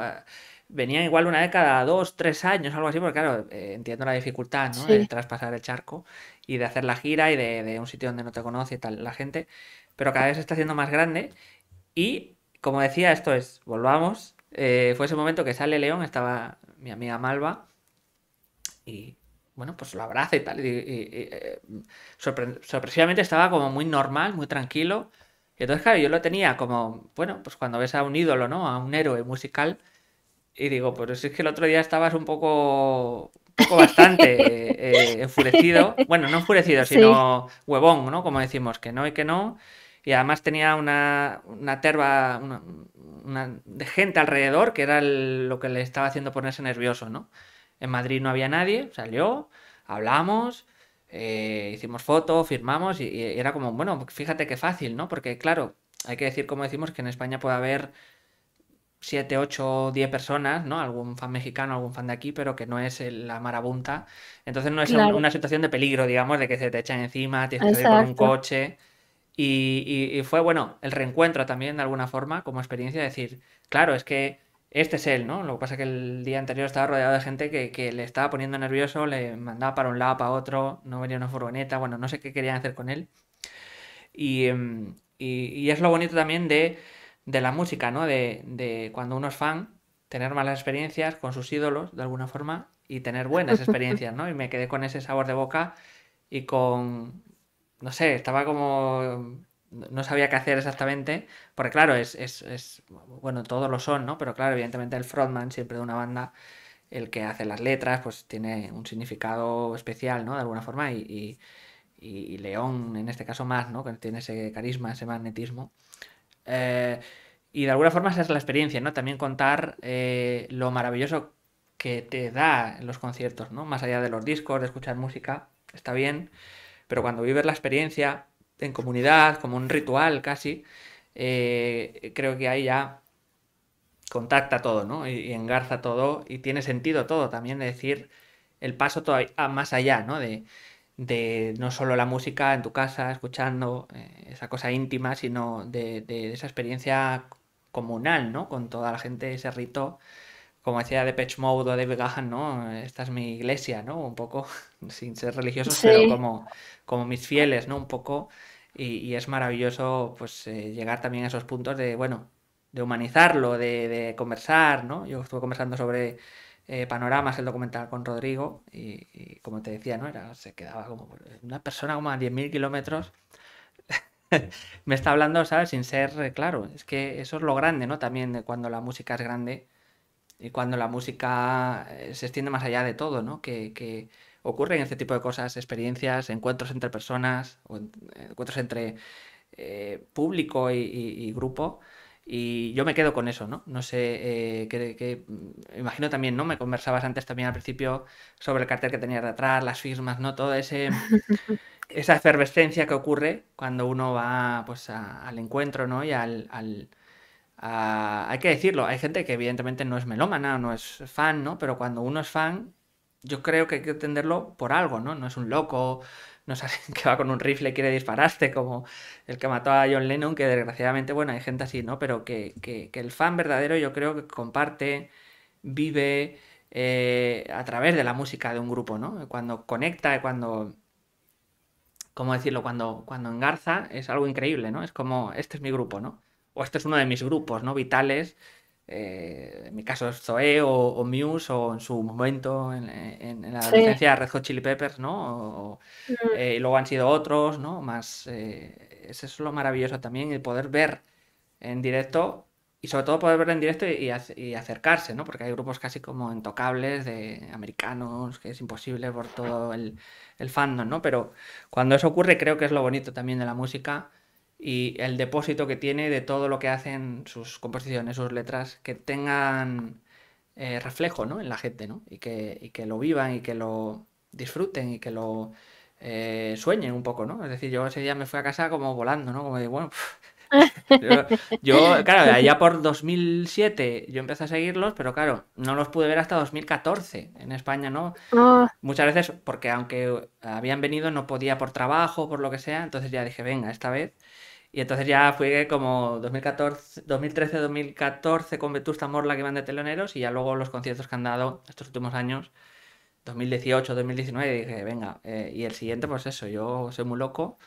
venían igual una década, dos, tres años, algo así, porque claro, eh, entiendo la dificultad, ¿no? De traspasar el charco y de hacer la gira y de, un sitio donde no te conoce y tal la gente, pero cada vez se está haciendo más grande y, como decía, esto es, volvamos, eh, fue ese momento que sale León, estaba mi amiga Malva y... Bueno, pues lo abraza y tal. Y, eh, sorpresivamente estaba como muy normal, muy tranquilo. Y entonces, claro, yo lo tenía como, bueno, pues cuando ves a un ídolo, ¿no? A un héroe musical, y digo, pues es que el otro día estabas un poco, bastante eh, eh, enfurecido. Bueno, no enfurecido, sino huevón, ¿no? Como decimos, que no y que no. Y además tenía una, una terba de gente alrededor que era lo que le estaba haciendo ponerse nervioso, ¿no? En Madrid no había nadie, salió, hablamos, eh, hicimos fotos, firmamos y, era como, bueno, fíjate qué fácil, ¿no? Porque claro, hay que decir, como decimos, que en España puede haber 7, 8, 10 personas, ¿no? Algún fan mexicano, algún fan de aquí, pero que no es la marabunta. Entonces no es una situación de peligro, digamos, de que se te echan encima, tienes que con un coche. Y, y, fue, bueno, el reencuentro también, de alguna forma, como experiencia, de decir, claro, es que este es él, ¿no? Lo que pasa es que el día anterior estaba rodeado de gente que, que le estaba poniendo nervioso, le mandaba para un lado, para otro, no venía una furgoneta, bueno, no sé qué querían hacer con él. Y, em, y es lo bonito también de de la música, ¿no? De, de cuando uno es fan, tener malas experiencias con sus ídolos, de alguna forma, y tener buenas experiencias, ¿no? Y me quedé con ese sabor de boca y con, no sé, estaba como, no sabía qué hacer exactamente, porque claro, es, es, es bueno, todos lo son, ¿no? Pero claro, evidentemente el frontman siempre de una banda, el que hace las letras, pues tiene un significado especial, ¿no? De alguna forma, y, y, y León, en este caso más, ¿no? Que tiene ese carisma, ese magnetismo. Eh, y de alguna forma esa es la experiencia, ¿no? También contar eh, lo maravilloso que te da los conciertos, ¿no? Más allá de los discos, de escuchar música, está bien, pero cuando vives la experiencia en comunidad, como un ritual casi, eh, creo que ahí ya contacta todo, ¿no? Y, engarza todo y tiene sentido todo también, decir, el paso más allá, ¿no? De, de no solo la música en tu casa, escuchando eh, esa cosa íntima, sino de, esa experiencia comunal, ¿no? Con toda la gente, ese rito, como decía Pech Mode o de Gahan, ¿no? Esta es mi iglesia, ¿no? Un poco, sin ser religioso, pero como, como mis fieles, ¿no? Un poco, y, es maravilloso, pues, eh, llegar también a esos puntos de, bueno, de humanizarlo, de, de conversar, ¿no? Yo estuve conversando sobre eh, panoramas el documental con Rodrigo y, como te decía, ¿no? Era, se quedaba como pues, una persona como a 10.000 kilómetros. me está hablando, ¿sabes? Sin ser eh, claro. Es que eso es lo grande, ¿no? También cuando la música es grande y cuando la música eh, se extiende más allá de todo, ¿no? Que, ocurren este tipo de cosas, experiencias, encuentros entre personas, o encuentros entre público y grupo. Y yo me quedo con eso, ¿no? No sé, eh, que, imagino también, ¿no? Me conversabas antes también al principio sobre el cartel que tenías detrás, las firmas, ¿no? Toda ese... esa efervescencia que ocurre cuando uno va pues al encuentro, ¿no? Y al... al hay que decirlo, hay gente que evidentemente no es melómana, no es fan, ¿no? Pero cuando uno es fan, yo creo que hay que entenderlo por algo, ¿no? No es un loco, no saben que va con un rifle y quiere dispararte, como el que mató a John Lennon, que desgraciadamente, bueno, hay gente así, ¿no? Pero que, el fan verdadero yo creo que comparte, vive eh, a través de la música de un grupo, ¿no? Cuando conecta, cuando... ¿Cómo decirlo? Cuando, cuando engarza es algo increíble, ¿no? Es como, este es mi grupo, ¿no? O este es uno de mis grupos, ¿no? Vitales eh, en mi caso Zoe o, o, Muse o en su momento en, la adolescencia Red Hot Chili Peppers, ¿no? Mm. Eh, y luego han sido otros, ¿no? Más, eh, eso es lo maravilloso también, el poder ver en directo y sobre todo poder ver en directo y, acercarse, ¿no? Porque hay grupos casi como intocables de americanos, que es imposible por todo el, el fandom, Pero cuando eso ocurre creo que es lo bonito también de la música y el depósito que tiene de todo lo que hacen sus composiciones, sus letras, que tengan eh, reflejo ¿no? en la gente, ¿no? Y que, y que, lo vivan y que lo disfruten y que lo eh, sueñen un poco, ¿no? Es decir, yo ese día me fui a casa como volando, ¿no? Como de, bueno, yo, claro, allá por 2007 yo empecé a seguirlos, pero claro, no los pude ver hasta 2014 en España, ¿no? Ah. Muchas veces, porque aunque habían venido no podía por trabajo, por lo que sea, entonces ya dije, venga, esta vez y entonces ya fue como 2013, 2014 con Vetusta Morla que van de teloneros y ya luego los conciertos que han dado estos últimos años, 2018, 2019, dije, venga, eh, y el siguiente pues eso, yo soy muy loco.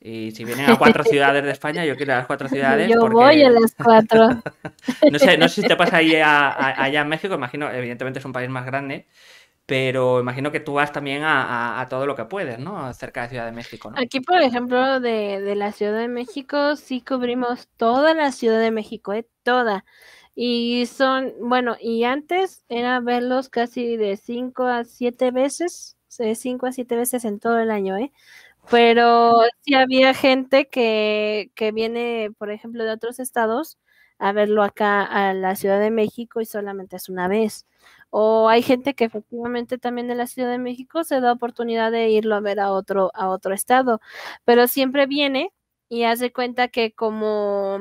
Y si vienen a cuatro ciudades de España, yo quiero a las cuatro ciudades. Yo voy a las cuatro. no, sé, no sé si te pasa ahí allá en México, imagino, evidentemente es un país más grande, pero imagino que tú vas también a, todo lo que puedes, ¿no? Cerca de Ciudad de México, ¿no? Aquí, por ejemplo, de, la Ciudad de México, sí cubrimos toda la Ciudad de México, ¿eh? Toda. Y son, bueno, y antes era verlos casi de cinco a siete veces, de 5 a siete veces en todo el año, ¿eh? Pero sí había gente que, que viene, por ejemplo, de otros estados a verlo acá a la Ciudad de México y solamente es una vez. O hay gente que efectivamente también en la Ciudad de México se da oportunidad de irlo a ver a otro, a otro estado, pero siempre viene y hace cuenta que como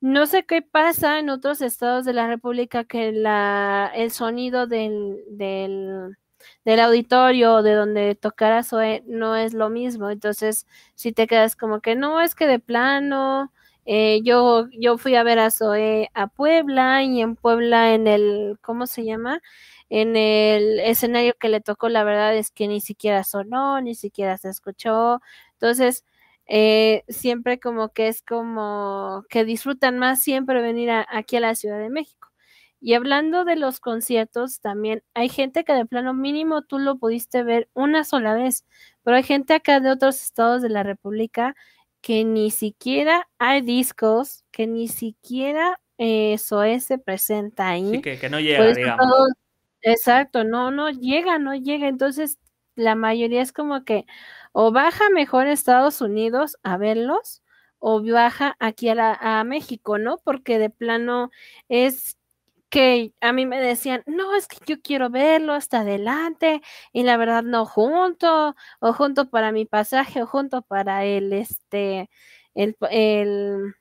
no sé qué pasa en otros estados de la República que la, el sonido del, del del auditorio de donde tocaras e, no es lo mismo. Entonces, si te quedas como que no, es que de plano eh, yo, yo fui a ver a Zoe a Puebla y en Puebla en el, ¿cómo se llama? En el escenario que le tocó, la verdad es que ni siquiera sonó, ni siquiera se escuchó. Entonces, eh, siempre como que es como que disfrutan más siempre venir aquí a la Ciudad de México. Y hablando de los conciertos, también hay gente que de plano mínimo tú lo pudiste ver una sola vez, pero hay gente acá de otros estados de la República que ni siquiera hay discos, que ni siquiera eso eh, se presenta ahí. Sí, que, no llega, digamos. exacto, no, no llega, no llega. Entonces, la mayoría es como que o baja mejor a Estados Unidos a verlos o baja aquí a, a México, ¿no? Porque de plano es que a mí me decían, no, es que yo quiero verlo hasta adelante y la verdad no junto, o junto para mi pasaje, o junto para el, este, el, el,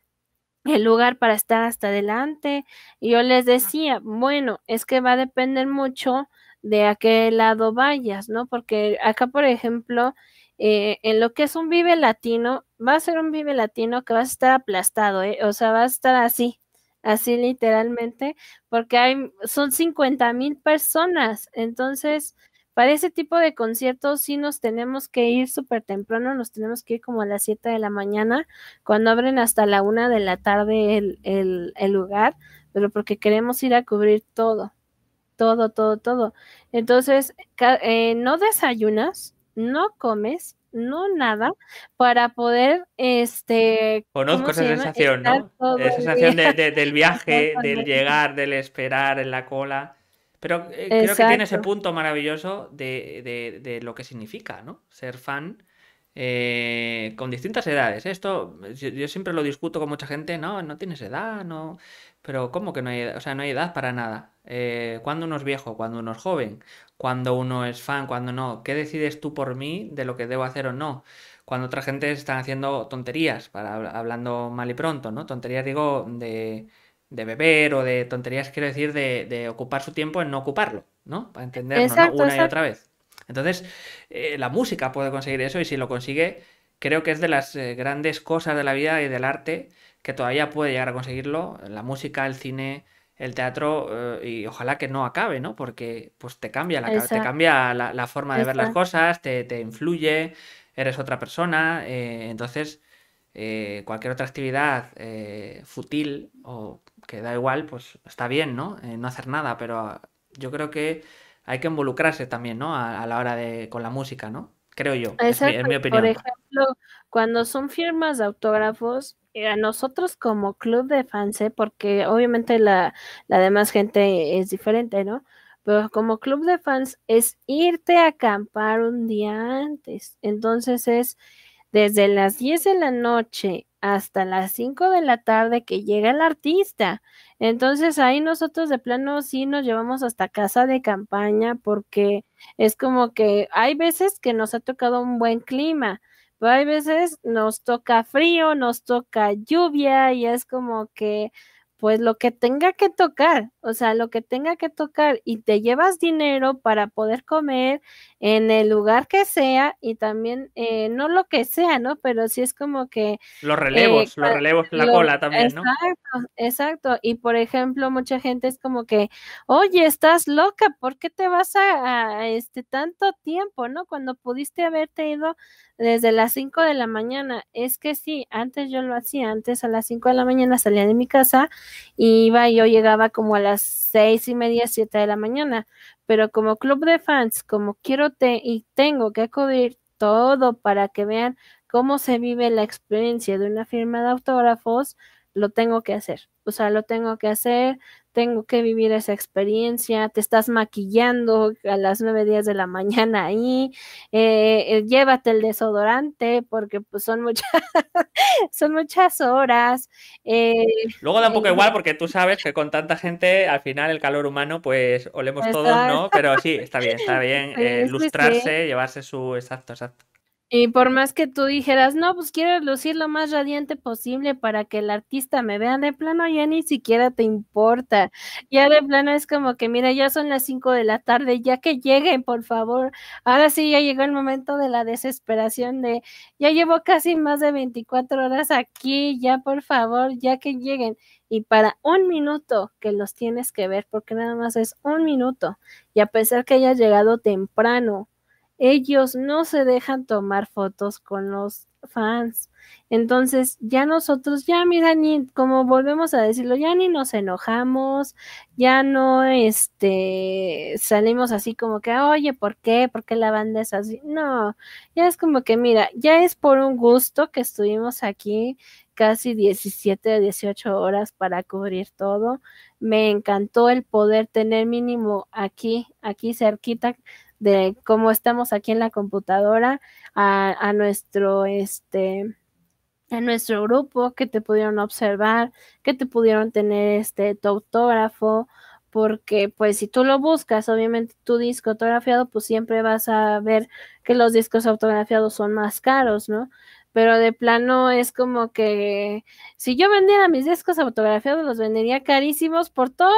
lugar para estar hasta adelante. Y yo les decía, bueno, es que va a depender mucho de a qué lado vayas, ¿no? Porque acá, por ejemplo, eh, en lo que es un vive latino, va a ser un vive latino que va a estar aplastado, ¿eh? o sea, va a estar así, así literalmente, porque hay, son 50 mil personas, entonces para ese tipo de conciertos sí nos tenemos que ir súper temprano, nos tenemos que ir como a las 7 de la mañana, cuando abren hasta la 1 de la tarde el, lugar, pero porque queremos ir a cubrir todo, todo, todo, todo. Entonces, eh, no desayunas, no comes, no nada, para poder, este... Conozco esa sensación, ¿no? Esa sensación del viaje, del llegar, del esperar en la cola. Pero eh, creo que tiene ese punto maravilloso de, de, lo que significa, ¿no? Ser fan eh, con distintas edades. Esto yo, siempre lo discuto con mucha gente, no, no tienes edad, no. Pero ¿cómo que no hay edad? O sea, no hay edad para nada. Eh, cuando uno es viejo, cuando uno es joven, cuando uno es fan, cuando no. ¿Qué decides tú por mí de lo que debo hacer o no? Cuando otra gente está haciendo tonterías, para, hablando mal y pronto, ¿no? Tonterías digo de, beber o de tonterías, quiero decir, de, de ocupar su tiempo en no ocuparlo, ¿no? Para entendernos una y otra vez. Entonces, eh, la música puede conseguir eso y si lo consigue, creo que es de las eh, grandes cosas de la vida y del arte que todavía puede llegar a conseguirlo, la música, el cine, el teatro eh, y ojalá que no acabe, ¿no? Porque pues te cambia la, te cambia la, forma de ver las cosas, te, te, influye, eres otra persona, entonces cualquier otra actividad fútil o que da igual, pues está bien, ¿no? no hacer nada, pero yo creo que hay que involucrarse también, ¿no? A, la hora de con la música, ¿no? Creo yo. Es mi, opinión. Por ejemplo, cuando son firmas de autógrafos, eh, a nosotros como club de fans, ¿eh? porque obviamente la, la, demás gente es diferente, ¿no? Pero como club de fans es irte a acampar un día antes. Entonces es desde las 10 de la noche hasta las 5 de la tarde que llega el artista. Entonces ahí nosotros de plano sí nos llevamos hasta casa de campaña porque es como que hay veces que nos ha tocado un buen clima, pero hay veces nos toca frío, nos toca lluvia y es como que pues lo que tenga que tocar, o sea, lo que tenga que tocar y te llevas dinero para poder comer en el lugar que sea y también, eh, no lo que sea, ¿no? Pero sí es como que... Los eh, relevos, los relevos la cola también, ¿no? Exacto, exacto. Y por ejemplo, mucha gente es como que, oye, estás loca, ¿por qué te vas a, este tanto tiempo, ¿no? Cuando pudiste haberte ido desde las 5 de la mañana. Es que sí, antes yo lo hacía, antes a las 5 de la mañana salía de mi casa Iba yo llegaba como a las seis y media, siete de la mañana, pero como club de fans, como quiero te y tengo que acudir todo para que vean cómo se vive la experiencia de una firma de autógrafos, lo tengo que hacer, o sea, lo tengo que hacer, tengo que vivir esa experiencia, te estás maquillando a las nueve días de la mañana ahí, eh, eh, llévate el desodorante porque pues son muchas, son muchas horas. Eh, Luego tampoco eh, igual porque tú sabes que con tanta gente al final el calor humano pues olemos todos, ¿no? Pero sí, está bien, está bien, lustrarse, llevarse su, exacto, exacto. Y por más que tú dijeras, no, pues quiero lucir lo más radiante posible para que el artista me vea de plano, ya ni siquiera te importa. Ya de plano es como que, mira, ya son las 5 de la tarde, ya que lleguen, por favor. Ahora sí, ya llegó el momento de la desesperación de, ya llevo casi más de 24 horas aquí, ya por favor, ya que lleguen. Y para un minuto que los tienes que ver, porque nada más es un minuto, y a pesar que hayas llegado temprano, ellos no se dejan tomar fotos con los fans. Entonces, ya nosotros, ya mira, ni como volvemos a decirlo, ya ni nos enojamos, ya no este salimos así como que, oye, ¿por qué? ¿Por qué la banda es así? No, ya es como que, mira, ya es por un gusto que estuvimos aquí casi 17 18 horas para cubrir todo. Me encantó el poder tener mínimo aquí, aquí cerquita de cómo estamos aquí en la computadora a, a nuestro este nuestro grupo, que te pudieron observar, que te pudieron tener este tu autógrafo, porque pues si tú lo buscas, obviamente tu disco autografiado, pues siempre vas a ver que los discos autografiados son más caros, ¿no? pero de plano es como que si yo vendiera mis discos autografiados, los vendería carísimos por todo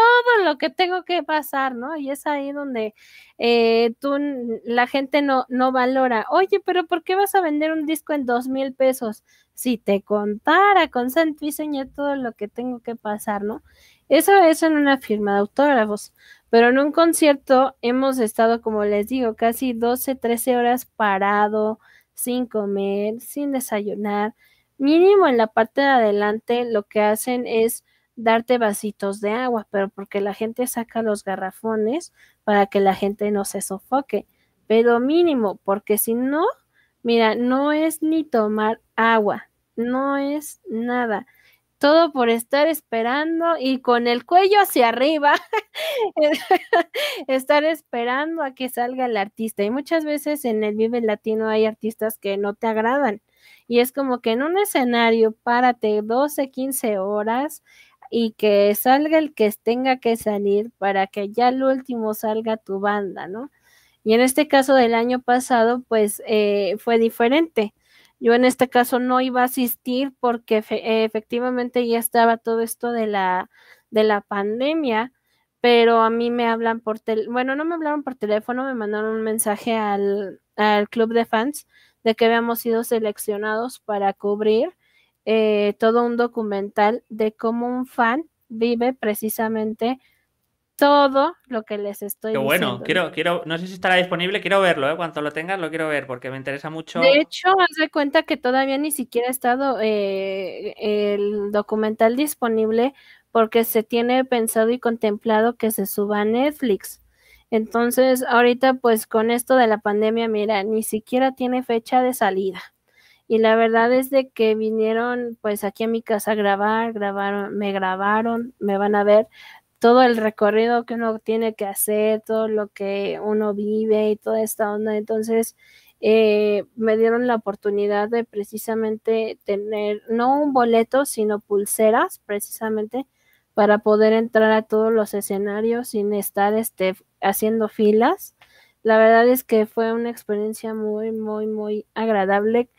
lo que tengo que pasar, ¿no? Y es ahí donde eh, tú, la gente no, no valora, oye, pero ¿por qué vas a vender un disco en dos mil pesos? Si te contara con santo y todo lo que tengo que pasar, ¿no? Eso es en una firma de autógrafos, pero en un concierto hemos estado, como les digo, casi 12, 13 horas parado, sin comer, sin desayunar. Mínimo en la parte de adelante lo que hacen es darte vasitos de agua, pero porque la gente saca los garrafones para que la gente no se sofoque. Pero mínimo, porque si no, mira, no es ni tomar agua, no es nada todo por estar esperando y con el cuello hacia arriba, estar esperando a que salga el artista. Y muchas veces en el Vive Latino hay artistas que no te agradan. Y es como que en un escenario párate 12, 15 horas y que salga el que tenga que salir para que ya al último salga tu banda, ¿no? Y en este caso del año pasado, pues eh, fue diferente. Yo en este caso no iba a asistir porque efectivamente ya estaba todo esto de la, de la pandemia, pero a mí me hablan por teléfono, bueno, no me hablaron por teléfono, me mandaron un mensaje al, al club de fans de que habíamos sido seleccionados para cubrir eh, todo un documental de cómo un fan vive precisamente todo lo que les estoy Qué bueno, quiero, quiero, no sé si estará disponible, quiero verlo, ¿eh? cuando lo tengas lo quiero ver porque me interesa mucho. De hecho, haz de cuenta que todavía ni siquiera ha estado eh, el documental disponible porque se tiene pensado y contemplado que se suba a Netflix. Entonces, ahorita pues con esto de la pandemia, mira, ni siquiera tiene fecha de salida. Y la verdad es de que vinieron pues aquí a mi casa a grabar, grabaron, me grabaron, me van a ver, todo el recorrido que uno tiene que hacer, todo lo que uno vive y toda esta onda. Entonces, eh, me dieron la oportunidad de precisamente tener, no un boleto, sino pulseras, precisamente, para poder entrar a todos los escenarios sin estar este, haciendo filas. La verdad es que fue una experiencia muy, muy, muy agradable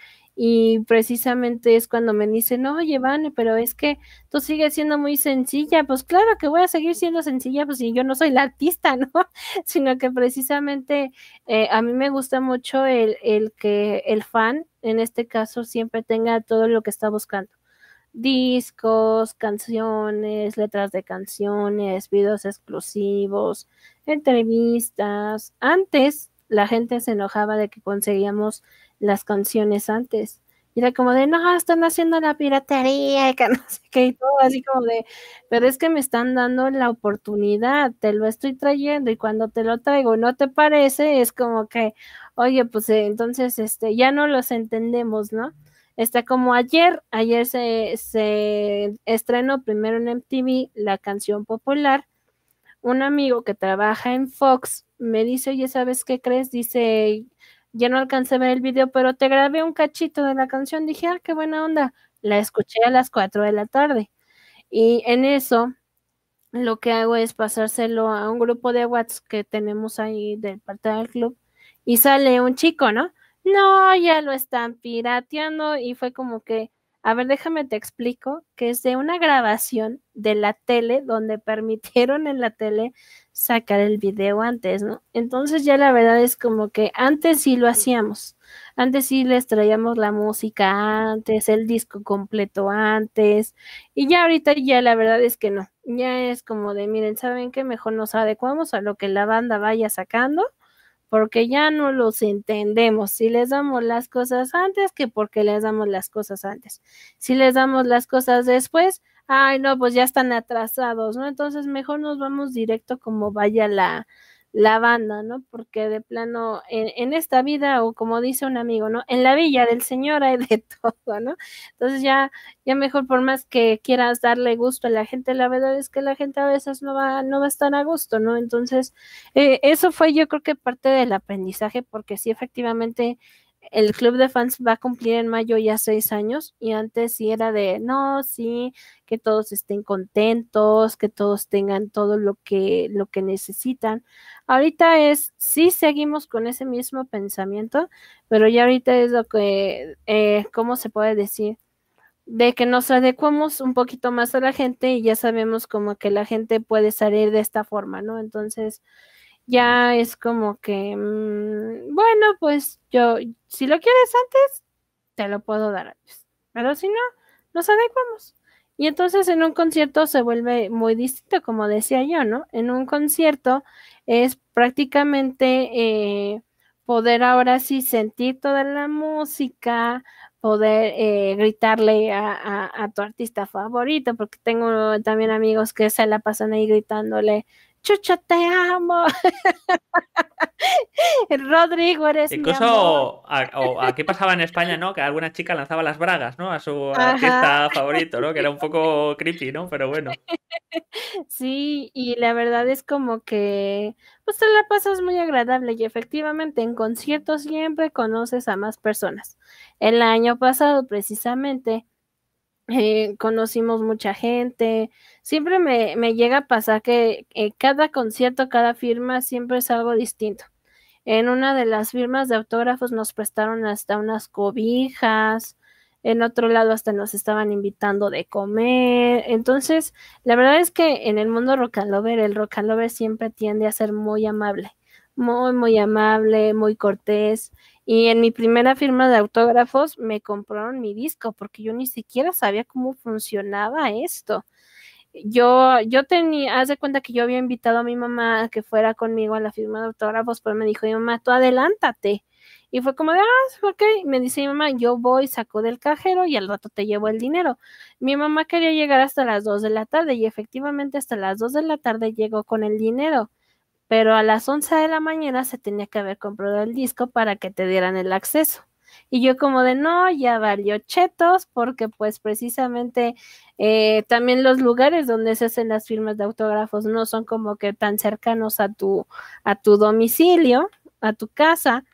y precisamente es cuando me dicen, oye, Vane, pero es que tú sigues siendo muy sencilla, pues claro que voy a seguir siendo sencilla, pues si yo no soy la artista, ¿no? Sino que precisamente eh, a mí me gusta mucho el, el, que el fan, en este caso, siempre tenga todo lo que está buscando. Discos, canciones, letras de canciones, videos exclusivos, entrevistas. Antes la gente se enojaba de que conseguíamos las canciones antes. Y era como de, no, están haciendo la piratería y que no sé qué y todo, así como de, pero es que me están dando la oportunidad, te lo estoy trayendo y cuando te lo traigo no te parece, es como que, oye, pues eh, entonces este, ya no los entendemos, ¿no? Está como ayer, ayer se, se estrenó primero en MTV la canción popular. Un amigo que trabaja en Fox me dice, oye, ¿sabes qué crees? Dice, ya no alcancé a ver el video, pero te grabé un cachito de la canción, dije, ah, qué buena onda, la escuché a las 4 de la tarde. Y en eso, lo que hago es pasárselo a un grupo de WhatsApp que tenemos ahí del parte del club, y sale un chico, ¿no? No, ya lo están pirateando, y fue como que, a ver, déjame te explico, que es de una grabación de la tele, donde permitieron en la tele sacar el video antes, ¿no? Entonces ya la verdad es como que antes sí lo hacíamos, antes sí les traíamos la música antes, el disco completo antes, y ya ahorita ya la verdad es que no, ya es como de, miren, ¿saben qué? Mejor nos adecuamos a lo que la banda vaya sacando, porque ya no los entendemos, si les damos las cosas antes que porque les damos las cosas antes, si les damos las cosas después, ay, no, pues ya están atrasados, ¿no? Entonces mejor nos vamos directo como vaya la, la banda, ¿no? Porque de plano, en, en, esta vida, o como dice un amigo, ¿no? En la villa del Señor hay de todo, ¿no? Entonces ya, ya mejor por más que quieras darle gusto a la gente, la verdad es que la gente a veces no va, no va a estar a gusto, ¿no? Entonces, eh, eso fue yo creo que parte del aprendizaje, porque sí, efectivamente, el club de fans va a cumplir en mayo ya seis años y antes sí era de, no, sí, que todos estén contentos, que todos tengan todo lo que, lo que necesitan. Ahorita es, sí seguimos con ese mismo pensamiento, pero ya ahorita es lo que, eh, ¿cómo se puede decir? de que nos adecuamos un poquito más a la gente y ya sabemos como que la gente puede salir de esta forma, ¿no? Entonces, ya es como que, mm, bueno, pues yo, si lo quieres antes, te lo puedo dar antes, pero si no, nos adecuamos. Y entonces en un concierto se vuelve muy distinto, como decía yo, ¿no? En un concierto es prácticamente eh, poder ahora sí sentir toda la música, poder eh, gritarle a, tu artista favorito, porque tengo también amigos que se la pasan ahí gritándole Chucho, te amo. Rodrigo, eres Incluso, mi amor. A, qué pasaba en España, ¿no? Que alguna chica lanzaba las bragas, ¿no? A su artista favorito, ¿no? Que era un poco creepy, ¿no? Pero bueno. Sí, y la verdad es como que, pues te la pasas muy agradable y efectivamente en conciertos siempre conoces a más personas. El año pasado, precisamente, eh, conocimos mucha gente. Siempre me, me llega a pasar que eh, cada concierto, cada firma siempre es algo distinto. En una de las firmas de autógrafos nos prestaron hasta unas cobijas, en otro lado hasta nos estaban invitando de comer. Entonces, la verdad es que en el mundo rock and el rock and siempre tiende a ser muy amable, muy, muy amable, muy cortés y en mi primera firma de autógrafos me compraron mi disco porque yo ni siquiera sabía cómo funcionaba esto. Yo, yo tenía, haz de cuenta que yo había invitado a mi mamá a que fuera conmigo a la firma de autógrafos, pero me dijo, mi mamá, tú adelántate. Y fue como de, ah, ok, me dice mi mamá, yo voy, saco del cajero y al rato te llevo el dinero. Mi mamá quería llegar hasta las 2 de la tarde y efectivamente hasta las 2 de la tarde llegó con el dinero pero a las 11 de la mañana se tenía que haber comprado el disco para que te dieran el acceso. Y yo como de no, ya valió chetos, porque pues precisamente eh, también los lugares donde se hacen las firmas de autógrafos no son como que tan cercanos a tu, a tu domicilio, a tu casa.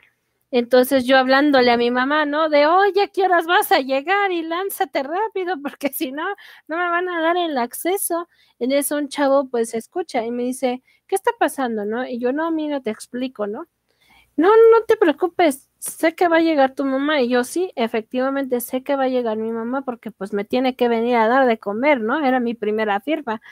Entonces yo hablándole a mi mamá, ¿no? De, oye, ¿a qué horas vas a llegar? Y lánzate rápido, porque si no, no me van a dar el acceso. En eso un chavo pues escucha y me dice, ¿qué está pasando, no? Y yo, no, mira, te explico, ¿no? No, no te preocupes, sé que va a llegar tu mamá. Y yo, sí, efectivamente sé que va a llegar mi mamá porque pues me tiene que venir a dar de comer, ¿no? Era mi primera firma.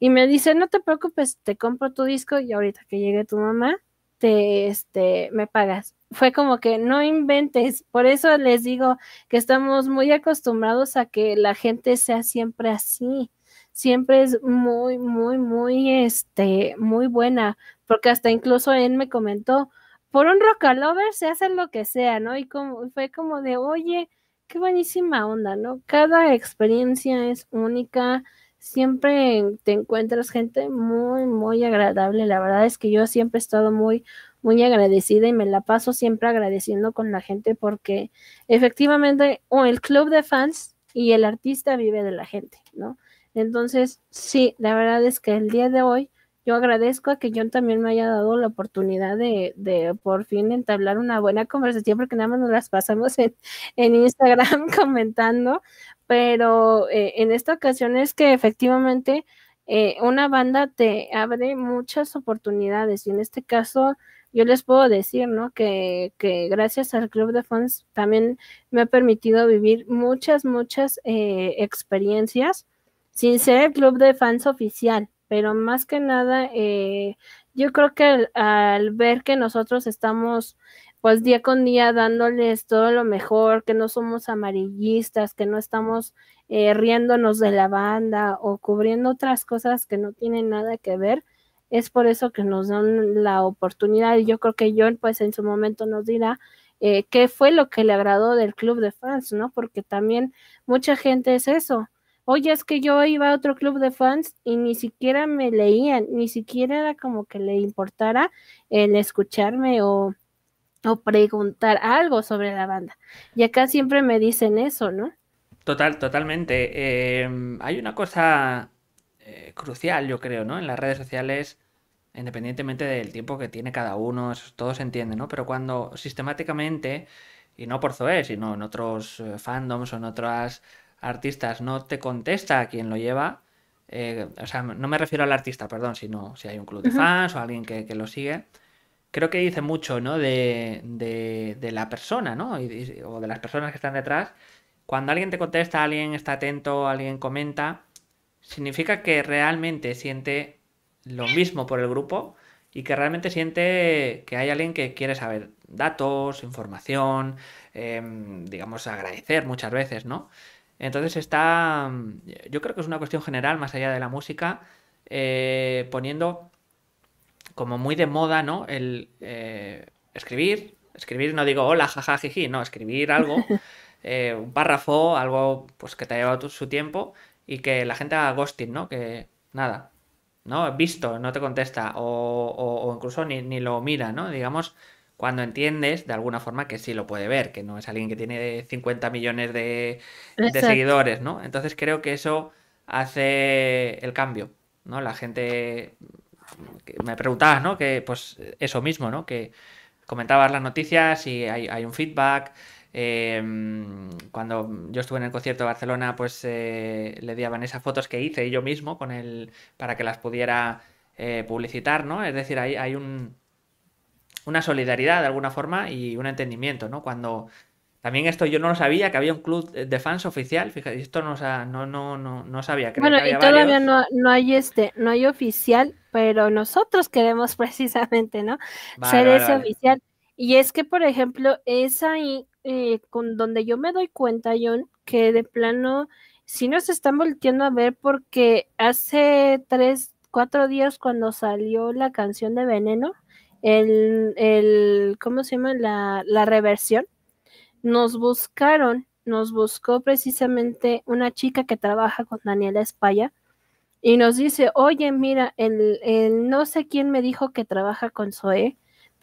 Y me dice, no te preocupes, te compro tu disco y ahorita que llegue tu mamá, te, este, me pagas fue como que no inventes. Por eso les digo que estamos muy acostumbrados a que la gente sea siempre así. Siempre es muy, muy, muy, este, muy buena. Porque hasta incluso él me comentó, por un rock lover se hace lo que sea, ¿no? Y como, fue como de, oye, qué buenísima onda, ¿no? Cada experiencia es única. Siempre te encuentras gente muy, muy agradable. La verdad es que yo siempre he estado muy, muy agradecida y me la paso siempre agradeciendo con la gente porque efectivamente o el club de fans y el artista vive de la gente, ¿no? Entonces, sí, la verdad es que el día de hoy yo agradezco a que John también me haya dado la oportunidad de, de por fin entablar una buena conversación, porque nada más nos las pasamos en, en Instagram comentando, pero eh, en esta ocasión es que efectivamente eh, una banda te abre muchas oportunidades y en este caso yo les puedo decir, ¿no? Que, gracias al Club de Fans también me ha permitido vivir muchas, muchas eh, experiencias sin ser el Club de Fans oficial, pero más que nada, eh, yo creo que al, ver que nosotros estamos pues día con día dándoles todo lo mejor, que no somos amarillistas, que no estamos eh, riéndonos de la banda o cubriendo otras cosas que no tienen nada que ver, es por eso que nos dan la oportunidad y yo creo que John pues en su momento nos dirá eh, qué fue lo que le agradó del club de fans, ¿no? Porque también mucha gente es eso. Oye, es que yo iba a otro club de fans y ni siquiera me leían, ni siquiera era como que le importara el escucharme o, preguntar algo sobre la banda. Y acá siempre me dicen eso, ¿no? Total, totalmente. Em, hay una cosa eh, crucial, yo creo, ¿no? En las redes sociales, independientemente del tiempo que tiene cada uno, eso todo se entiende, ¿no? Pero cuando sistemáticamente, y no por Zoe sino en otros eh, fandoms o en otras artistas, no te contesta a quien lo lleva, eh, o sea, no me refiero al artista, perdón, sino si hay un club de fans o alguien que, lo sigue, creo que dice mucho, ¿no? De, de, la persona, ¿no? o de las personas que están detrás. Cuando alguien te contesta, alguien está atento, alguien comenta, significa que realmente siente lo mismo por el grupo y que realmente siente que hay alguien que quiere saber datos, información, em, digamos, agradecer muchas veces, ¿no? Entonces está, mm, yo creo que es una cuestión general, más allá de la música, eh, poniendo como muy de moda, ¿no? El eh, escribir, escribir no digo hola, jaja, jiji, no, escribir algo, eh, un párrafo, algo pues que te ha llevado todo su tiempo y que la gente haga ghosting, ¿no? Que nada, ¿no? Visto, no te contesta o, o, incluso ni, ni, lo mira, ¿no? Digamos, cuando entiendes de alguna forma que sí lo puede ver, que no es alguien que tiene 50 millones de, seguidores, ¿no? Entonces creo que eso hace el cambio, ¿no? La gente, me preguntabas, ¿no? Que pues eso mismo, ¿no? Que comentabas las noticias y hay, hay un feedback. Em, cuando yo estuve en el concierto de Barcelona, pues eh, le di esas fotos que hice yo mismo con para que las pudiera eh, publicitar, ¿no? Es decir, hay, un, una solidaridad de alguna forma y un entendimiento, ¿no? Cuando también esto yo no lo sabía, que había un club de fans oficial, fíjate, esto no, no, no, no sabía. bueno, y todavía no, hay este, no hay oficial, pero nosotros queremos precisamente, ¿no? Ser ese oficial. Y es que, por ejemplo, es ahí eh, con donde yo me doy cuenta, John, que de plano si nos están volteando a ver porque hace tres, cuatro días cuando salió la canción de Veneno, el, ¿cómo se llama? La, reversión, nos buscaron, nos buscó precisamente una chica que trabaja con Daniela Espaya y nos dice, oye, mira, el, el no sé quién me dijo que trabaja con Zoe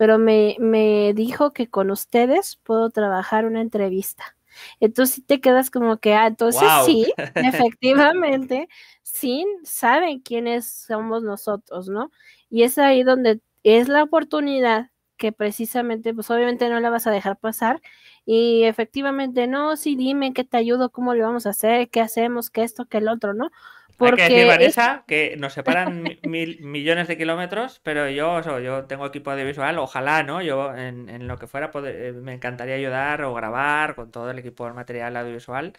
pero me, me dijo que con ustedes puedo trabajar una entrevista. Entonces si te quedas como que, ah, entonces sí, efectivamente, sin saben quiénes somos nosotros, ¿no? Y es ahí donde es la oportunidad que precisamente, pues obviamente no la vas a dejar pasar y efectivamente, no, sí, dime qué te ayudo, cómo lo vamos a hacer, qué hacemos, qué esto, qué el otro, ¿no? Porque Hay que decir, Vanessa, que nos separan mil, millones de kilómetros, pero yo, yo tengo equipo audiovisual, ojalá, ¿no? Yo en, lo que fuera eh, me encantaría ayudar o grabar con todo el equipo de material audiovisual.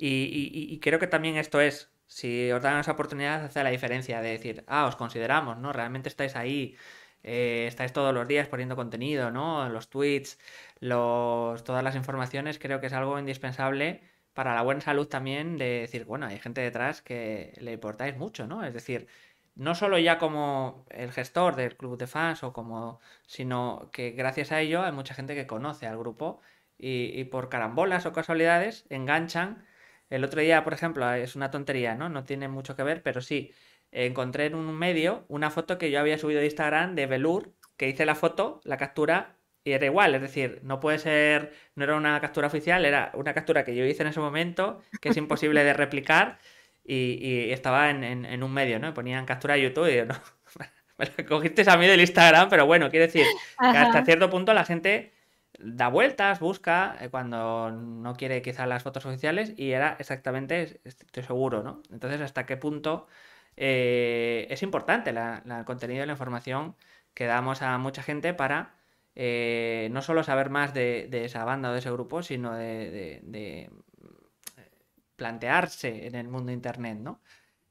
Y, creo que también esto es, si os dan esa oportunidad, hace la diferencia de decir, ah, os consideramos, ¿no? Realmente estáis ahí, eh, estáis todos los días poniendo contenido, ¿no? Los tweets, los, todas las informaciones, creo que es algo indispensable para la buena salud también de decir, bueno, hay gente detrás que le importáis mucho, ¿no? Es decir, no solo ya como el gestor del club de fans o como, sino que gracias a ello hay mucha gente que conoce al grupo y, por carambolas o casualidades enganchan. El otro día, por ejemplo, ah, es una tontería, ¿no? No tiene mucho que ver, pero sí, encontré en un medio una foto que yo había subido de Instagram de Velour, que hice la foto, la captura era igual, es decir, no puede ser, no era una captura oficial, era una captura que yo hice en ese momento, que es imposible de replicar, y, estaba en, un medio, ¿no? ponían captura de YouTube y no, me a mí del Instagram, pero bueno, quiere decir, hasta cierto punto la gente da vueltas, busca, eh, cuando no quiere quizás las fotos oficiales, y era exactamente, estoy seguro, ¿no? Entonces, ¿hasta qué punto eh, es importante el contenido y la información que damos a mucha gente para eh, no solo saber más de, esa banda o de ese grupo, sino de, plantearse en el mundo internet, ¿no?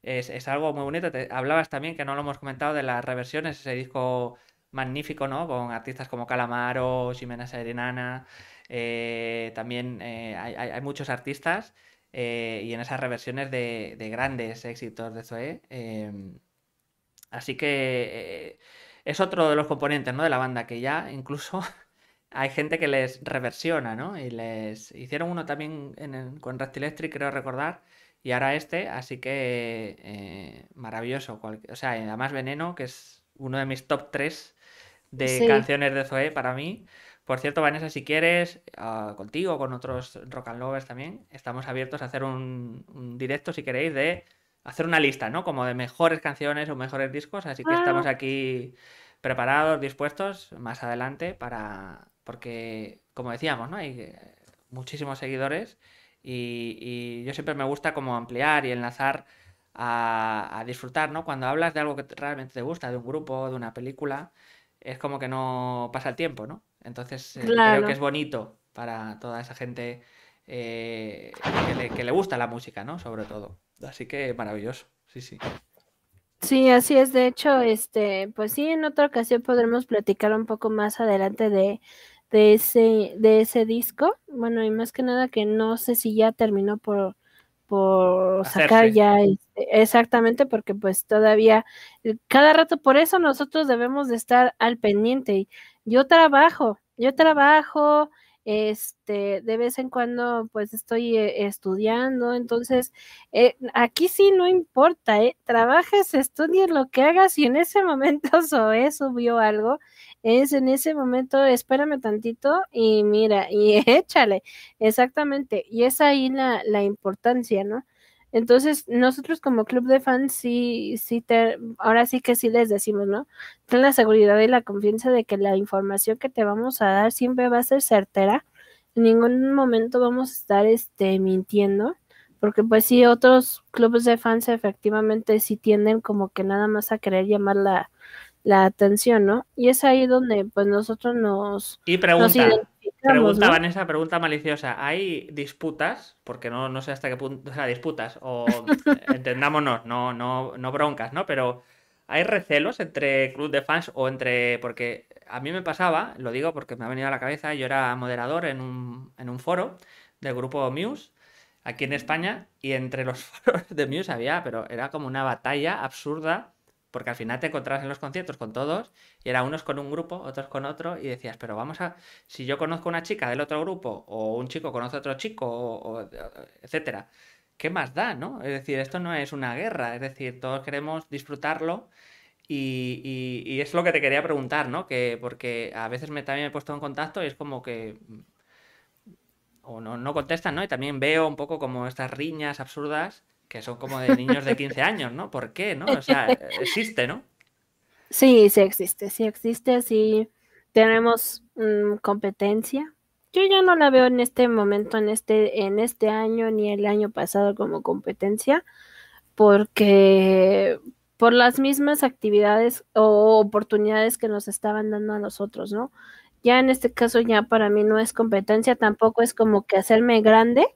Es, algo muy bonito. Te, hablabas también, que no lo hemos comentado, de las reversiones, ese disco magnífico, ¿no? Con artistas como Calamaro, Ximena Serenana, eh, también eh, hay, hay, muchos artistas y en esas reversiones de, grandes éxitos de Zoe. así que es otro de los componentes ¿no? de la banda que ya incluso hay gente que les reversiona, ¿no? Y les hicieron uno también con Rest Electric, creo recordar, y ahora este, así que eh, maravilloso. O sea, además Veneno, que es uno de mis top 3 de canciones de Zoe para mí. Por cierto, Vanessa, si quieres, ah, contigo, con otros rock and lovers también, estamos abiertos a hacer un, un directo, si queréis, de hacer una lista, ¿no? Como de mejores canciones o mejores discos, así que estamos aquí preparados, dispuestos más adelante para, porque como decíamos, ¿no? Hay eh, muchísimos seguidores y, yo siempre me gusta como ampliar y enlazar a, disfrutar, ¿no? Cuando hablas de algo que realmente te gusta, de un grupo, de una película, es como que no pasa el tiempo, ¿no? Entonces eh, creo que es bonito para toda esa gente eh, que, que le gusta la música, ¿no? Sobre todo. Así que maravilloso, sí, sí. Sí, así es. De hecho, este, pues sí, en otra ocasión podremos platicar un poco más adelante de, ese, de ese disco. Bueno, y más que nada que no sé si ya terminó por, por sacar ya este, exactamente, porque pues todavía, eh, cada rato, por eso nosotros debemos de estar al pendiente. Yo trabajo, yo trabajo, este, de vez en cuando pues estoy eh, estudiando, entonces eh, aquí sí no importa, ¿eh? trabajes, estudies lo que hagas y en ese momento Soe subió algo, es en ese momento espérame tantito y mira, y échale, exactamente, y es ahí la, la importancia, ¿no? Entonces, nosotros como club de fans sí, sí ahora sí que sí les decimos, ¿no? Ten la seguridad y la confianza de que la información que te vamos a dar siempre va a ser certera. En ningún momento vamos a estar este mintiendo, porque pues sí, otros clubes de fans efectivamente sí tienden como que nada más a querer llamar la, atención, ¿no? Y es ahí donde pues nosotros nos... Y pregunta, Preguntaban esa pregunta maliciosa. ¿Hay disputas? Porque no, no sé hasta qué punto. O sea, disputas. O entendámonos, no, no, no broncas, ¿no? Pero. ¿Hay recelos entre club de fans o entre.? Porque a mí me pasaba, lo digo porque me ha venido a la cabeza, yo era moderador en un, en un foro del grupo Muse aquí en España y entre los foros de Muse había, pero era como una batalla absurda porque al final te encontrabas en los conciertos con todos y era unos con un grupo, otros con otro y decías, pero vamos a, si yo conozco una chica del otro grupo o un chico conoce a otro chico, o, etcétera, ¿qué más da, no? Es decir, esto no es una guerra, es decir, todos queremos disfrutarlo y, es lo que te quería preguntar, ¿no? Que porque a veces me, también me he puesto en contacto y es como que o no, no contestan, ¿no? Y también veo un poco como estas riñas absurdas que son como de niños de 15 años, ¿no? ¿Por qué, no? O sea, existe, ¿no? Sí, sí existe, sí existe, sí tenemos mm, competencia. Yo ya no la veo en este momento, en este, en este año ni el año pasado como competencia, porque por las mismas actividades o oportunidades que nos estaban dando a nosotros, ¿no? Ya en este caso ya para mí no es competencia, tampoco es como que hacerme grande,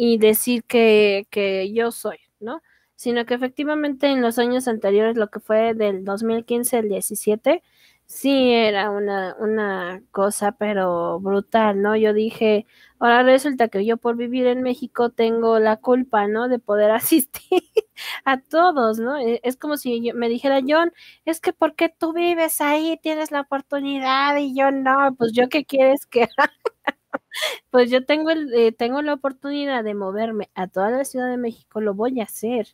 y decir que, que yo soy, ¿no? Sino que efectivamente en los años anteriores, lo que fue del 2015 al 17, sí era una, una cosa, pero brutal, ¿no? Yo dije, ahora resulta que yo por vivir en México tengo la culpa, ¿no? De poder asistir a todos, ¿no? E, es como si me dijera, John, es que porque tú vives ahí, tienes la oportunidad y yo no, pues yo qué quieres que haga. pues yo tengo, el, eh, tengo la oportunidad de moverme a toda la Ciudad de México, lo voy a hacer,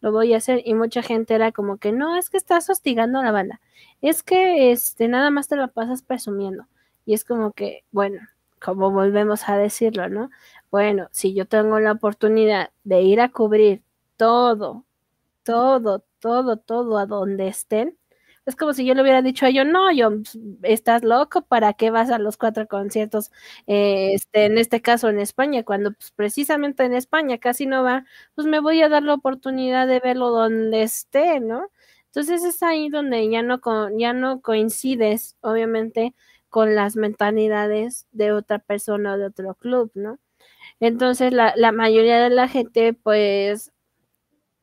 lo voy a hacer. Y mucha gente era como que, no, es que estás hostigando a la banda, es que este, nada más te la pasas presumiendo. Y es como que, bueno, como volvemos a decirlo, ¿no? Bueno, si yo tengo la oportunidad de ir a cubrir todo, todo, todo, todo a donde estén, es como si yo le hubiera dicho a yo, no, yo, pues, estás loco, ¿para qué vas a los cuatro conciertos? Eh, este, en este caso en España, cuando pues, precisamente en España casi no va, pues me voy a dar la oportunidad de verlo donde esté, ¿no? Entonces es ahí donde ya no, ya no coincides, obviamente, con las mentalidades de otra persona o de otro club, ¿no? Entonces la, la mayoría de la gente pues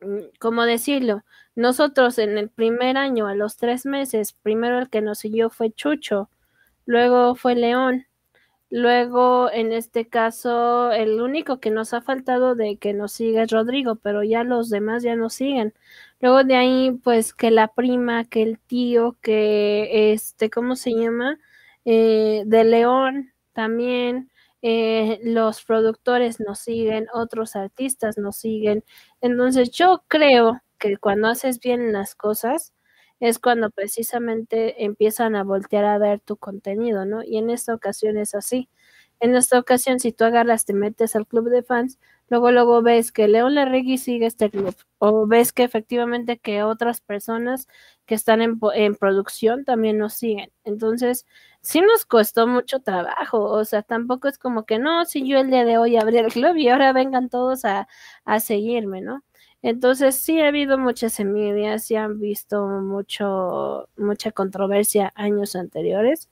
Mm, ¿cómo decirlo? Nosotros en el primer año, a los tres meses, primero el que nos siguió fue Chucho, luego fue León, luego en este caso el único que nos ha faltado de que nos siga es Rodrigo, pero ya los demás ya nos siguen. Luego de ahí, pues que la prima, que el tío, que este, ¿cómo se llama? Eh, de León también. Eh, los productores nos siguen, otros artistas nos siguen, entonces yo creo que cuando haces bien las cosas es cuando precisamente empiezan a voltear a ver tu contenido, ¿no? Y en esta ocasión es así. En esta ocasión, si tú agarras, te metes al club de fans, luego luego ves que León Larregui sigue este club o ves que efectivamente que otras personas que están en, producción también nos siguen. Entonces, sí nos costó mucho trabajo, o sea, tampoco es como que no, si yo el día de hoy abrí el club y ahora vengan todos a, seguirme, ¿no? Entonces, sí ha habido muchas semillas, y han visto mucho, mucha controversia años anteriores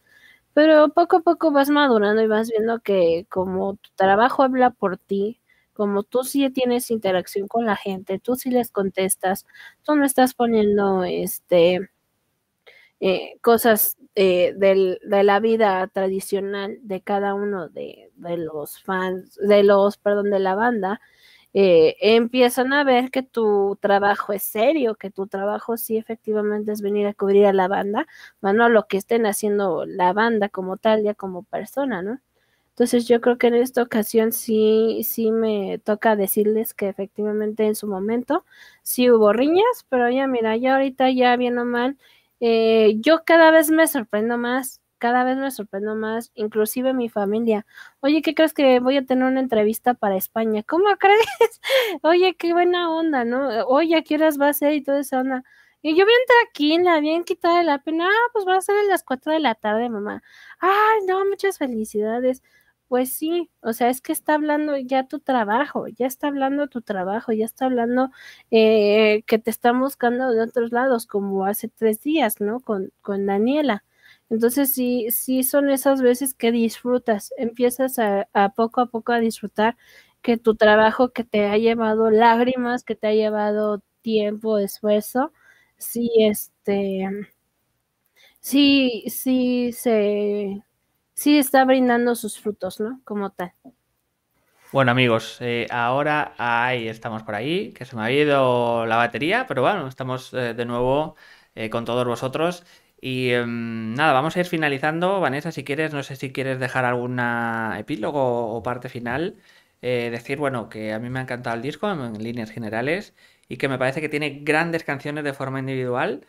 pero poco a poco vas madurando y vas viendo que como tu trabajo habla por ti, como tú sí tienes interacción con la gente, tú sí les contestas, tú no estás poniendo este eh, cosas eh, de la vida tradicional de cada uno de, los fans, de los, perdón, de la banda, eh, empiezan a ver que tu trabajo es serio, que tu trabajo sí efectivamente es venir a cubrir a la banda, más no lo que estén haciendo la banda como tal, ya como persona, ¿no? Entonces yo creo que en esta ocasión sí, sí me toca decirles que efectivamente en su momento sí hubo riñas, pero ya mira, ya ahorita ya bien o mal, eh, yo cada vez me sorprendo más, cada vez me sorprendo más, inclusive mi familia. Oye, ¿qué crees que voy a tener una entrevista para España? ¿Cómo crees? Oye, qué buena onda, ¿no? Eh, oye, ¿a qué horas va a ser y toda esa onda? Y yo bien tranquila, bien quitada de la pena. Ah, pues va a ser a las 4 de la tarde, mamá. Ay, no, muchas felicidades. Pues sí, o sea, es que está hablando ya tu trabajo, ya está hablando tu trabajo, ya está hablando eh, que te está buscando de otros lados, como hace tres días, ¿no? Con, Daniela. Entonces, sí, sí son esas veces que disfrutas, empiezas a, a poco a poco a disfrutar que tu trabajo que te ha llevado lágrimas, que te ha llevado tiempo, esfuerzo, sí, este, sí, sí se, sí está brindando sus frutos, ¿no? Como tal. Bueno amigos, eh, ahora ahí estamos por ahí, que se me ha ido la batería, pero bueno, estamos eh, de nuevo eh, con todos vosotros. Y em, nada, vamos a ir finalizando. Vanessa, si quieres, no sé si quieres dejar alguna epílogo o parte final. decir, bueno, que a mí me ha encantado el disco en líneas generales y que me parece que tiene grandes canciones de forma individual,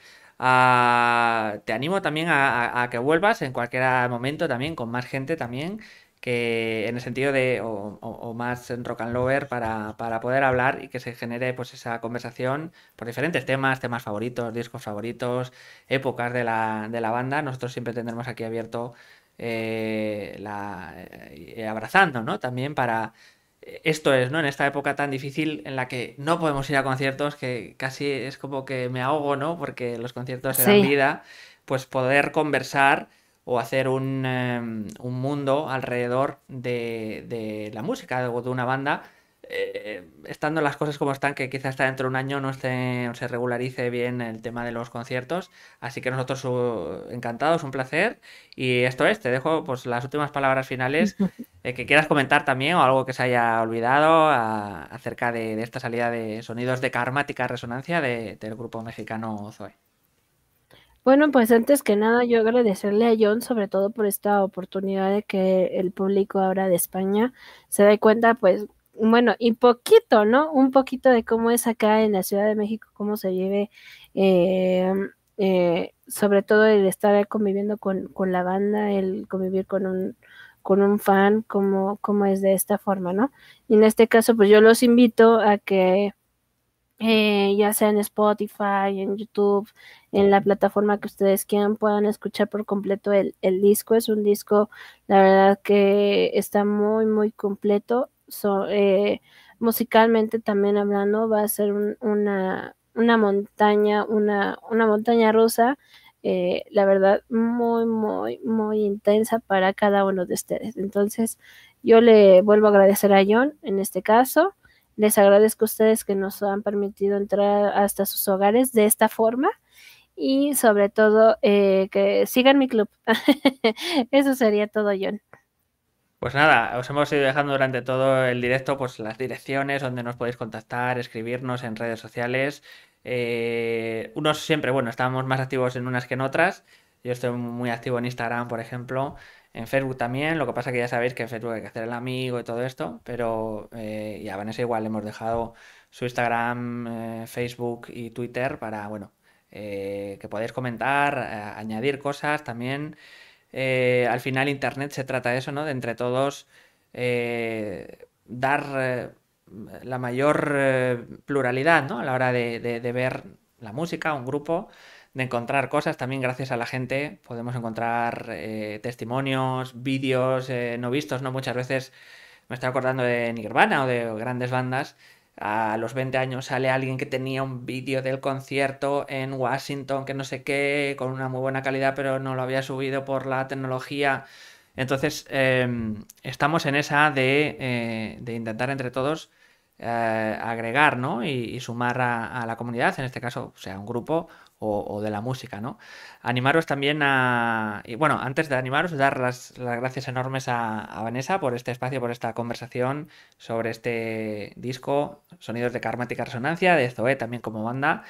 te animo también a, que vuelvas en cualquier momento también, con más gente también, que en el sentido de, o, más rock and lover, para, para, poder hablar y que se genere pues esa conversación por diferentes temas, temas favoritos, discos favoritos, épocas de la, banda. Nosotros siempre tendremos aquí abierto eh, la, eh, abrazando, ¿no? También para esto es, ¿no? En esta época tan difícil en la que no podemos ir a conciertos, que casi es como que me ahogo, ¿no? Porque los conciertos eran vida, pues poder conversar o hacer un, em, un mundo alrededor de, de, la música de una banda eh, estando las cosas como están, que quizás hasta dentro de un año no se regularice bien el tema de los conciertos. Así que nosotros uh, encantados, un placer. Y esto es, te dejo pues las últimas palabras finales eh, que quieras comentar también o algo que se haya olvidado acerca de, esta salida de sonidos de carmática resonancia del grupo mexicano Zoe. Bueno, pues antes que nada yo agradecerle a John sobre todo por esta oportunidad de que el público ahora de España se dé cuenta pues bueno, y poquito, ¿no? Un poquito de cómo es acá en la Ciudad de México, cómo se vive, eh, eh, sobre todo el estar conviviendo con, la banda, el convivir con un, con un fan, como, es de esta forma, ¿no? Y en este caso, pues yo los invito a que eh, ya sea en Spotify, en YouTube, en la plataforma que ustedes quieran, puedan escuchar por completo el, el disco. Es un disco, la verdad que está muy, muy completo. Eh, musicalmente también hablando, va a ser una, una, montaña, una, una montaña rusa, eh, la verdad, muy, muy, muy intensa para cada uno de ustedes. Entonces, yo le vuelvo a agradecer a John en este caso. Les agradezco a ustedes que nos han permitido entrar hasta sus hogares de esta forma y sobre todo eh, que sigan mi club. Eso sería todo, John. Pues nada, os hemos ido dejando durante todo el directo pues las direcciones donde nos podéis contactar, escribirnos en redes sociales. Eh, unos siempre, bueno, estábamos más activos en unas que en otras. Yo estoy muy activo en Instagram, por ejemplo, en Facebook también. Lo que pasa que ya sabéis que en Facebook hay que hacer el amigo y todo esto, pero eh, ya a Vanessa igual hemos dejado su Instagram, eh, Facebook y Twitter para, bueno, que podáis comentar, añadir cosas también. Eh, al final Internet se trata de eso, ¿no? De entre todos eh, dar eh, la mayor pluralidad, ¿no? A la hora de, ver la música, un grupo, de encontrar cosas. También gracias a la gente podemos encontrar testimonios, vídeos no vistos, ¿no? Muchas veces me estoy acordando de Nirvana o de grandes bandas a los 20 años sale alguien que tenía un vídeo del concierto en Washington, que no sé qué, con una muy buena calidad, pero no lo había subido por la tecnología. Entonces, em, estamos en esa de, eh, de intentar entre todos eh, agregar ¿no? y, sumar a, la comunidad, en este caso, sea, un grupo o, de la música, ¿no? Animaros también a... Y bueno, antes de animaros, dar las, las gracias enormes a, Vanessa por este espacio, por esta conversación sobre este disco, Sonidos de Karmática Resonancia, de Zoé también como banda.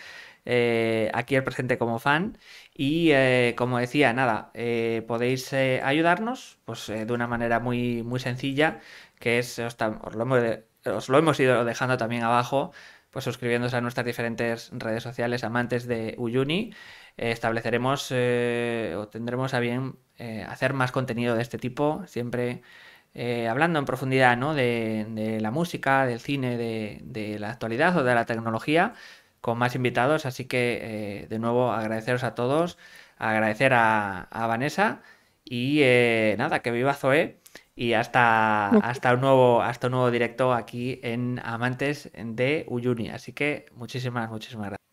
Eh, aquí el presente como fan y eh, como decía nada eh, podéis ayudarnos pues de una manera muy muy sencilla que es lo os lo hemos ido dejando también abajo pues suscribiéndose a nuestras diferentes redes sociales amantes de Uyuni, eh, estableceremos eh, o tendremos a bien eh, hacer más contenido de este tipo, siempre hablando en profundidad de, la música, del cine, de, la actualidad o de la tecnología, con más invitados. Así que, de nuevo, agradeceros a todos, agradecer a, a Vanessa y nada, que viva Zoe y hasta, hasta, un nuevo, un nuevo directo aquí en Amantes de Uyuni. Así que muchísimas, muchísimas gracias.